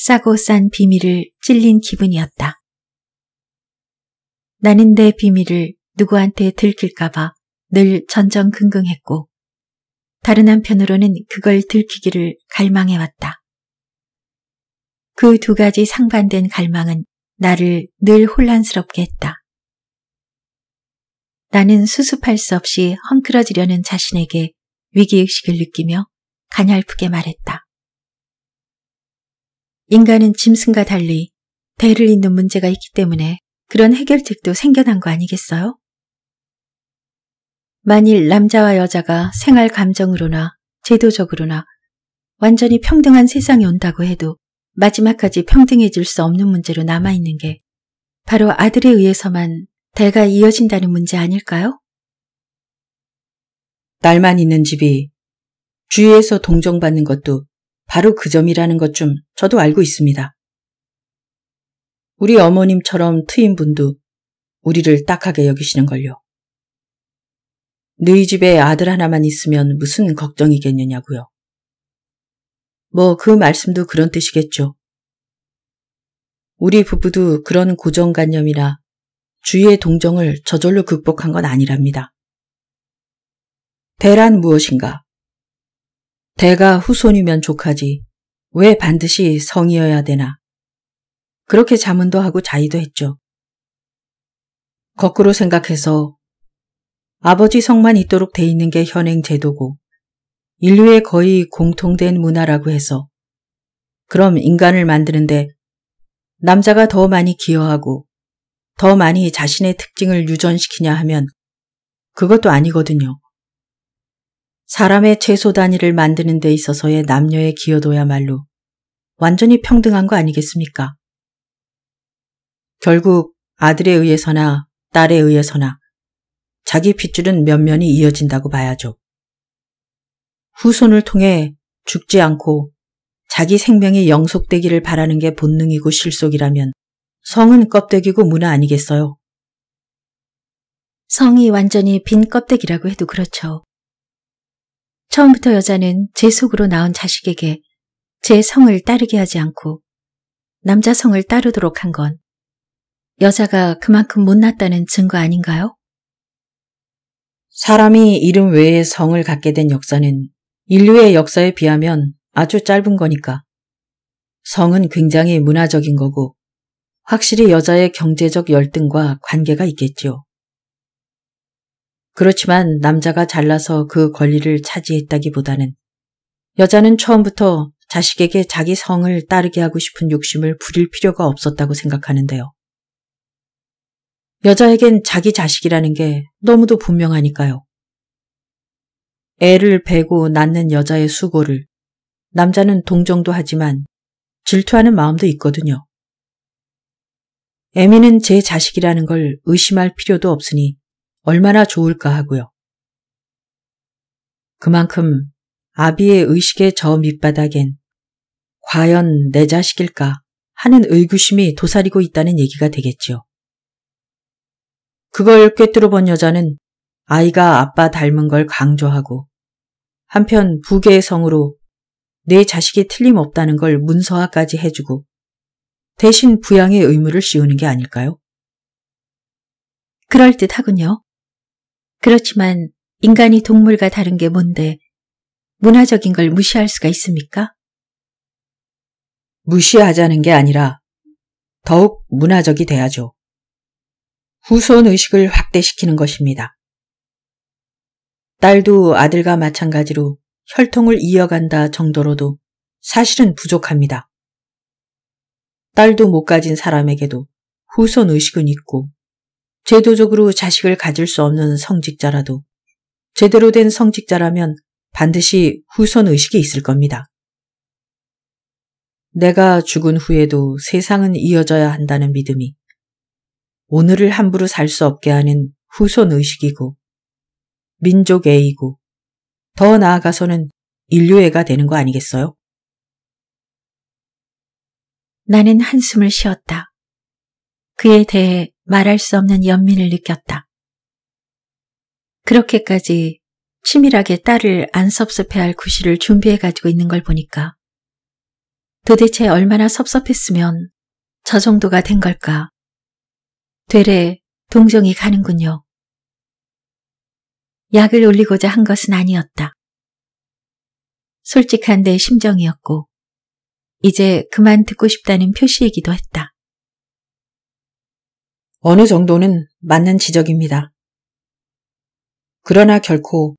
싸고 싼 비밀을 찔린 기분이었다. 나는 내 비밀을 누구한테 들킬까봐 늘 전전긍긍했고 다른 한편으로는 그걸 들키기를 갈망해왔다. 그 두 가지 상반된 갈망은 나를 늘 혼란스럽게 했다. 나는 수습할 수 없이 헝클어지려는 자신에게 위기의식을 느끼며 가냘프게 말했다. 인간은 짐승과 달리 대를 잇는 문제가 있기 때문에 그런 해결책도 생겨난 거 아니겠어요? 만일 남자와 여자가 생활 감정으로나 제도적으로나 완전히 평등한 세상이 온다고 해도 마지막까지 평등해질 수 없는 문제로 남아있는 게 바로 아들에 의해서만 대가 이어진다는 문제 아닐까요? 딸만 있는 집이 주위에서 동정받는 것도 바로 그 점이라는 것 좀 저도 알고 있습니다. 우리 어머님처럼 트인분도 우리를 딱하게 여기시는걸요. 너희 집에 아들 하나만 있으면 무슨 걱정이겠느냐고요. 뭐 그 말씀도 그런 뜻이겠죠. 우리 부부도 그런 고정관념이나 주위의 동정을 저절로 극복한 건 아니랍니다. 대란 무엇인가? 대가 후손이면 조하지왜 반드시 성이어야 되나. 그렇게 자문도 하고 자의도 했죠. 거꾸로 생각해서 아버지 성만 있도록 돼 있는 게 현행 제도고 인류의 거의 공통된 문화라고 해서 그럼 인간을 만드는데 남자가 더 많이 기여하고 더 많이 자신의 특징을 유전시키냐 하면 그것도 아니거든요. 사람의 최소 단위를 만드는 데 있어서의 남녀의 기여도야말로 완전히 평등한 거 아니겠습니까? 결국 아들에 의해서나 딸에 의해서나 자기 핏줄은 면면이 이어진다고 봐야죠. 후손을 통해 죽지 않고 자기 생명이 영속되기를 바라는 게 본능이고 실속이라면 성은 껍데기고 문화 아니겠어요? 성이 완전히 빈 껍데기라고 해도 그렇죠. 처음부터 여자는 제 속으로 나온 자식에게 제 성을 따르게 하지 않고 남자 성을 따르도록 한 건 여자가 그만큼 못났다는 증거 아닌가요? 사람이 이름 외에 성을 갖게 된 역사는 인류의 역사에 비하면 아주 짧은 거니까. 성은 굉장히 문화적인 거고 확실히 여자의 경제적 열등과 관계가 있겠지요. 그렇지만 남자가 잘나서 그 권리를 차지했다기보다는 여자는 처음부터 자식에게 자기 성을 따르게 하고 싶은 욕심을 부릴 필요가 없었다고 생각하는데요. 여자에겐 자기 자식이라는 게 너무도 분명하니까요. 애를 베고 낳는 여자의 수고를 남자는 동정도 하지만 질투하는 마음도 있거든요. 애미는 제 자식이라는 걸 의심할 필요도 없으니 얼마나 좋을까 하고요. 그만큼 아비의 의식의 저 밑바닥엔 과연 내 자식일까 하는 의구심이 도사리고 있다는 얘기가 되겠지요. 그걸 꿰뚫어 본 여자는 아이가 아빠 닮은 걸 강조하고 한편 부계의 성으로 내 자식이 틀림없다는 걸 문서화까지 해주고 대신 부양의 의무를 씌우는 게 아닐까요? 그럴듯 하군요. 그렇지만 인간이 동물과 다른 게 뭔데 문화적인 걸 무시할 수가 있습니까? 무시하자는 게 아니라 더욱 문화적이 돼야죠. 후손의식을 확대시키는 것입니다. 딸도 아들과 마찬가지로 혈통을 이어간다 정도로도 사실은 부족합니다. 딸도 못 가진 사람에게도 후손의식은 있고 제도적으로 자식을 가질 수 없는 성직자라도 제대로 된 성직자라면 반드시 후손의식이 있을 겁니다. 내가 죽은 후에도 세상은 이어져야 한다는 믿음이 오늘을 함부로 살 수 없게 하는 후손의식이고 민족애이고 더 나아가서는 인류애가 되는 거 아니겠어요? 나는 한숨을 쉬었다. 그에 대해 말할 수 없는 연민을 느꼈다. 그렇게까지 치밀하게 딸을 안 섭섭해할 구실을 준비해 가지고 있는 걸 보니까 도대체 얼마나 섭섭했으면 저 정도가 된 걸까. 되레 동정이 가는군요. 약을 올리고자 한 것은 아니었다. 솔직한 내 심정이었고 이제 그만 듣고 싶다는 표시이기도 했다. 어느 정도는 맞는 지적입니다. 그러나 결코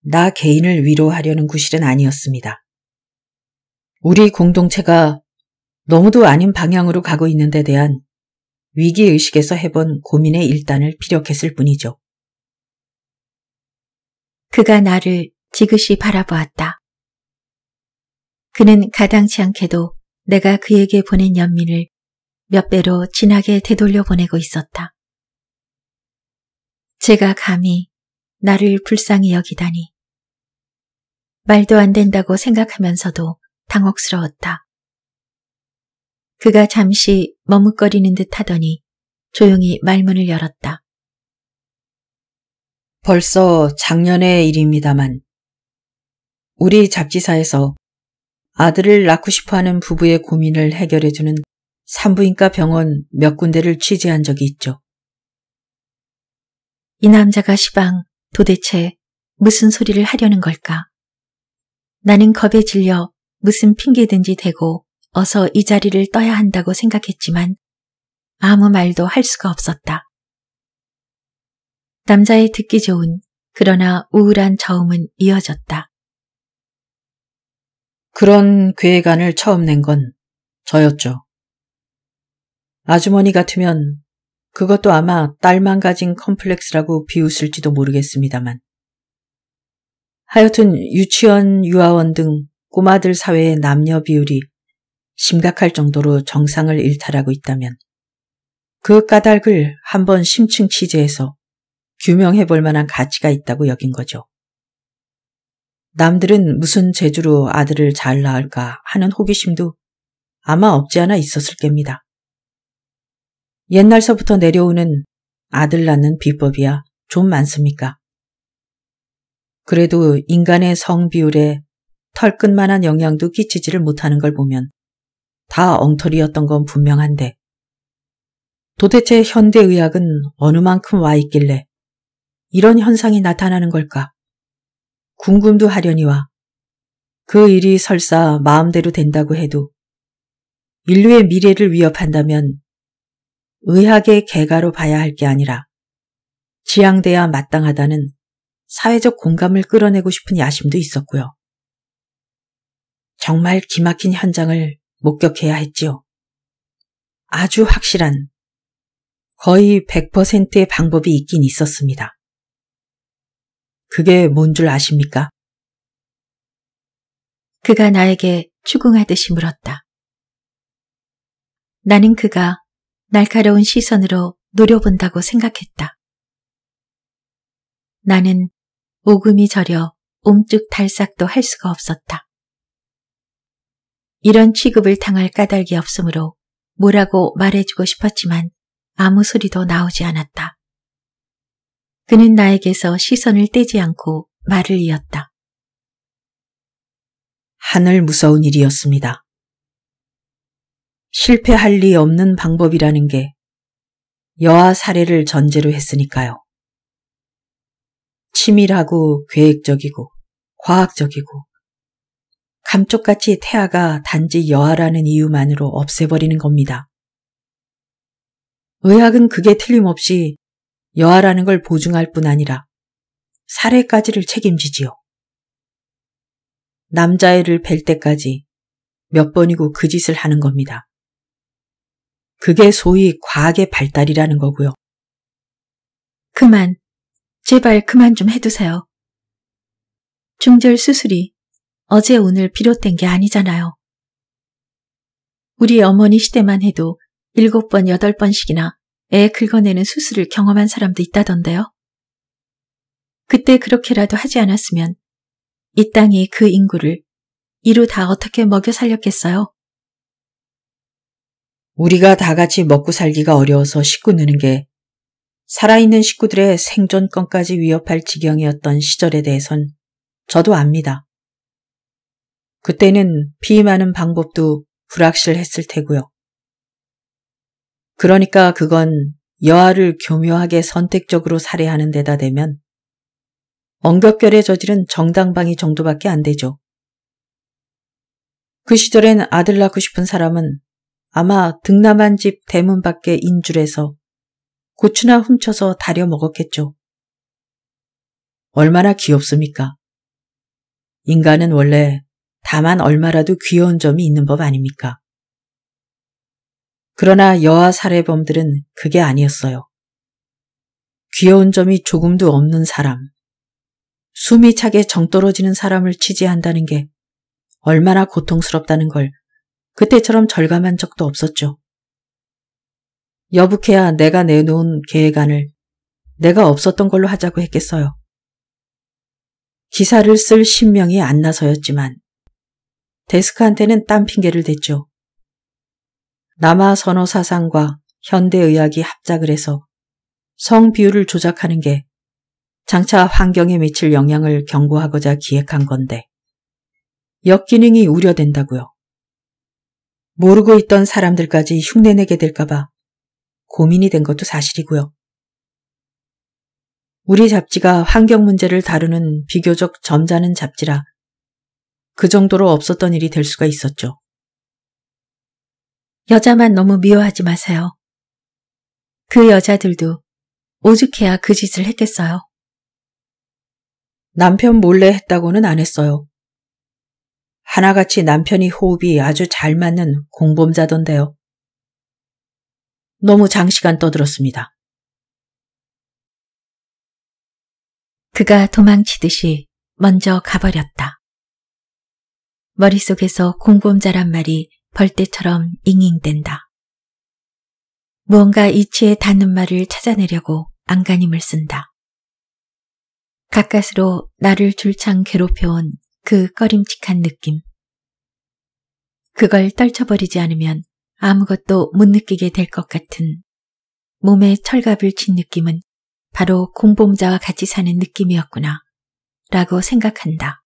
나 개인을 위로하려는 구실은 아니었습니다. 우리 공동체가 너무도 아닌 방향으로 가고 있는 데 대한 위기의식에서 해본 고민의 일단을 피력했을 뿐이죠. 그가 나를 지그시 바라보았다. 그는 가당치 않게도 내가 그에게 보낸 연민을 몇 배로 진하게 되돌려 보내고 있었다. 제가 감히 나를 불쌍히 여기다니. 말도 안 된다고 생각하면서도 당혹스러웠다. 그가 잠시 머뭇거리는 듯 하더니 조용히 말문을 열었다. 벌써 작년의 일입니다만 우리 잡지사에서 아들을 낳고 싶어하는 부부의 고민을 해결해주는 산부인과 병원 몇 군데를 취재한 적이 있죠. 이 남자가 시방 도대체 무슨 소리를 하려는 걸까? 나는 겁에 질려 무슨 핑계든지 대고 어서 이 자리를 떠야 한다고 생각했지만 아무 말도 할 수가 없었다. 남자의 듣기 좋은 그러나 우울한 저음은 이어졌다. 그런 괴간을 처음 낸 건 저였죠. 아주머니 같으면 그것도 아마 딸만 가진 컴플렉스라고 비웃을지도 모르겠습니다만. 하여튼 유치원, 유아원 등 꼬마들 사회의 남녀 비율이 심각할 정도로 정상을 일탈하고 있다면 그 까닭을 한번 심층 취재해서 규명해 볼 만한 가치가 있다고 여긴 거죠. 남들은 무슨 재주로 아들을 잘 낳을까 하는 호기심도 아마 없지 않아 있었을 겁니다. 옛날서부터 내려오는 아들 낳는 비법이야 좀 많습니까? 그래도 인간의 성 비율에 털끝만한 영향도 끼치지를 못하는 걸 보면 다 엉터리였던 건 분명한데 도대체 현대의학은 어느 만큼 와 있길래 이런 현상이 나타나는 걸까? 궁금도 하려니와 그 일이 설사 마음대로 된다고 해도 인류의 미래를 위협한다면 의학의 개가로 봐야 할 게 아니라 지향돼야 마땅하다는 사회적 공감을 끌어내고 싶은 야심도 있었고요. 정말 기막힌 현장을 목격해야 했지요. 아주 확실한 거의 100%의 방법이 있긴 있었습니다. 그게 뭔 줄 아십니까? 그가 나에게 추궁하듯이 물었다. 나는 그가 날카로운 시선으로 노려본다고 생각했다. 나는 오금이 저려 움쭉달싹도할 수가 없었다. 이런 취급을 당할 까닭이 없으므로 뭐라고 말해주고 싶었지만 아무 소리도 나오지 않았다. 그는 나에게서 시선을 떼지 않고 말을 이었다. 하늘 무서운 일이었습니다. 실패할 리 없는 방법이라는 게 여아 사례를 전제로 했으니까요. 치밀하고 계획적이고 과학적이고 감쪽같이 태아가 단지 여아라는 이유만으로 없애버리는 겁니다. 의학은 그게 틀림없이 여아라는 걸 보증할 뿐 아니라 사례까지를 책임지지요. 남자애를 뵐 때까지 몇 번이고 그 짓을 하는 겁니다. 그게 소위 과학의 발달이라는 거고요. 그만, 제발 그만 좀 해두세요. 중절 수술이 어제 오늘 비롯된 게 아니잖아요. 우리 어머니 시대만 해도 7번, 8번씩이나 애 긁어내는 수술을 경험한 사람도 있다던데요. 그때 그렇게라도 하지 않았으면 이 땅이 그 인구를 이루 다 어떻게 먹여 살렸겠어요? 우리가 다 같이 먹고 살기가 어려워서 식구 느는 게 살아있는 식구들의 생존권까지 위협할 지경이었던 시절에 대해선 저도 압니다. 그때는 피임하는 방법도 불확실했을 테고요. 그러니까 그건 여아를 교묘하게 선택적으로 살해하는 데다 대면 엉겁결에저지른 정당방위 정도밖에 안 되죠. 그 시절엔 아들 낳고 싶은 사람은 아마 등남한 집 대문 밖에 인줄에서 고추나 훔쳐서 다려 먹었겠죠. 얼마나 귀엽습니까? 인간은 원래 다만 얼마라도 귀여운 점이 있는 법 아닙니까? 그러나 여아 살해범들은 그게 아니었어요. 귀여운 점이 조금도 없는 사람, 숨이 차게 정떨어지는 사람을 취재한다는 게 얼마나 고통스럽다는 걸 그때처럼 절감한 적도 없었죠. 여부케야 내가 내놓은 계획안을 내가 없었던 걸로 하자고 했겠어요. 기사를 쓸 신명이 안 나서였지만 데스크한테는 딴 핑계를 댔죠. 남아 선호 사상과 현대의학이 합작을 해서 성 비율을 조작하는 게 장차 환경에 미칠 영향을 경고하고자 기획한 건데 역기능이 우려된다고요. 모르고 있던 사람들까지 흉내내게 될까봐 고민이 된 것도 사실이고요. 우리 잡지가 환경 문제를 다루는 비교적 점잖은 잡지라 그 정도로 없었던 일이 될 수가 있었죠. 여자만 너무 미워하지 마세요. 그 여자들도 오죽해야 그 짓을 했겠어요. 남편 몰래 했다고는 안 했어요. 하나같이 남편이 호흡이 아주 잘 맞는 공범자던데요. 너무 장시간 떠들었습니다. 그가 도망치듯이 먼저 가버렸다. 머릿속에서 공범자란 말이 벌떼처럼 잉잉댄다. 무언가 이치에 닿는 말을 찾아내려고 안간힘을 쓴다. 가까스로 나를 줄창 괴롭혀온 그 꺼림칙한 느낌. 그걸 떨쳐버리지 않으면 아무것도 못 느끼게 될 것 같은 몸에 철갑을 친 느낌은 바로 공범자와 같이 사는 느낌이었구나 라고 생각한다.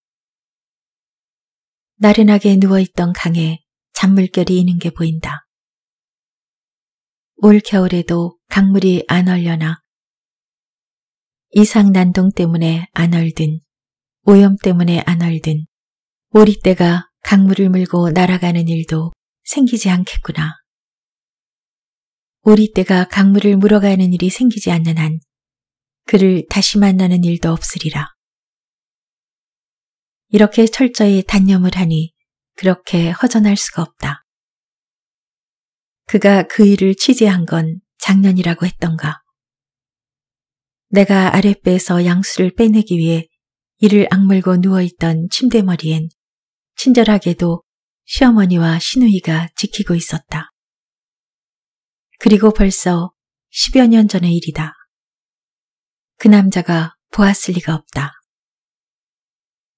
나른하게 누워있던 강에 잔물결이 있는게 보인다. 올 겨울에도 강물이 안 얼려나 이상 난동 때문에 안 얼든 오염 때문에 안 얼든 오리떼가 강물을 물고 날아가는 일도 생기지 않겠구나. 오리떼가 강물을 물어가는 일이 생기지 않는 한 그를 다시 만나는 일도 없으리라. 이렇게 철저히 단념을 하니 그렇게 허전할 수가 없다. 그가 그 일을 취재한 건 작년이라고 했던가. 내가 아랫배에서 양수를 빼내기 위해 이를 악물고 누워있던 침대머리엔 친절하게도 시어머니와 시누이가 지키고 있었다. 그리고 벌써 10여 년 전의 일이다. 그 남자가 보았을 리가 없다.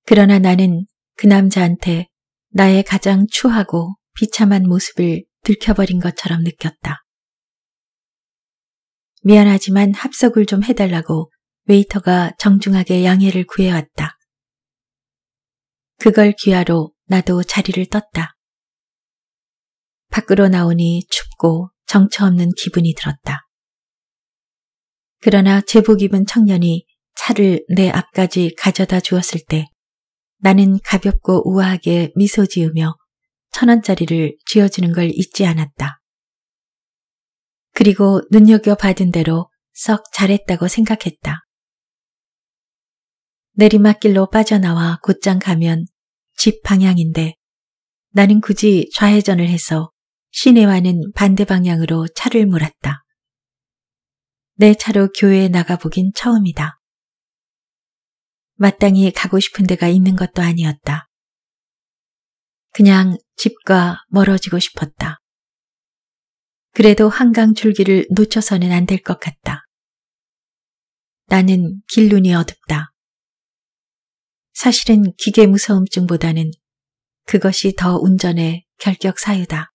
그러나 나는 그 남자한테 나의 가장 추하고 비참한 모습을 들켜버린 것처럼 느꼈다. 미안하지만 합석을 좀 해달라고 웨이터가 정중하게 양해를 구해왔다. 그걸 귀하로 나도 자리를 떴다. 밖으로 나오니 춥고 정처없는 기분이 들었다. 그러나 제복 입은 청년이 차를 내 앞까지 가져다 주었을 때 나는 가볍고 우아하게 미소 지으며 천 원짜리를 쥐어주는 걸 잊지 않았다. 그리고 눈여겨받은 대로 썩 잘했다고 생각했다. 내리막길로 빠져나와 곧장 가면 집 방향인데 나는 굳이 좌회전을 해서 시내와는 반대 방향으로 차를 몰았다. 내 차로 교회에 나가보긴 처음이다. 마땅히 가고 싶은 데가 있는 것도 아니었다. 그냥 집과 멀어지고 싶었다. 그래도 한강 줄기를 놓쳐서는 안 될 것 같다. 나는 길눈이 어둡다. 사실은 기계 무서움증보다는 그것이 더 운전의 결격 사유다.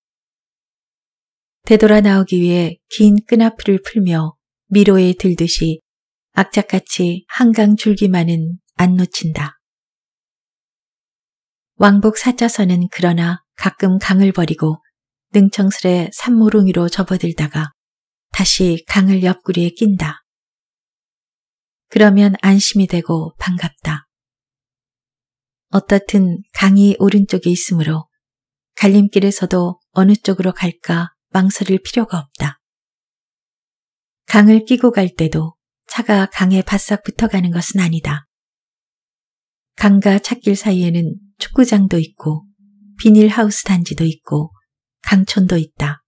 되돌아 나오기 위해 긴 끈앞을 풀며 미로에 들듯이 악착같이 한강 줄기만은 안 놓친다. 왕복 사자선은 그러나 가끔 강을 버리고 능청스레 산모롱이로 접어들다가 다시 강을 옆구리에 낀다. 그러면 안심이 되고 반갑다. 어떻든 강이 오른쪽에 있으므로 갈림길에서도 어느 쪽으로 갈까 망설일 필요가 없다. 강을 끼고 갈 때도 차가 강에 바싹 붙어가는 것은 아니다. 강과 찻길 사이에는 축구장도 있고 비닐하우스 단지도 있고 강촌도 있다.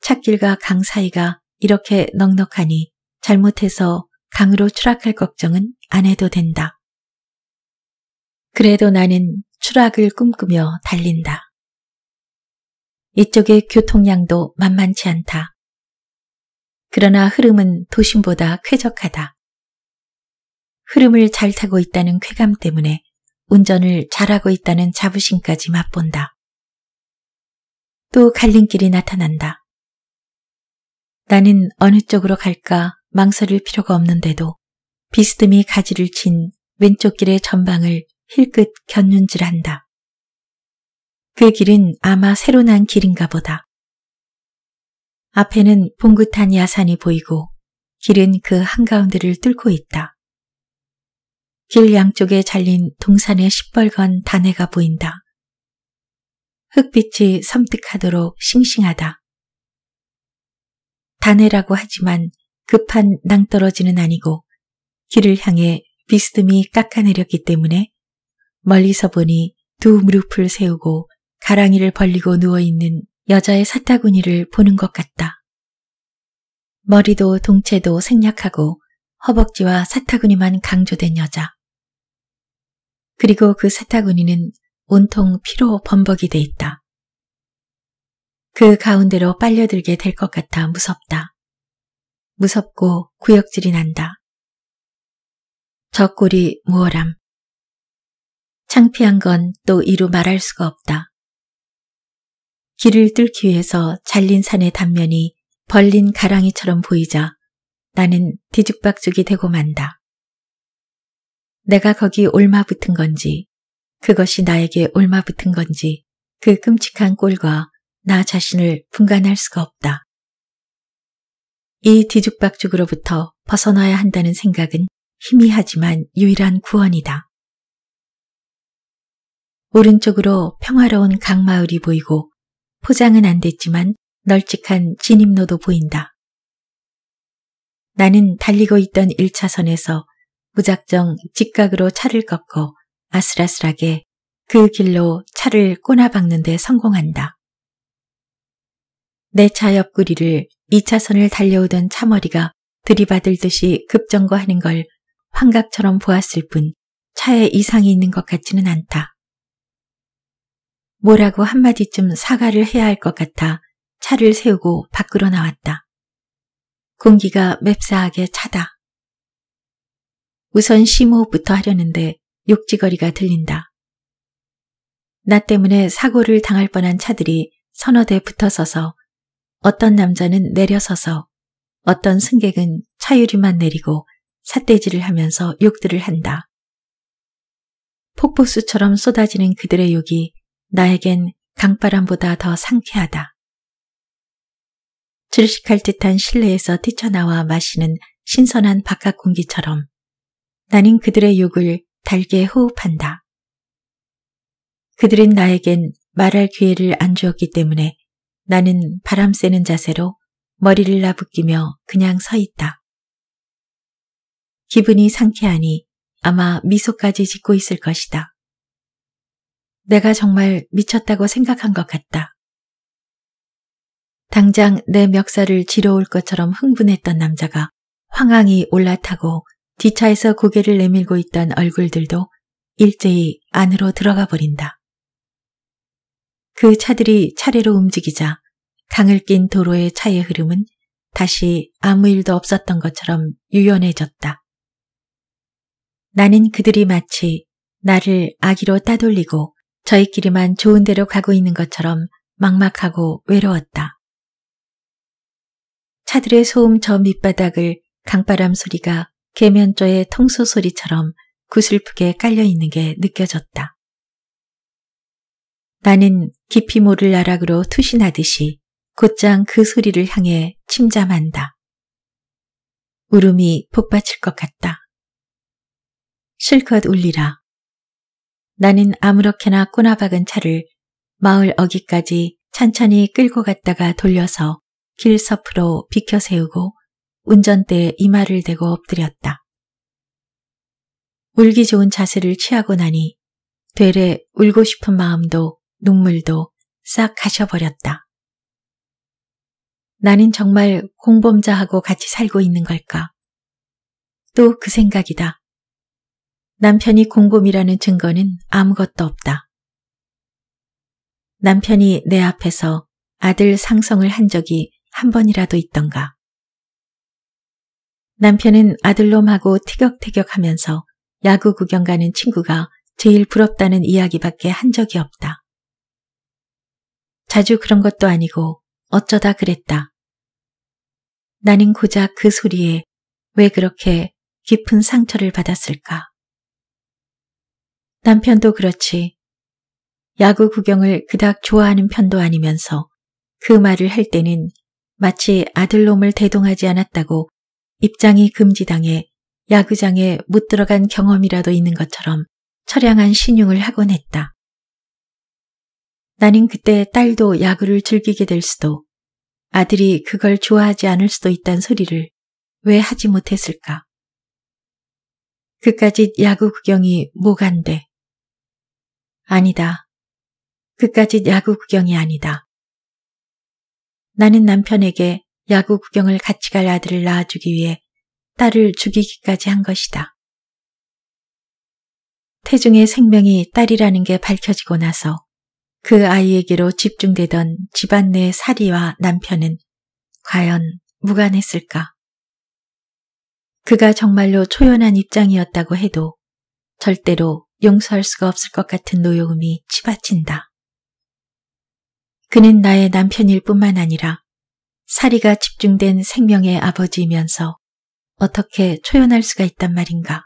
찻길과 강 사이가 이렇게 넉넉하니 잘못해서 강으로 추락할 걱정은 안 해도 된다. 그래도 나는 추락을 꿈꾸며 달린다. 이쪽의 교통량도 만만치 않다. 그러나 흐름은 도심보다 쾌적하다. 흐름을 잘 타고 있다는 쾌감 때문에 운전을 잘하고 있다는 자부심까지 맛본다. 또 갈림길이 나타난다. 나는 어느 쪽으로 갈까 망설일 필요가 없는데도 비스듬히 가지를 친 왼쪽 길의 전방을 힐끗 곁눈 질한다그 길은 아마 새로 난 길인가 보다. 앞에는 봉긋한 야산이 보이고 길은 그 한가운데를 뚫고 있다. 길 양쪽에 잘린 동산의 시뻘건 단해가 보인다. 흙빛이 섬뜩하도록 싱싱하다. 단해라고 하지만 급한 낭떠러지는 아니고 길을 향해 비스듬히 깎아내렸기 때문에 멀리서 보니 두 무릎을 세우고 가랑이를 벌리고 누워있는 여자의 사타구니를 보는 것 같다. 머리도 동체도 생략하고 허벅지와 사타구니만 강조된 여자. 그리고 그 사타구니는 온통 피로 범벅이 돼 있다. 그 가운데로 빨려들게 될 것 같아 무섭다. 무섭고 구역질이 난다. 저 꼴이 무어람. 창피한 건 또 이루 말할 수가 없다. 길을 뚫기 위해서 잘린 산의 단면이 벌린 가랑이처럼 보이자 나는 뒤죽박죽이 되고 만다. 내가 거기 올마붙은 건지 그것이 나에게 올마붙은 건지 그 끔찍한 꼴과 나 자신을 분간할 수가 없다. 이 뒤죽박죽으로부터 벗어나야 한다는 생각은 희미하지만 유일한 구원이다. 오른쪽으로 평화로운 강마을이 보이고 포장은 안 됐지만 널찍한 진입로도 보인다. 나는 달리고 있던 1차선에서 무작정 직각으로 차를 꺾고 아슬아슬하게 그 길로 차를 꼬나박는 데 성공한다. 내 차 옆구리를 2차선을 달려오던 차머리가 들이받을 듯이 급정거하는 걸 환각처럼 보았을 뿐 차에 이상이 있는 것 같지는 않다. 뭐라고 한마디쯤 사과를 해야 할 것 같아 차를 세우고 밖으로 나왔다. 공기가 맵싸하게 차다. 우선 심호흡부터 하려는데 욕지거리가 들린다. 나 때문에 사고를 당할 뻔한 차들이 서너 대 붙어서서 어떤 남자는 내려서서 어떤 승객은 차유리만 내리고 삿대질을 하면서 욕들을 한다. 폭포수처럼 쏟아지는 그들의 욕이 나에겐 강바람보다 더 상쾌하다. 질식할 듯한 실내에서 뛰쳐나와 마시는 신선한 바깥 공기처럼 나는 그들의 욕을 달게 호흡한다. 그들은 나에겐 말할 기회를 안 주었기 때문에 나는 바람 쐬는 자세로 머리를 나부끼며 그냥 서 있다. 기분이 상쾌하니 아마 미소까지 짓고 있을 것이다. 내가 정말 미쳤다고 생각한 것 같다. 당장 내 멱살을 지려올 것처럼 흥분했던 남자가 황황히 올라타고 뒤차에서 고개를 내밀고 있던 얼굴들도 일제히 안으로 들어가 버린다. 그 차들이 차례로 움직이자 강을 낀 도로의 차의 흐름은 다시 아무 일도 없었던 것처럼 유연해졌다. 나는 그들이 마치 나를 아기로 따돌리고 저희끼리만 좋은 대로 가고 있는 것처럼 막막하고 외로웠다. 차들의 소음 저 밑바닥을 강바람 소리가 계면조의 통소 소리처럼 구슬프게 깔려있는 게 느껴졌다. 나는 깊이 모를 나락으로 투신하듯이 곧장 그 소리를 향해 침잠한다. 울음이 폭받칠것 같다. 실컷 울리라. 나는 아무렇게나 꼬나박은 차를 마을 어귀까지 천천히 끌고 갔다가 돌려서 길 서프로 비켜 세우고 운전대에 이마를 대고 엎드렸다. 울기 좋은 자세를 취하고 나니 되레 울고 싶은 마음도 눈물도 싹 가셔버렸다. 나는 정말 공범자하고 같이 살고 있는 걸까? 또 그 생각이다. 남편이 공범이라는 증거는 아무것도 없다. 남편이 내 앞에서 아들 상성을 한 적이 한 번이라도 있던가. 남편은 아들놈하고 티격태격 하면서 야구 구경 가는 친구가 제일 부럽다는 이야기밖에 한 적이 없다. 자주 그런 것도 아니고 어쩌다 그랬다. 나는 고작 그 소리에 왜 그렇게 깊은 상처를 받았을까? 남편도 그렇지. 야구 구경을 그닥 좋아하는 편도 아니면서 그 말을 할 때는 마치 아들놈을 대동하지 않았다고 입장이 금지당해 야구장에 못 들어간 경험이라도 있는 것처럼 처량한 신용을 하곤 했다. 나는 그때 딸도 야구를 즐기게 될 수도 아들이 그걸 좋아하지 않을 수도 있단 소리를 왜 하지 못했을까? 그까짓 야구 구경이 뭐간데 아니다. 그까지 야구 구경이 아니다. 나는 남편에게 야구 구경을 같이 갈 아들을 낳아주기 위해 딸을 죽이기까지 한 것이다. 태중의 생명이 딸이라는 게 밝혀지고 나서 그 아이에게로 집중되던 집안 내 사리와 남편은 과연 무관했을까? 그가 정말로 초연한 입장이었다고 해도 절대로 용서할 수가 없을 것 같은 노여움이 치받친다. 그는 나의 남편일 뿐만 아니라 사리가 집중된 생명의 아버지이면서 어떻게 초연할 수가 있단 말인가.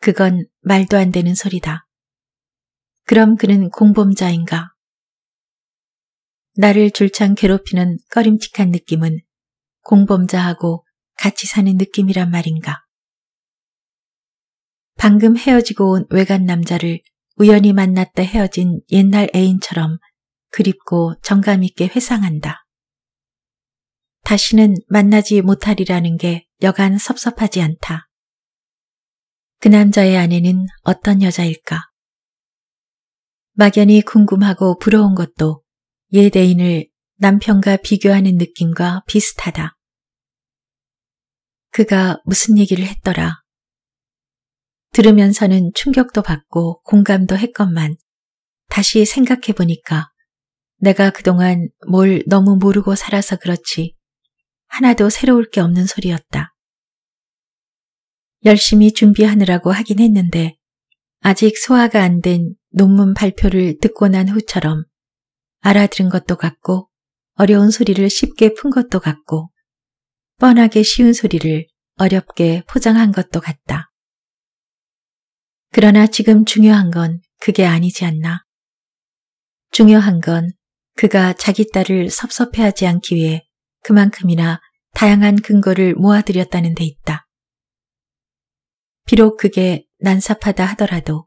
그건 말도 안 되는 소리다. 그럼 그는 공범자인가? 나를 줄창 괴롭히는 꺼림칙한 느낌은 공범자하고 같이 사는 느낌이란 말인가? 방금 헤어지고 온 외간 남자를 우연히 만났다 헤어진 옛날 애인처럼 그립고 정감 있게 회상한다. 다시는 만나지 못하리라는 게 여간 섭섭하지 않다. 그 남자의 아내는 어떤 여자일까? 막연히 궁금하고 부러운 것도 옛 애인을 남편과 비교하는 느낌과 비슷하다. 그가 무슨 얘기를 했더라. 들으면서는 충격도 받고 공감도 했건만 다시 생각해보니까 내가 그동안 뭘 너무 모르고 살아서 그렇지 하나도 새로울 게 없는 소리였다. 열심히 준비하느라고 하긴 했는데 아직 소화가 안 된 논문 발표를 듣고 난 후처럼 알아들은 것도 같고 어려운 소리를 쉽게 푼 것도 같고 뻔하게 쉬운 소리를 어렵게 포장한 것도 같다. 그러나 지금 중요한 건 그게 아니지 않나. 중요한 건 그가 자기 딸을 섭섭해하지 않기 위해 그만큼이나 다양한 근거를 모아들였다는 데 있다. 비록 그게 난삽하다 하더라도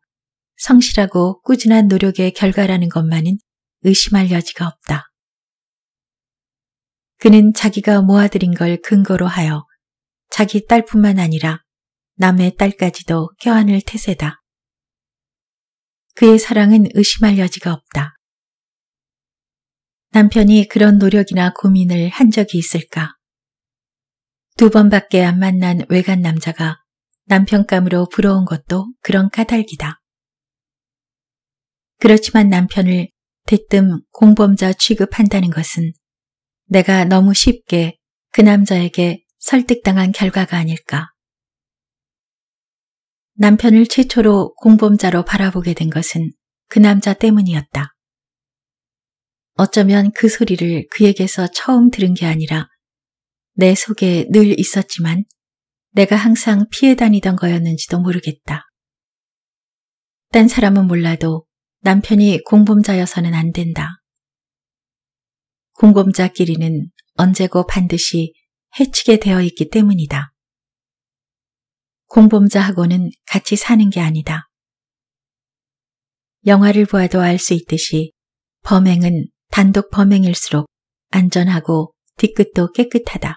성실하고 꾸준한 노력의 결과라는 것만은 의심할 여지가 없다. 그는 자기가 모아들인 걸 근거로 하여 자기 딸뿐만 아니라 남의 딸까지도 껴안을 태세다. 그의 사랑은 의심할 여지가 없다. 남편이 그런 노력이나 고민을 한 적이 있을까? 두 번밖에 안 만난 외간 남자가 남편감으로 부러운 것도 그런 까닭이다. 그렇지만 남편을 대뜸 공범자 취급한다는 것은 내가 너무 쉽게 그 남자에게 설득당한 결과가 아닐까. 남편을 최초로 공범자로 바라보게 된 것은 그 남자 때문이었다. 어쩌면 그 소리를 그에게서 처음 들은 게 아니라 내 속에 늘 있었지만 내가 항상 피해 다니던 거였는지도 모르겠다. 딴 사람은 몰라도 남편이 공범자여서는 안 된다. 공범자끼리는 언제고 반드시 해치게 되어 있기 때문이다. 공범자하고는 같이 사는 게 아니다. 영화를 보아도 알 수 있듯이 범행은 단독 범행일수록 안전하고 뒤끝도 깨끗하다.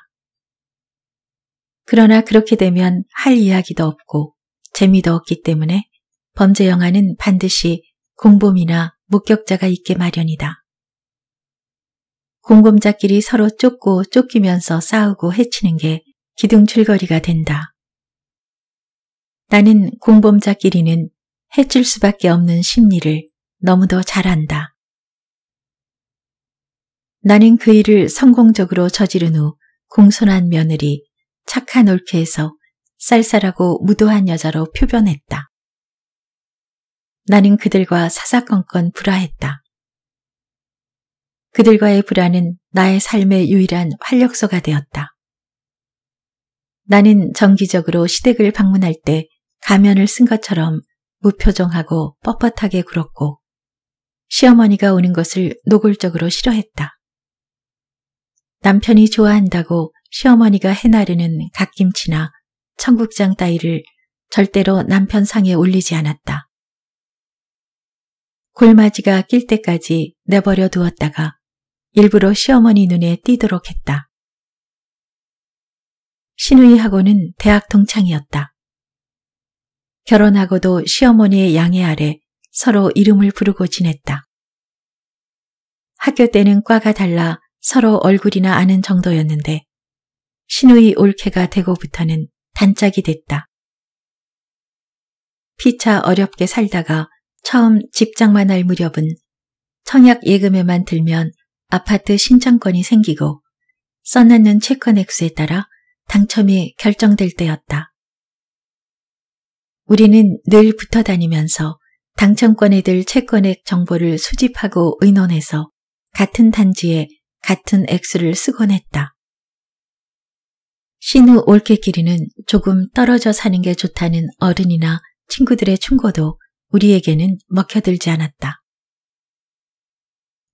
그러나 그렇게 되면 할 이야기도 없고 재미도 없기 때문에 범죄 영화는 반드시 공범이나 목격자가 있게 마련이다. 공범자끼리 서로 쫓고 쫓기면서 싸우고 해치는 게 기둥줄거리가 된다. 나는 공범자끼리는 해칠 수밖에 없는 심리를 너무도 잘 안다. 나는 그 일을 성공적으로 저지른 후 공손한 며느리, 착한 올케에서 쌀쌀하고 무도한 여자로 표변했다. 나는 그들과 사사건건 불화했다. 그들과의 불화는 나의 삶의 유일한 활력소가 되었다. 나는 정기적으로 시댁을 방문할 때 가면을 쓴 것처럼 무표정하고 뻣뻣하게 굴었고 시어머니가 오는 것을 노골적으로 싫어했다. 남편이 좋아한다고 시어머니가 해나르는 갓김치나 청국장 따위를 절대로 남편 상에 올리지 않았다. 골맞이가 낄 때까지 내버려 두었다가 일부러 시어머니 눈에 띄도록 했다. 신우이하고는 대학 동창이었다. 결혼하고도 시어머니의 양해 아래 서로 이름을 부르고 지냈다. 학교 때는 과가 달라 서로 얼굴이나 아는 정도였는데 신우의 올케가 되고부터는 단짝이 됐다. 피차 어렵게 살다가 처음 직장만 할 무렵은 청약 예금에만 들면 아파트 신청권이 생기고 써놨는 채권 액수에 따라 당첨이 결정될 때였다. 우리는 늘 붙어 다니면서 당첨권에 들 채권액 정보를 수집하고 의논해서 같은 단지에 같은 액수를 쓰곤 했다. 신우 올케끼리는 조금 떨어져 사는 게 좋다는 어른이나 친구들의 충고도 우리에게는 먹혀들지 않았다.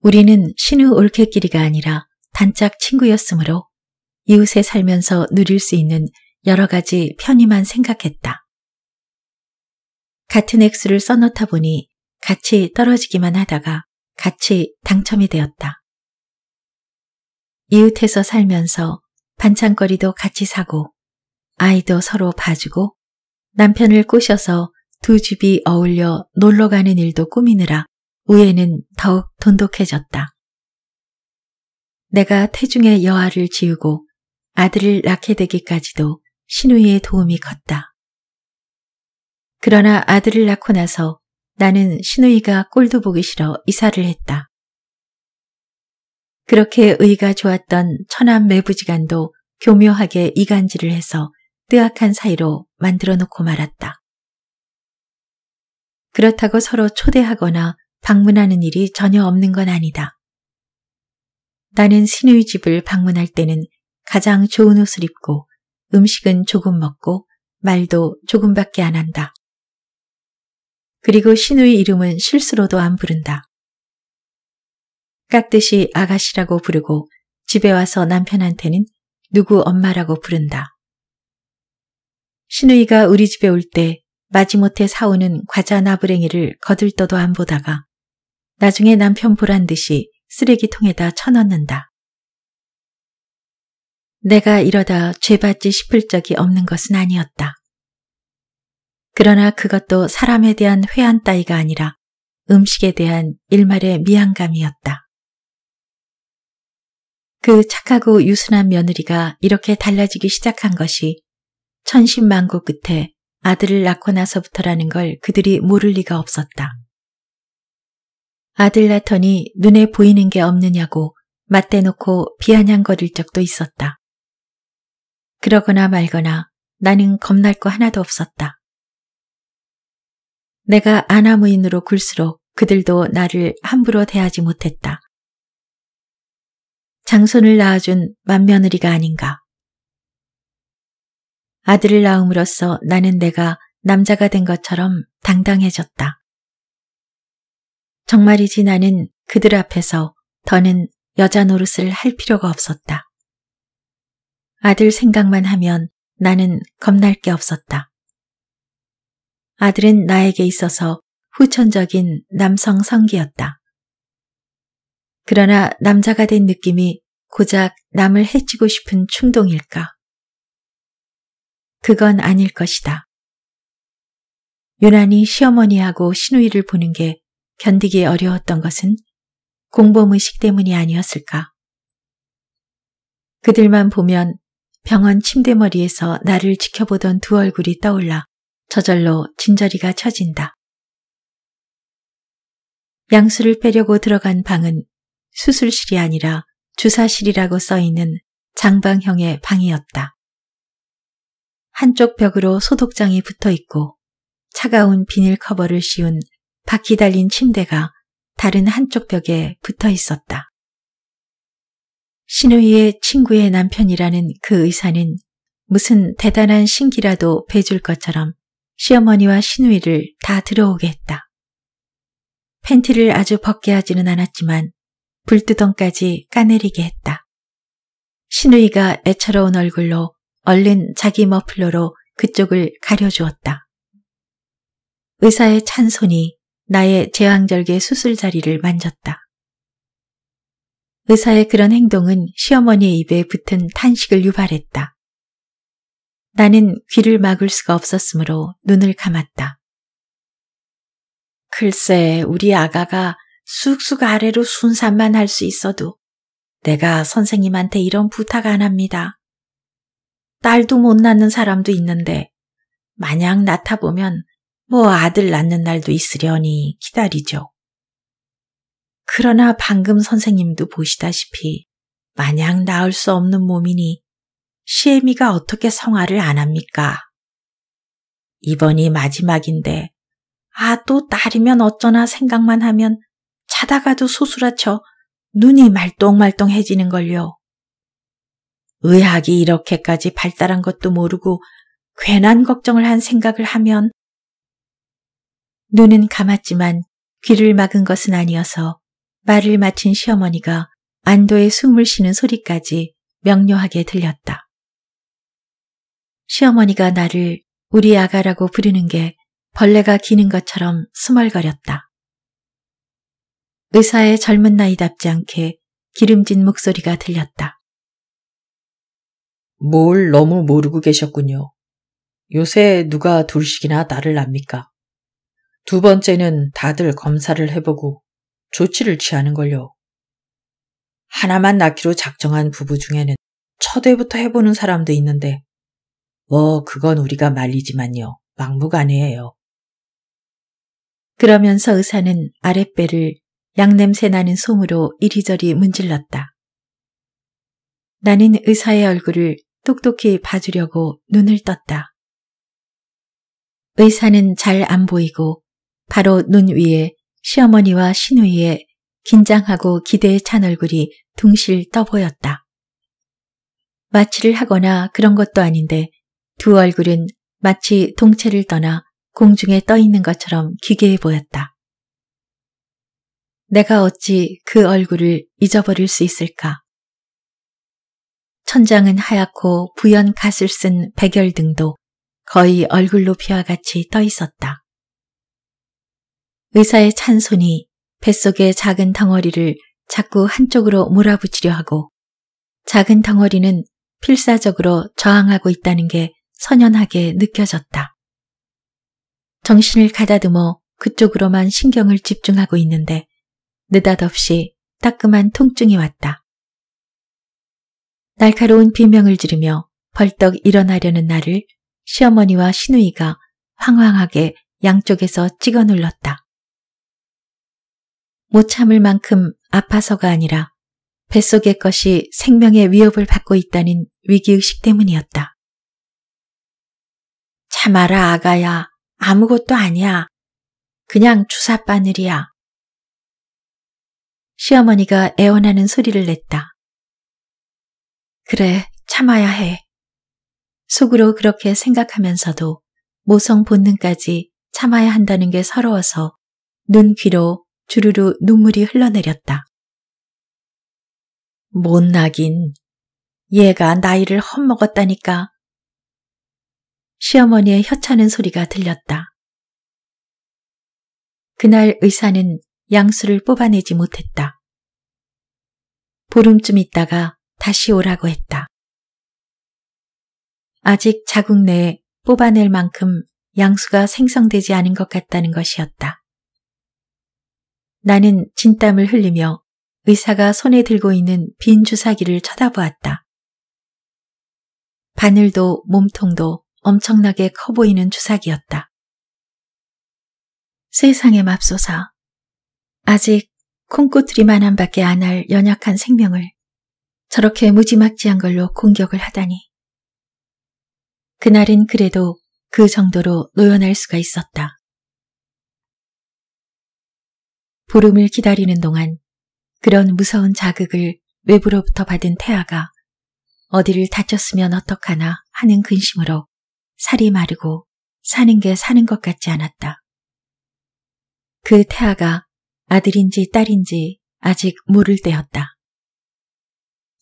우리는 신우 올케끼리가 아니라 단짝 친구였으므로 이웃에 살면서 누릴 수 있는 여러 가지 편의만 생각했다. 같은 액수를 써놓다 보니 같이 떨어지기만 하다가 같이 당첨이 되었다. 이웃에서 살면서 반찬거리도 같이 사고 아이도 서로 봐주고 남편을 꼬셔서 두 집이 어울려 놀러 가는 일도 꾸미느라 우애는 더욱 돈독해졌다. 내가 태중의 여아를 지우고 아들을 낳게 되기까지도 신우이의 도움이 컸다. 그러나 아들을 낳고 나서 나는 신우이가 꼴도 보기 싫어 이사를 했다. 그렇게 의가 좋았던 천안 매부지간도 교묘하게 이간질을 해서 뜨악한 사이로 만들어 놓고 말았다. 그렇다고 서로 초대하거나 방문하는 일이 전혀 없는 건 아니다. 나는 신우이 집을 방문할 때는 가장 좋은 옷을 입고 음식은 조금 먹고 말도 조금밖에 안 한다. 그리고 신우의 이름은 실수로도 안 부른다. 깍듯이 아가씨라고 부르고 집에 와서 남편한테는 누구 엄마라고 부른다. 신우이가 우리 집에 올 때 마지못해 사오는 과자 나부랭이를 거들떠도 안 보다가 나중에 남편 보란 듯이 쓰레기통에다 쳐넣는다. 내가 이러다 죄받지 싶을 적이 없는 것은 아니었다. 그러나 그것도 사람에 대한 회한 따위가 아니라 음식에 대한 일말의 미안감이었다. 그 착하고 유순한 며느리가 이렇게 달라지기 시작한 것이 천신만고 끝에 아들을 낳고 나서부터라는 걸 그들이 모를 리가 없었다. 아들 낳더니 눈에 보이는 게 없느냐고 맞대놓고 비아냥거릴 적도 있었다. 그러거나 말거나 나는 겁날 거 하나도 없었다. 내가 아나무인으로 굴수록 그들도 나를 함부로 대하지 못했다. 장손을 낳아준 맏며느리가 아닌가. 아들을 낳음으로써 나는 내가 남자가 된 것처럼 당당해졌다. 정말이지 나는 그들 앞에서 더는 여자 노릇을 할 필요가 없었다. 아들 생각만 하면 나는 겁날 게 없었다. 아들은 나에게 있어서 후천적인 남성 성기였다. 그러나 남자가 된 느낌이 고작 남을 해치고 싶은 충동일까? 그건 아닐 것이다. 유난히 시어머니하고 시누이를 보는 게 견디기 어려웠던 것은 공범의식 때문이 아니었을까? 그들만 보면 병원 침대머리에서 나를 지켜보던 두 얼굴이 떠올라 저절로 진저리가 쳐진다. 양수를 빼려고 들어간 방은 수술실이 아니라 주사실이라고 써있는 장방형의 방이었다. 한쪽 벽으로 소독장이 붙어 있고 차가운 비닐 커버를 씌운 바퀴 달린 침대가 다른 한쪽 벽에 붙어 있었다. 신우이의 친구의 남편이라는 그 의사는 무슨 대단한 신기라도 배줄 것처럼 시어머니와 신우이를 다 들어오게 했다. 팬티를 아주 벗게 하지는 않았지만 불두덩까지 까내리게 했다. 신우이가 애처로운 얼굴로 얼른 자기 머플러로 그쪽을 가려주었다. 의사의 찬 손이 나의 제왕절개 수술 자리를 만졌다. 의사의 그런 행동은 시어머니의 입에 붙은 탄식을 유발했다. 나는 귀를 막을 수가 없었으므로 눈을 감았다. 글쎄, 우리 아가가 쑥쑥 아래로 순산만 할 수 있어도 내가 선생님한테 이런 부탁 안 합니다. 딸도 못 낳는 사람도 있는데 만약 낳다 보면 뭐 아들 낳는 날도 있으려니 기다리죠. 그러나 방금 선생님도 보시다시피 만약 낳을수 없는 몸이니 시애미가 어떻게 성화를 안 합니까? 이번이 마지막인데 아 또 딸이면 어쩌나 생각만 하면 자다가도 소스라쳐 눈이 말똥말똥해지는 걸요. 의학이 이렇게까지 발달한 것도 모르고 괜한 걱정을 한 생각을 하면 눈은 감았지만 귀를 막은 것은 아니어서 말을 마친 시어머니가 안도의 숨을 쉬는 소리까지 명료하게 들렸다. 시어머니가 나를 우리 아가라고 부르는 게 벌레가 기는 것처럼 스멀거렸다. 의사의 젊은 나이답지 않게 기름진 목소리가 들렸다. 뭘 너무 모르고 계셨군요. 요새 누가 둘씩이나 나를 납니까? 두 번째는 다들 검사를 해보고 조치를 취하는걸요. 하나만 낳기로 작정한 부부 중에는 첫해부터 해보는 사람도 있는데 어, 그건 우리가 말리지만요. 막무가내예요. 그러면서 의사는 아랫배를 양냄새 나는 솜으로 이리저리 문질렀다. 나는 의사의 얼굴을 똑똑히 봐주려고 눈을 떴다. 의사는 잘 안 보이고 바로 눈 위에 시어머니와 시누이의 긴장하고 기대에 찬 얼굴이 둥실 떠보였다. 마취를 하거나 그런 것도 아닌데 두 얼굴은 마치 동체를 떠나 공중에 떠 있는 것처럼 기괴해 보였다. 내가 어찌 그 얼굴을 잊어버릴 수 있을까? 천장은 하얗고 부연 갓을 쓴 백열등도 거의 얼굴 높이와 같이 떠 있었다. 의사의 찬 손이 뱃속의 작은 덩어리를 자꾸 한쪽으로 몰아붙이려 하고 작은 덩어리는 필사적으로 저항하고 있다는 게 선연하게 느껴졌다. 정신을 가다듬어 그쪽으로만 신경을 집중하고 있는데 느닷없이 따끔한 통증이 왔다. 날카로운 비명을 지르며 벌떡 일어나려는 나를 시어머니와 시누이가 황황하게 양쪽에서 찍어 눌렀다. 못 참을 만큼 아파서가 아니라 뱃속의 것이 생명의 위협을 받고 있다는 위기의식 때문이었다. 참아라, 아가야. 아무것도 아니야. 그냥 주사바늘이야. 시어머니가 애원하는 소리를 냈다. 그래, 참아야 해. 속으로 그렇게 생각하면서도 모성 본능까지 참아야 한다는 게 서러워서 눈 귀로 주르르 눈물이 흘러내렸다. 못나긴. 얘가 나이를 헛먹었다니까 시어머니의 혀차는 소리가 들렸다. 그날 의사는 양수를 뽑아내지 못했다. 보름쯤 있다가 다시 오라고 했다. 아직 자국 내에 뽑아낼 만큼 양수가 생성되지 않은 것 같다는 것이었다. 나는 진땀을 흘리며 의사가 손에 들고 있는 빈 주사기를 쳐다보았다. 바늘도 몸통도 엄청나게 커 보이는 주사기였다. 세상에 맙소사. 아직 콩꼬투리만 한 밖에 안 할 연약한 생명을 저렇게 무지막지한 걸로 공격을 하다니. 그날은 그래도 그 정도로 노연할 수가 있었다. 부름을 기다리는 동안 그런 무서운 자극을 외부로부터 받은 태아가 어디를 다쳤으면 어떡하나 하는 근심으로 살이 마르고 사는 게 사는 것 같지 않았다. 그 태아가 아들인지 딸인지 아직 모를 때였다.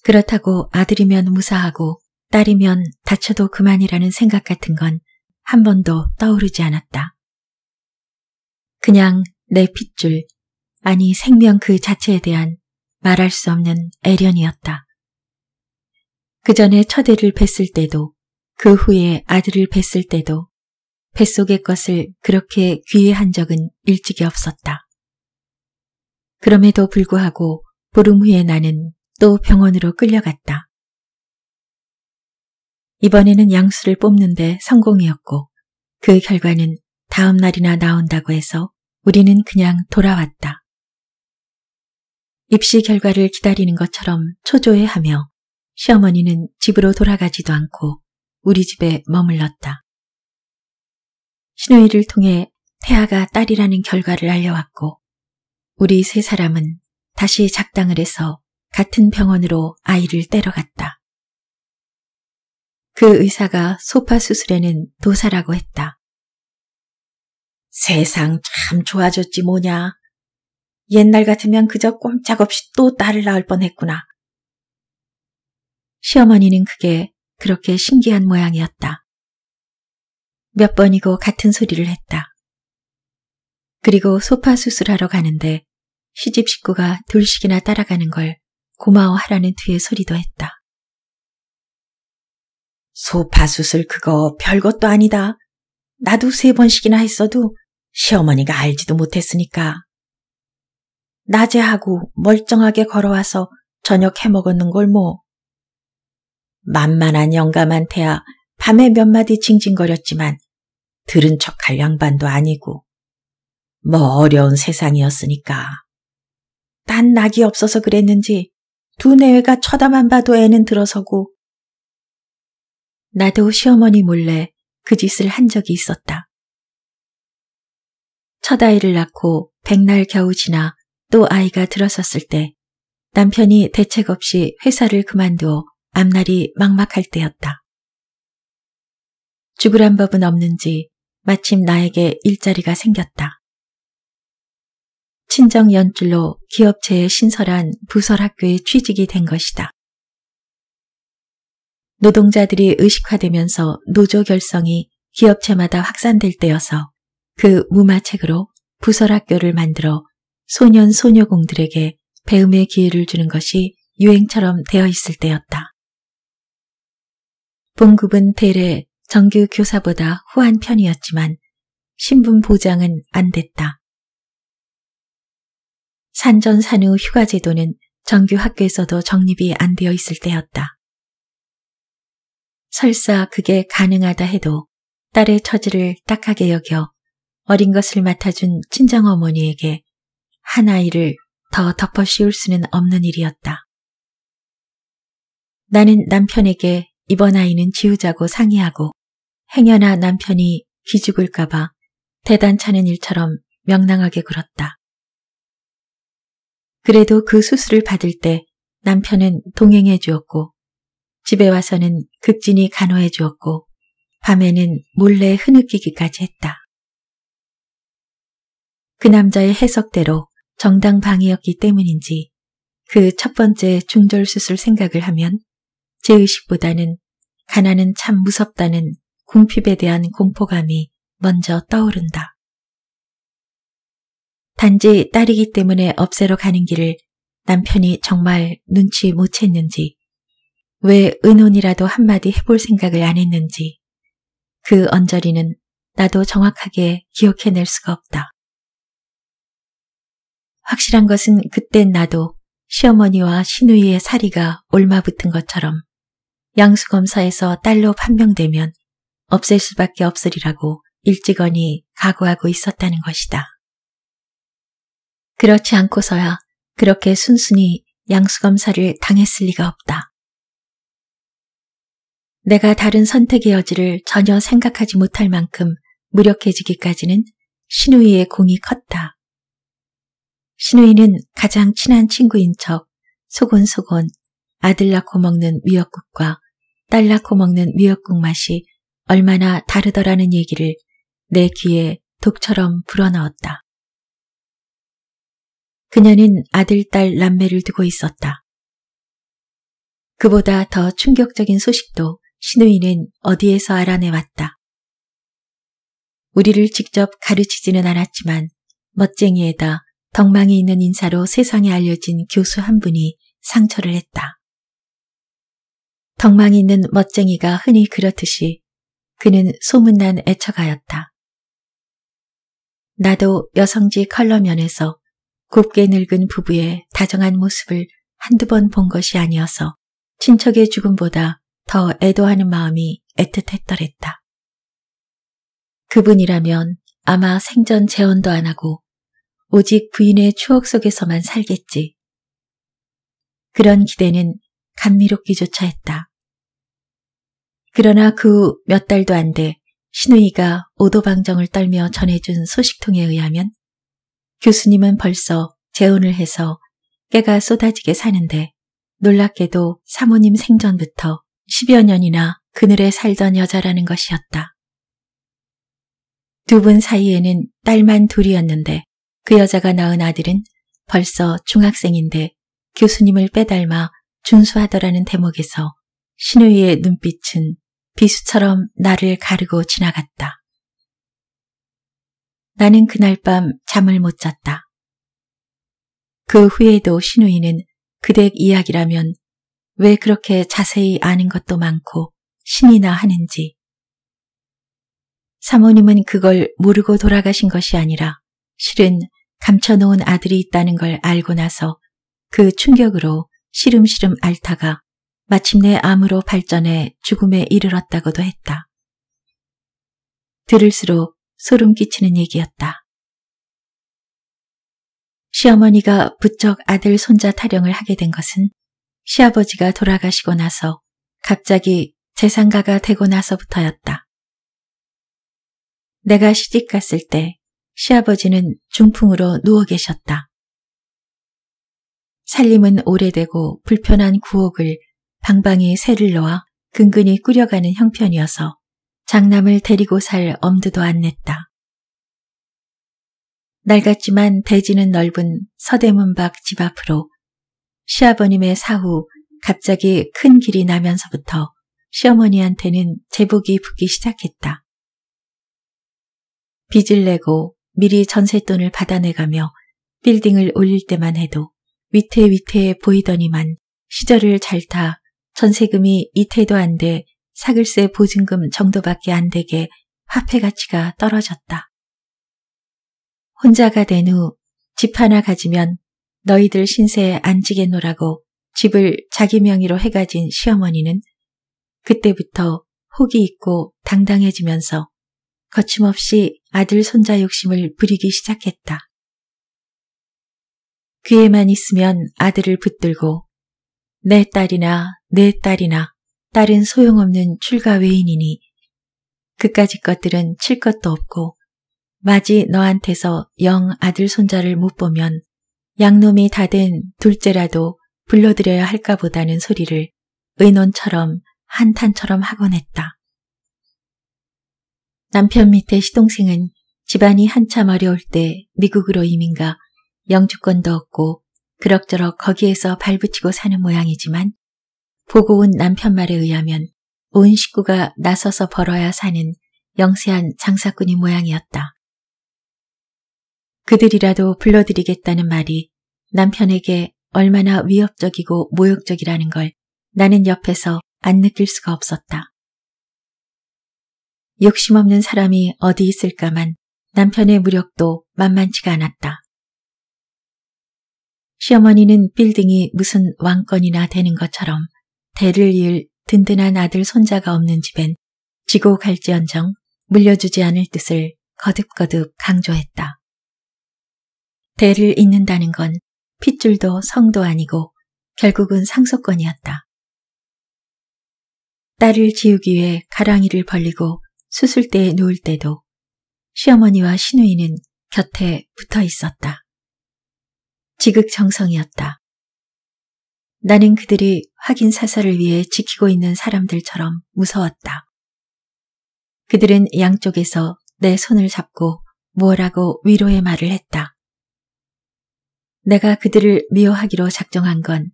그렇다고 아들이면 무사하고 딸이면 다쳐도 그만이라는 생각 같은 건 한 번도 떠오르지 않았다. 그냥 내 핏줄, 아니 생명 그 자체에 대한 말할 수 없는 애련이었다. 그 전에 첫애를 뵀을 때도 그 후에 아들을 뵀을 때도 뱃속의 것을 그렇게 귀해한 적은 일찍이 없었다. 그럼에도 불구하고 보름 후에 나는 또 병원으로 끌려갔다. 이번에는 양수를 뽑는데 성공이었고 그 결과는 다음 날이나 나온다고 해서 우리는 그냥 돌아왔다. 입시 결과를 기다리는 것처럼 초조해하며 시어머니는 집으로 돌아가지도 않고 우리 집에 머물렀다. 신우이를 통해 태아가 딸이라는 결과를 알려왔고 우리 세 사람은 다시 작당을 해서 같은 병원으로 아이를 때려갔다. 그 의사가 소파 수술에는 도사라고 했다. 세상 참 좋아졌지 뭐냐. 옛날 같으면 그저 꼼짝없이 또 딸을 낳을 뻔했구나. 시어머니는 그게 그렇게 신기한 모양이었다. 몇 번이고 같은 소리를 했다. 그리고 소파 수술하러 가는데 시집 식구가 둘씩이나 따라가는 걸 고마워하라는 뒤에 소리도 했다. 소파 수술 그거 별것도 아니다. 나도 세 번씩이나 했어도 시어머니가 알지도 못했으니까. 낮에 하고 멀쩡하게 걸어와서 저녁 해먹었는 걸 뭐. 만만한 영감한테야 밤에 몇 마디 징징거렸지만 들은 척 할 양반도 아니고 뭐 어려운 세상이었으니까. 딴 낙이 없어서 그랬는지 두 내외가 쳐다만 봐도 애는 들어서고 나도 시어머니 몰래 그 짓을 한 적이 있었다. 첫 아이를 낳고 백날 겨우 지나 또 아이가 들어섰을 때 남편이 대책 없이 회사를 그만두어 앞날이 막막할 때였다. 죽으란 법은 없는지 마침 나에게 일자리가 생겼다. 친정 연줄로 기업체에 신설한 부설학교에 취직이 된 것이다. 노동자들이 의식화되면서 노조 결성이 기업체마다 확산될 때여서 그 무마책으로 부설학교를 만들어 소년 소녀공들에게 배움의 기회를 주는 것이 유행처럼 되어 있을 때였다. 봉급은 대래 정규 교사보다 후한 편이었지만 신분 보장은 안 됐다. 산전산후 휴가제도는 정규 학교에서도 정립이 안 되어 있을 때였다. 설사 그게 가능하다 해도 딸의 처지를 딱하게 여겨 어린 것을 맡아준 친정어머니에게 한 아이를 더 덮어 씌울 수는 없는 일이었다. 나는 남편에게 이번 아이는 지우자고 상의하고 행여나 남편이 기죽을까봐 대단찮은 일처럼 명랑하게 굴었다. 그래도 그 수술을 받을 때 남편은 동행해 주었고 집에 와서는 극진히 간호해 주었고 밤에는 몰래 흐느끼기까지 했다. 그 남자의 해석대로 정당방위였기 때문인지 그 첫 번째 중절수술 생각을 하면 제 의식보다는 가난은 참 무섭다는 궁핍에 대한 공포감이 먼저 떠오른다. 단지 딸이기 때문에 업세로 가는 길을 남편이 정말 눈치 못 챘는지, 왜 의논이라도 한마디 해볼 생각을 안 했는지, 그 언저리는 나도 정확하게 기억해낼 수가 없다. 확실한 것은 그땐 나도 시어머니와 시누이의 사리가 올마 붙은 것처럼 양수검사에서 딸로 판명되면 없앨 수밖에 없으리라고 일찍언이 각오하고 있었다는 것이다. 그렇지 않고서야 그렇게 순순히 양수검사를 당했을 리가 없다. 내가 다른 선택의 여지를 전혀 생각하지 못할 만큼 무력해지기까지는 신우이의 공이 컸다. 신우이는 가장 친한 친구인 척 소곤소곤 아들 낳고 먹는 미역국과 딸 낳고 먹는 미역국 맛이 얼마나 다르더라는 얘기를 내 귀에 독처럼 불어넣었다. 그녀는 아들, 딸, 남매를 두고 있었다. 그보다 더 충격적인 소식도 신우이는 어디에서 알아내왔다. 우리를 직접 가르치지는 않았지만 멋쟁이에다 덕망이 있는 인사로 세상에 알려진 교수 한 분이 상처를 했다. 덕망 있는 멋쟁이가 흔히 그렇듯이 그는 소문난 애처가였다. 나도 여성지 컬러면에서 곱게 늙은 부부의 다정한 모습을 한두 번 본 것이 아니어서 친척의 죽음보다 더 애도하는 마음이 애틋했더랬다. 그분이라면 아마 생전 재혼도 안 하고 오직 부인의 추억 속에서만 살겠지. 그런 기대는 감미롭기조차 했다. 그러나 그 후 몇 달도 안 돼 신우이가 오도방정을 떨며 전해준 소식통에 의하면 교수님은 벌써 재혼을 해서 깨가 쏟아지게 사는데 놀랍게도 사모님 생전부터 10여 년이나 그늘에 살던 여자라는 것이었다. 두 분 사이에는 딸만 둘이었는데 그 여자가 낳은 아들은 벌써 중학생인데 교수님을 빼닮아 준수하더라는 대목에서 신우이의 눈빛은 비수처럼 나를 가르고 지나갔다. 나는 그날 밤 잠을 못 잤다. 그 후에도 신우이는 그댁 이야기라면 왜 그렇게 자세히 아는 것도 많고 신이나 하는지. 사모님은 그걸 모르고 돌아가신 것이 아니라 실은 감춰놓은 아들이 있다는 걸 알고 나서 그 충격으로 시름시름 앓다가 마침내 암으로 발전해 죽음에 이르렀다고도 했다. 들을수록 소름 끼치는 얘기였다. 시어머니가 부쩍 아들 손자 타령을 하게 된 것은 시아버지가 돌아가시고 나서 갑자기 재산가가 되고 나서부터였다. 내가 시집 갔을 때 시아버지는 중풍으로 누워 계셨다. 살림은 오래되고 불편한 구옥을 방방이 새를 놓아 근근히 꾸려가는 형편이어서 장남을 데리고 살 엄두도 안 냈다. 낡았지만 대지는 넓은 서대문 밖 집 앞으로 시아버님의 사후 갑자기 큰 길이 나면서부터 시어머니한테는 제복이 붙기 시작했다. 빚을 내고 미리 전세돈을 받아내가며 빌딩을 올릴 때만 해도 위태위태해 보이더니만 시절을 잘타 전세금이 이태도 안 돼 사글세 보증금 정도밖에 안 되게 화폐 가치가 떨어졌다. 혼자가 된 후 집 하나 가지면 너희들 신세에 안 지겠노라고 집을 자기 명의로 해가진 시어머니는 그때부터 혹이 있고 당당해지면서 거침없이 아들 손자 욕심을 부리기 시작했다. 귀에만 있으면 아들을 붙들고 내 딸이나 내 딸이나 딸은 소용없는 출가 외인이니 그까지 것들은 칠 것도 없고 마지 너한테서 영 아들 손자를 못 보면 양놈이 다 된 둘째라도 불러드려야 할까 보다는 소리를 의논처럼 한탄처럼 하곤 했다. 남편 밑에 시동생은 집안이 한참 어려울 때 미국으로 이민가 영주권도 없고 그럭저럭 거기에서 발붙이고 사는 모양이지만 보고 온 남편 말에 의하면 온 식구가 나서서 벌어야 사는 영세한 장사꾼이 모양이었다. 그들이라도 불러드리겠다는 말이 남편에게 얼마나 위협적이고 모욕적이라는 걸 나는 옆에서 안 느낄 수가 없었다. 욕심 없는 사람이 어디 있을까만 남편의 무력도 만만치가 않았다. 시어머니는 빌딩이 무슨 왕건이나 되는 것처럼 대를 이을 든든한 아들 손자가 없는 집엔 지고 갈지언정 물려주지 않을 뜻을 거듭거듭 강조했다. 대를 잇는다는 건 핏줄도 성도 아니고 결국은 상속권이었다. 딸을 지우기 위해 가랑이를 벌리고 수술대에 누울 때도 시어머니와 시누이는 곁에 붙어 있었다. 지극정성이었다. 나는 그들이 확인 사살을 위해 지키고 있는 사람들처럼 무서웠다. 그들은 양쪽에서 내 손을 잡고 뭐라고 위로의 말을 했다. 내가 그들을 미워하기로 작정한 건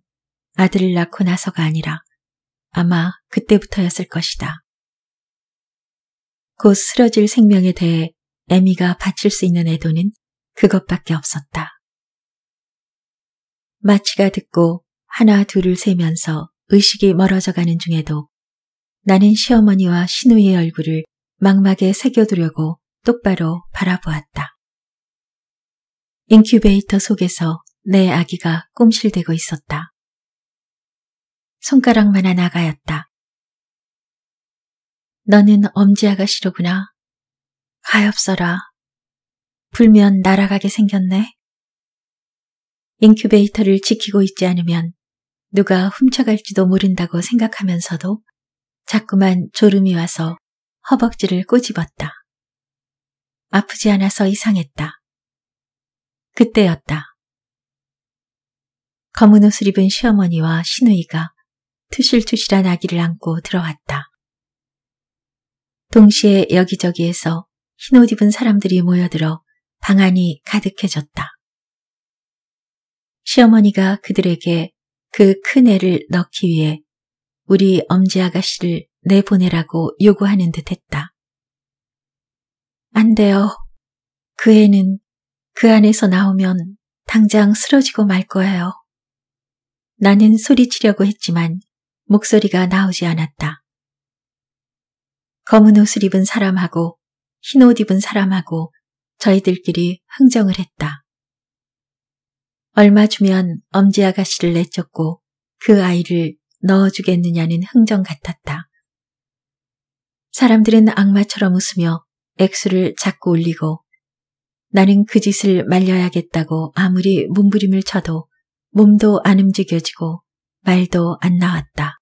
아들을 낳고 나서가 아니라 아마 그때부터였을 것이다. 곧 쓰러질 생명에 대해 애미가 바칠 수 있는 애도는 그것밖에 없었다. 마취가 듣고 하나 둘을 세면서 의식이 멀어져 가는 중에도 나는 시어머니와 신우의 얼굴을 막막에 새겨두려고 똑바로 바라보았다. 인큐베이터 속에서 내 아기가 꼼실대고 있었다. 손가락만한 아가였다. 너는 엄지 아가씨로구나. 가엾어라. 불면 날아가게 생겼네. 인큐베이터를 지키고 있지 않으면 누가 훔쳐갈지도 모른다고 생각하면서도 자꾸만 졸음이 와서 허벅지를 꼬집었다. 아프지 않아서 이상했다. 그때였다. 검은 옷을 입은 시어머니와 시누이가 투실투실한 아기를 안고 들어왔다. 동시에 여기저기에서 흰 옷 입은 사람들이 모여들어 방안이 가득해졌다. 시어머니가 그들에게 그 큰 애를 넣기 위해 우리 엄지 아가씨를 내보내라고 요구하는 듯 했다. 안 돼요. 그 애는 그 안에서 나오면 당장 쓰러지고 말 거예요. 나는 소리치려고 했지만 목소리가 나오지 않았다. 검은 옷을 입은 사람하고 흰옷 입은 사람하고 저희들끼리 흥정을 했다. 얼마 주면 엄지 아가씨를 내쫓고 그 아이를 넣어주겠느냐는 흥정 같았다. 사람들은 악마처럼 웃으며 액수를 자꾸 올리고 나는 그 짓을 말려야겠다고 아무리 몸부림을 쳐도 몸도 안 움직여지고 말도 안 나왔다.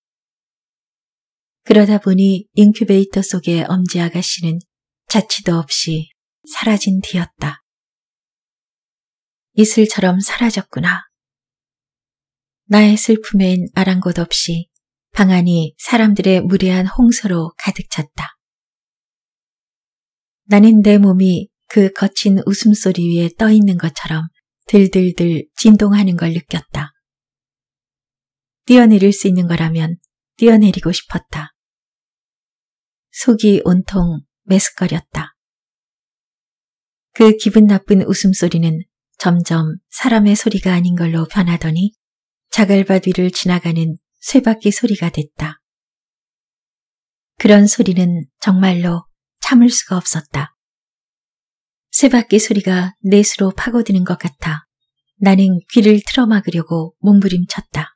그러다 보니 인큐베이터 속의 엄지 아가씨는 자취도 없이 사라진 뒤였다. 이슬처럼 사라졌구나. 나의 슬픔엔 아랑곳 없이 방안이 사람들의 무례한 홍수로 가득 찼다. 나는 내 몸이 그 거친 웃음소리 위에 떠 있는 것처럼 들들들 진동하는 걸 느꼈다. 뛰어내릴 수 있는 거라면 뛰어내리고 싶었다. 속이 온통 메스꺼렸다. 그 기분 나쁜 웃음소리는 점점 사람의 소리가 아닌 걸로 변하더니 자갈밭 위를 지나가는 쇠바퀴 소리가 됐다. 그런 소리는 정말로 참을 수가 없었다. 쇠바퀴 소리가 내수로 파고드는 것 같아 나는 귀를 틀어막으려고 몸부림쳤다.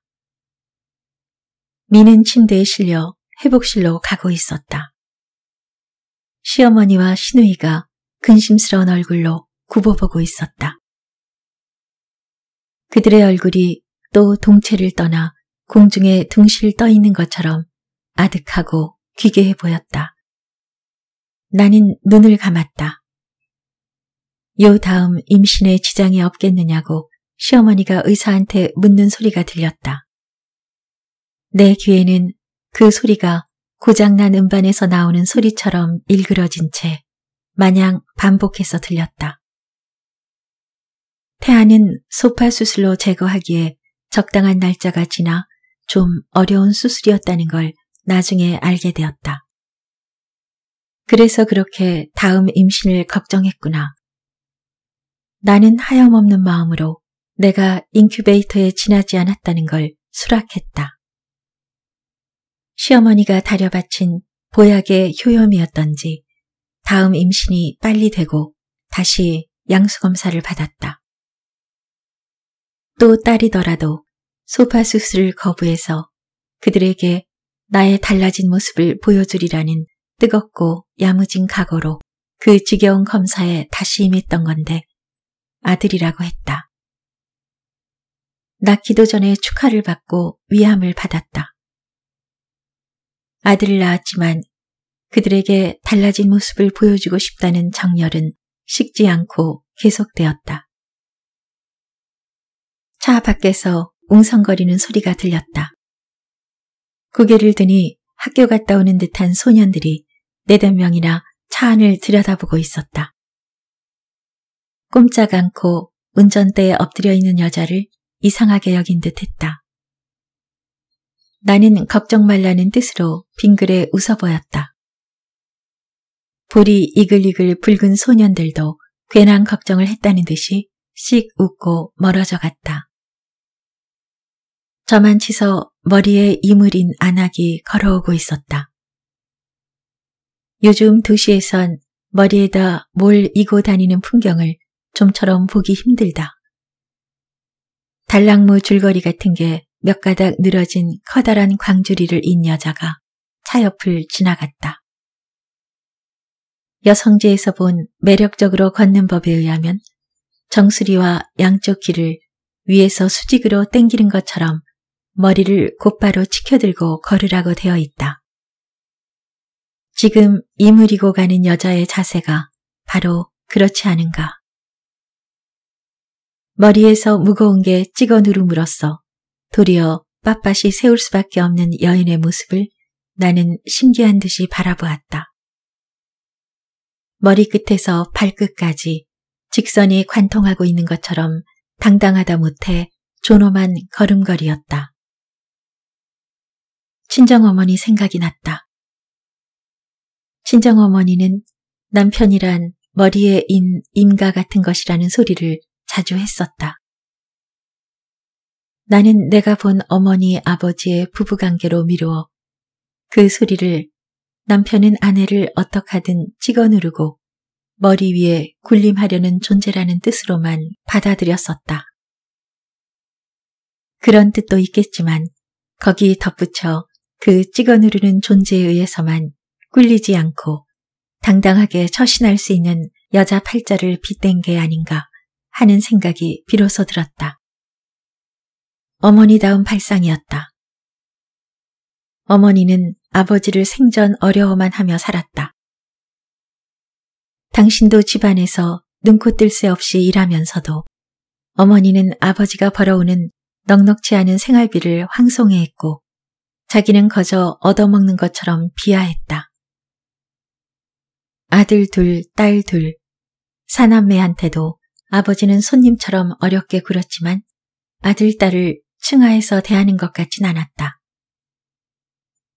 미는 침대에 실려 회복실로 가고 있었다. 시어머니와 시누이가 근심스러운 얼굴로 굽어보고 있었다. 그들의 얼굴이 또 동체를 떠나 공중에 둥실 떠 있는 것처럼 아득하고 기괴해 보였다. 나는 눈을 감았다. 요 다음 임신에 지장이 없겠느냐고 시어머니가 의사한테 묻는 소리가 들렸다. 내 귀에는 그 소리가 고장난 음반에서 나오는 소리처럼 일그러진 채 마냥 반복해서 들렸다. 태아는 소파 수술로 제거하기에 적당한 날짜가 지나 좀 어려운 수술이었다는 걸 나중에 알게 되었다. 그래서 그렇게 다음 임신을 걱정했구나. 나는 하염없는 마음으로 내가 인큐베이터에 지나지 않았다는 걸 수락했다. 시어머니가 다려받친 보약의 효염이었던지 다음 임신이 빨리 되고 다시 양수검사를 받았다. 또 딸이더라도 소파수술을 거부해서 그들에게 나의 달라진 모습을 보여주리라는 뜨겁고 야무진 각오로 그 지겨운 검사에 다시 임했던 건데 아들이라고 했다. 낳기도 전에 축하를 받고 위함을 받았다. 아들을 낳았지만 그들에게 달라진 모습을 보여주고 싶다는 정열은 식지 않고 계속되었다. 차 밖에서 웅성거리는 소리가 들렸다. 고개를 드니 학교 갔다 오는 듯한 소년들이 네댓 명이나 차 안을 들여다보고 있었다. 꼼짝 않고 운전대에 엎드려 있는 여자를 이상하게 여긴 듯 했다. 나는 걱정 말라는 뜻으로 빙글에 웃어 보였다. 볼이 이글이글 붉은 소년들도 괜한 걱정을 했다는 듯이 씩 웃고 멀어져 갔다. 저만치서 머리에 이물인 안악이 걸어오고 있었다. 요즘 도시에선 머리에다 뭘 이고 다니는 풍경을 좀처럼 보기 힘들다. 달랑무 줄거리 같은 게 몇 가닥 늘어진 커다란 광주리를 인 여자가 차 옆을 지나갔다. 여성지에서 본 매력적으로 걷는 법에 의하면 정수리와 양쪽 길을 위에서 수직으로 땡기는 것처럼 머리를 곧바로 치켜들고 걸으라고 되어 있다. 지금 이물이고 가는 여자의 자세가 바로 그렇지 않은가. 머리에서 무거운 게 찍어 누름으로써 도리어 빳빳이 세울 수밖에 없는 여인의 모습을 나는 신기한 듯이 바라보았다. 머리끝에서 발끝까지 직선이 관통하고 있는 것처럼 당당하다 못해 존엄한 걸음걸이였다. 친정어머니 생각이 났다. 친정어머니는 남편이란 머리에 인 임가 같은 것이라는 소리를 자주 했었다. 나는 내가 본 어머니 아버지의 부부관계로 미루어 그 소리를 남편은 아내를 어떡하든 찍어 누르고 머리 위에 군림하려는 존재라는 뜻으로만 받아들였었다. 그런 뜻도 있겠지만 거기 덧붙여 그 찍어 누르는 존재에 의해서만 꿀리지 않고 당당하게 처신할 수 있는 여자 팔자를 빗댄 게 아닌가 하는 생각이 비로소 들었다. 어머니다운 발상이었다. 어머니는 아버지를 생전 어려워만 하며 살았다. 당신도 집안에서 눈코 뜰 새 없이 일하면서도 어머니는 아버지가 벌어오는 넉넉치 않은 생활비를 황송해했고 자기는 거저 얻어먹는 것처럼 비하했다. 아들 둘, 딸 둘, 사남매한테도 아버지는 손님처럼 어렵게 굴었지만 아들, 딸을 층하에서 대하는 것 같진 않았다.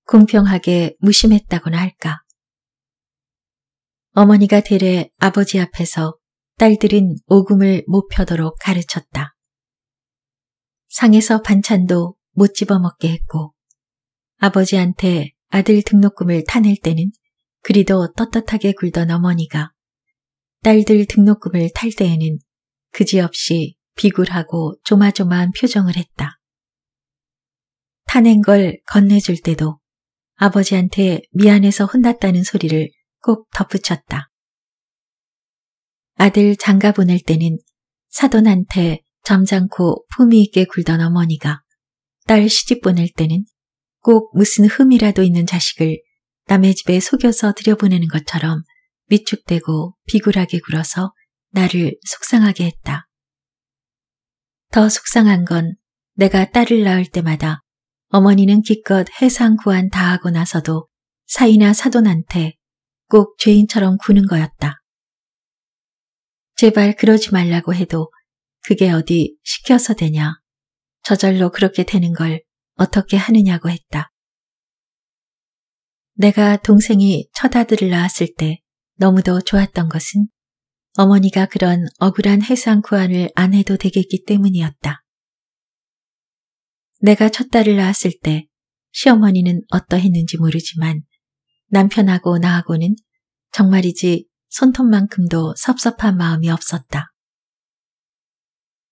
공평하게 무심했다고나 할까. 어머니가 대래 아버지 앞에서 딸들인 오금을 못 펴도록 가르쳤다. 상에서 반찬도 못 집어먹게 했고 아버지한테 아들 등록금을 타낼 때는 그리도 떳떳하게 굴던 어머니가 딸들 등록금을 탈 때에는 그지없이 비굴하고 조마조마한 표정을 했다. 타낸 걸 건네줄 때도 아버지한테 미안해서 혼났다는 소리를 꼭 덧붙였다. 아들 장가 보낼 때는 사돈한테 점잖고 품위 있게 굴던 어머니가 딸 시집 보낼 때는 꼭 무슨 흠이라도 있는 자식을 남의 집에 속여서 들여보내는 것처럼 미축되고 비굴하게 굴어서 나를 속상하게 했다. 더 속상한 건 내가 딸을 낳을 때마다 어머니는 기껏 해상 구한 다 하고 나서도 사이나 사돈한테 꼭 죄인처럼 구는 거였다. 제발 그러지 말라고 해도 그게 어디 시켜서 되냐. 저절로 그렇게 되는 걸 어떻게 하느냐고 했다. 내가 동생이 첫 아들을 낳았을 때 너무도 좋았던 것은 어머니가 그런 억울한 해상 구안을 안 해도 되겠기 때문이었다. 내가 첫 딸을 낳았을 때 시어머니는 어떠했는지 모르지만 남편하고 나하고는 정말이지 손톱만큼도 섭섭한 마음이 없었다.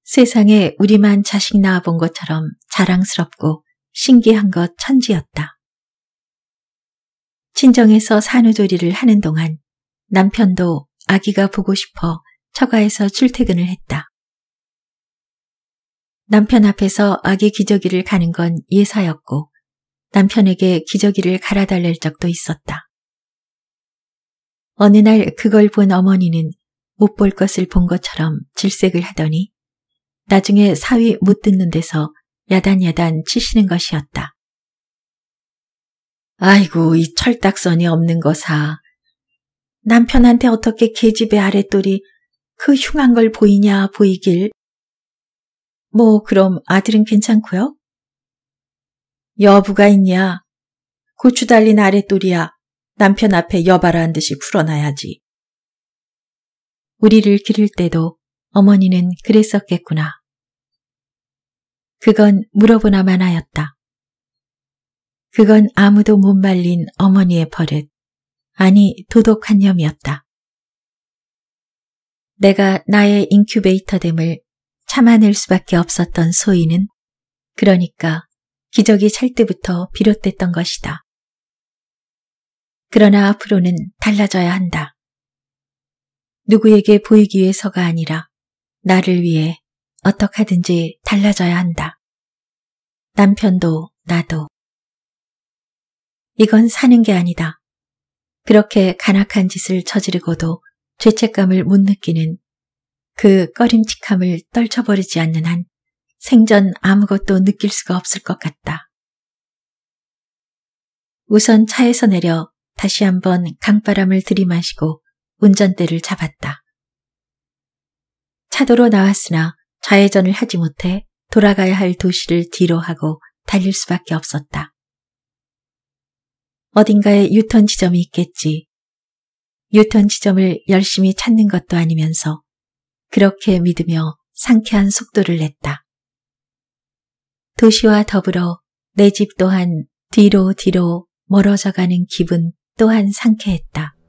세상에 우리만 자식 낳아본 것처럼 자랑스럽고 신기한 것 천지였다. 친정에서 산후조리를 하는 동안 남편도 아기가 보고 싶어 처가에서 출퇴근을 했다. 남편 앞에서 아기 기저귀를 가는 건 예사였고 남편에게 기저귀를 갈아달랠 적도 있었다. 어느 날 그걸 본 어머니는 못 볼 것을 본 것처럼 질색을 하더니 나중에 사위 못 듣는 데서 야단야단 치시는 것이었다. 아이고 이 철딱선이 없는 거사. 남편한테 어떻게 계집애 아랫돌이 그 흉한 걸 보이냐 보이길. 뭐 그럼 아들은 괜찮고요? 여부가 있냐? 고추 달린 아랫돌이야. 남편 앞에 여바라한 듯이 풀어놔야지. 우리를 기를 때도 어머니는 그랬었겠구나. 그건 물어보나만 하였다. 그건 아무도 못 말린 어머니의 버릇, 아니 도독한 념이었다 내가 나의 인큐베이터됨을 참아낼 수밖에 없었던 소인은 그러니까 기적이 찰 때부터 비롯됐던 것이다. 그러나 앞으로는 달라져야 한다. 누구에게 보이기 위해서가 아니라 나를 위해 어떻게든지 달라져야 한다. 남편도 나도. 이건 사는 게 아니다. 그렇게 간악한 짓을 저지르고도 죄책감을 못 느끼는 그 꺼림칙함을 떨쳐버리지 않는 한 생전 아무것도 느낄 수가 없을 것 같다. 우선 차에서 내려 다시 한번 강바람을 들이마시고 운전대를 잡았다. 차도로 나왔으나 좌회전을 하지 못해 돌아가야 할 도시를 뒤로 하고 달릴 수밖에 없었다. 어딘가에 유턴 지점이 있겠지. 유턴 지점을 열심히 찾는 것도 아니면서 그렇게 믿으며 상쾌한 속도를 냈다. 도시와 더불어 내 집 또한 뒤로 뒤로 멀어져가는 기분 또한 상쾌했다.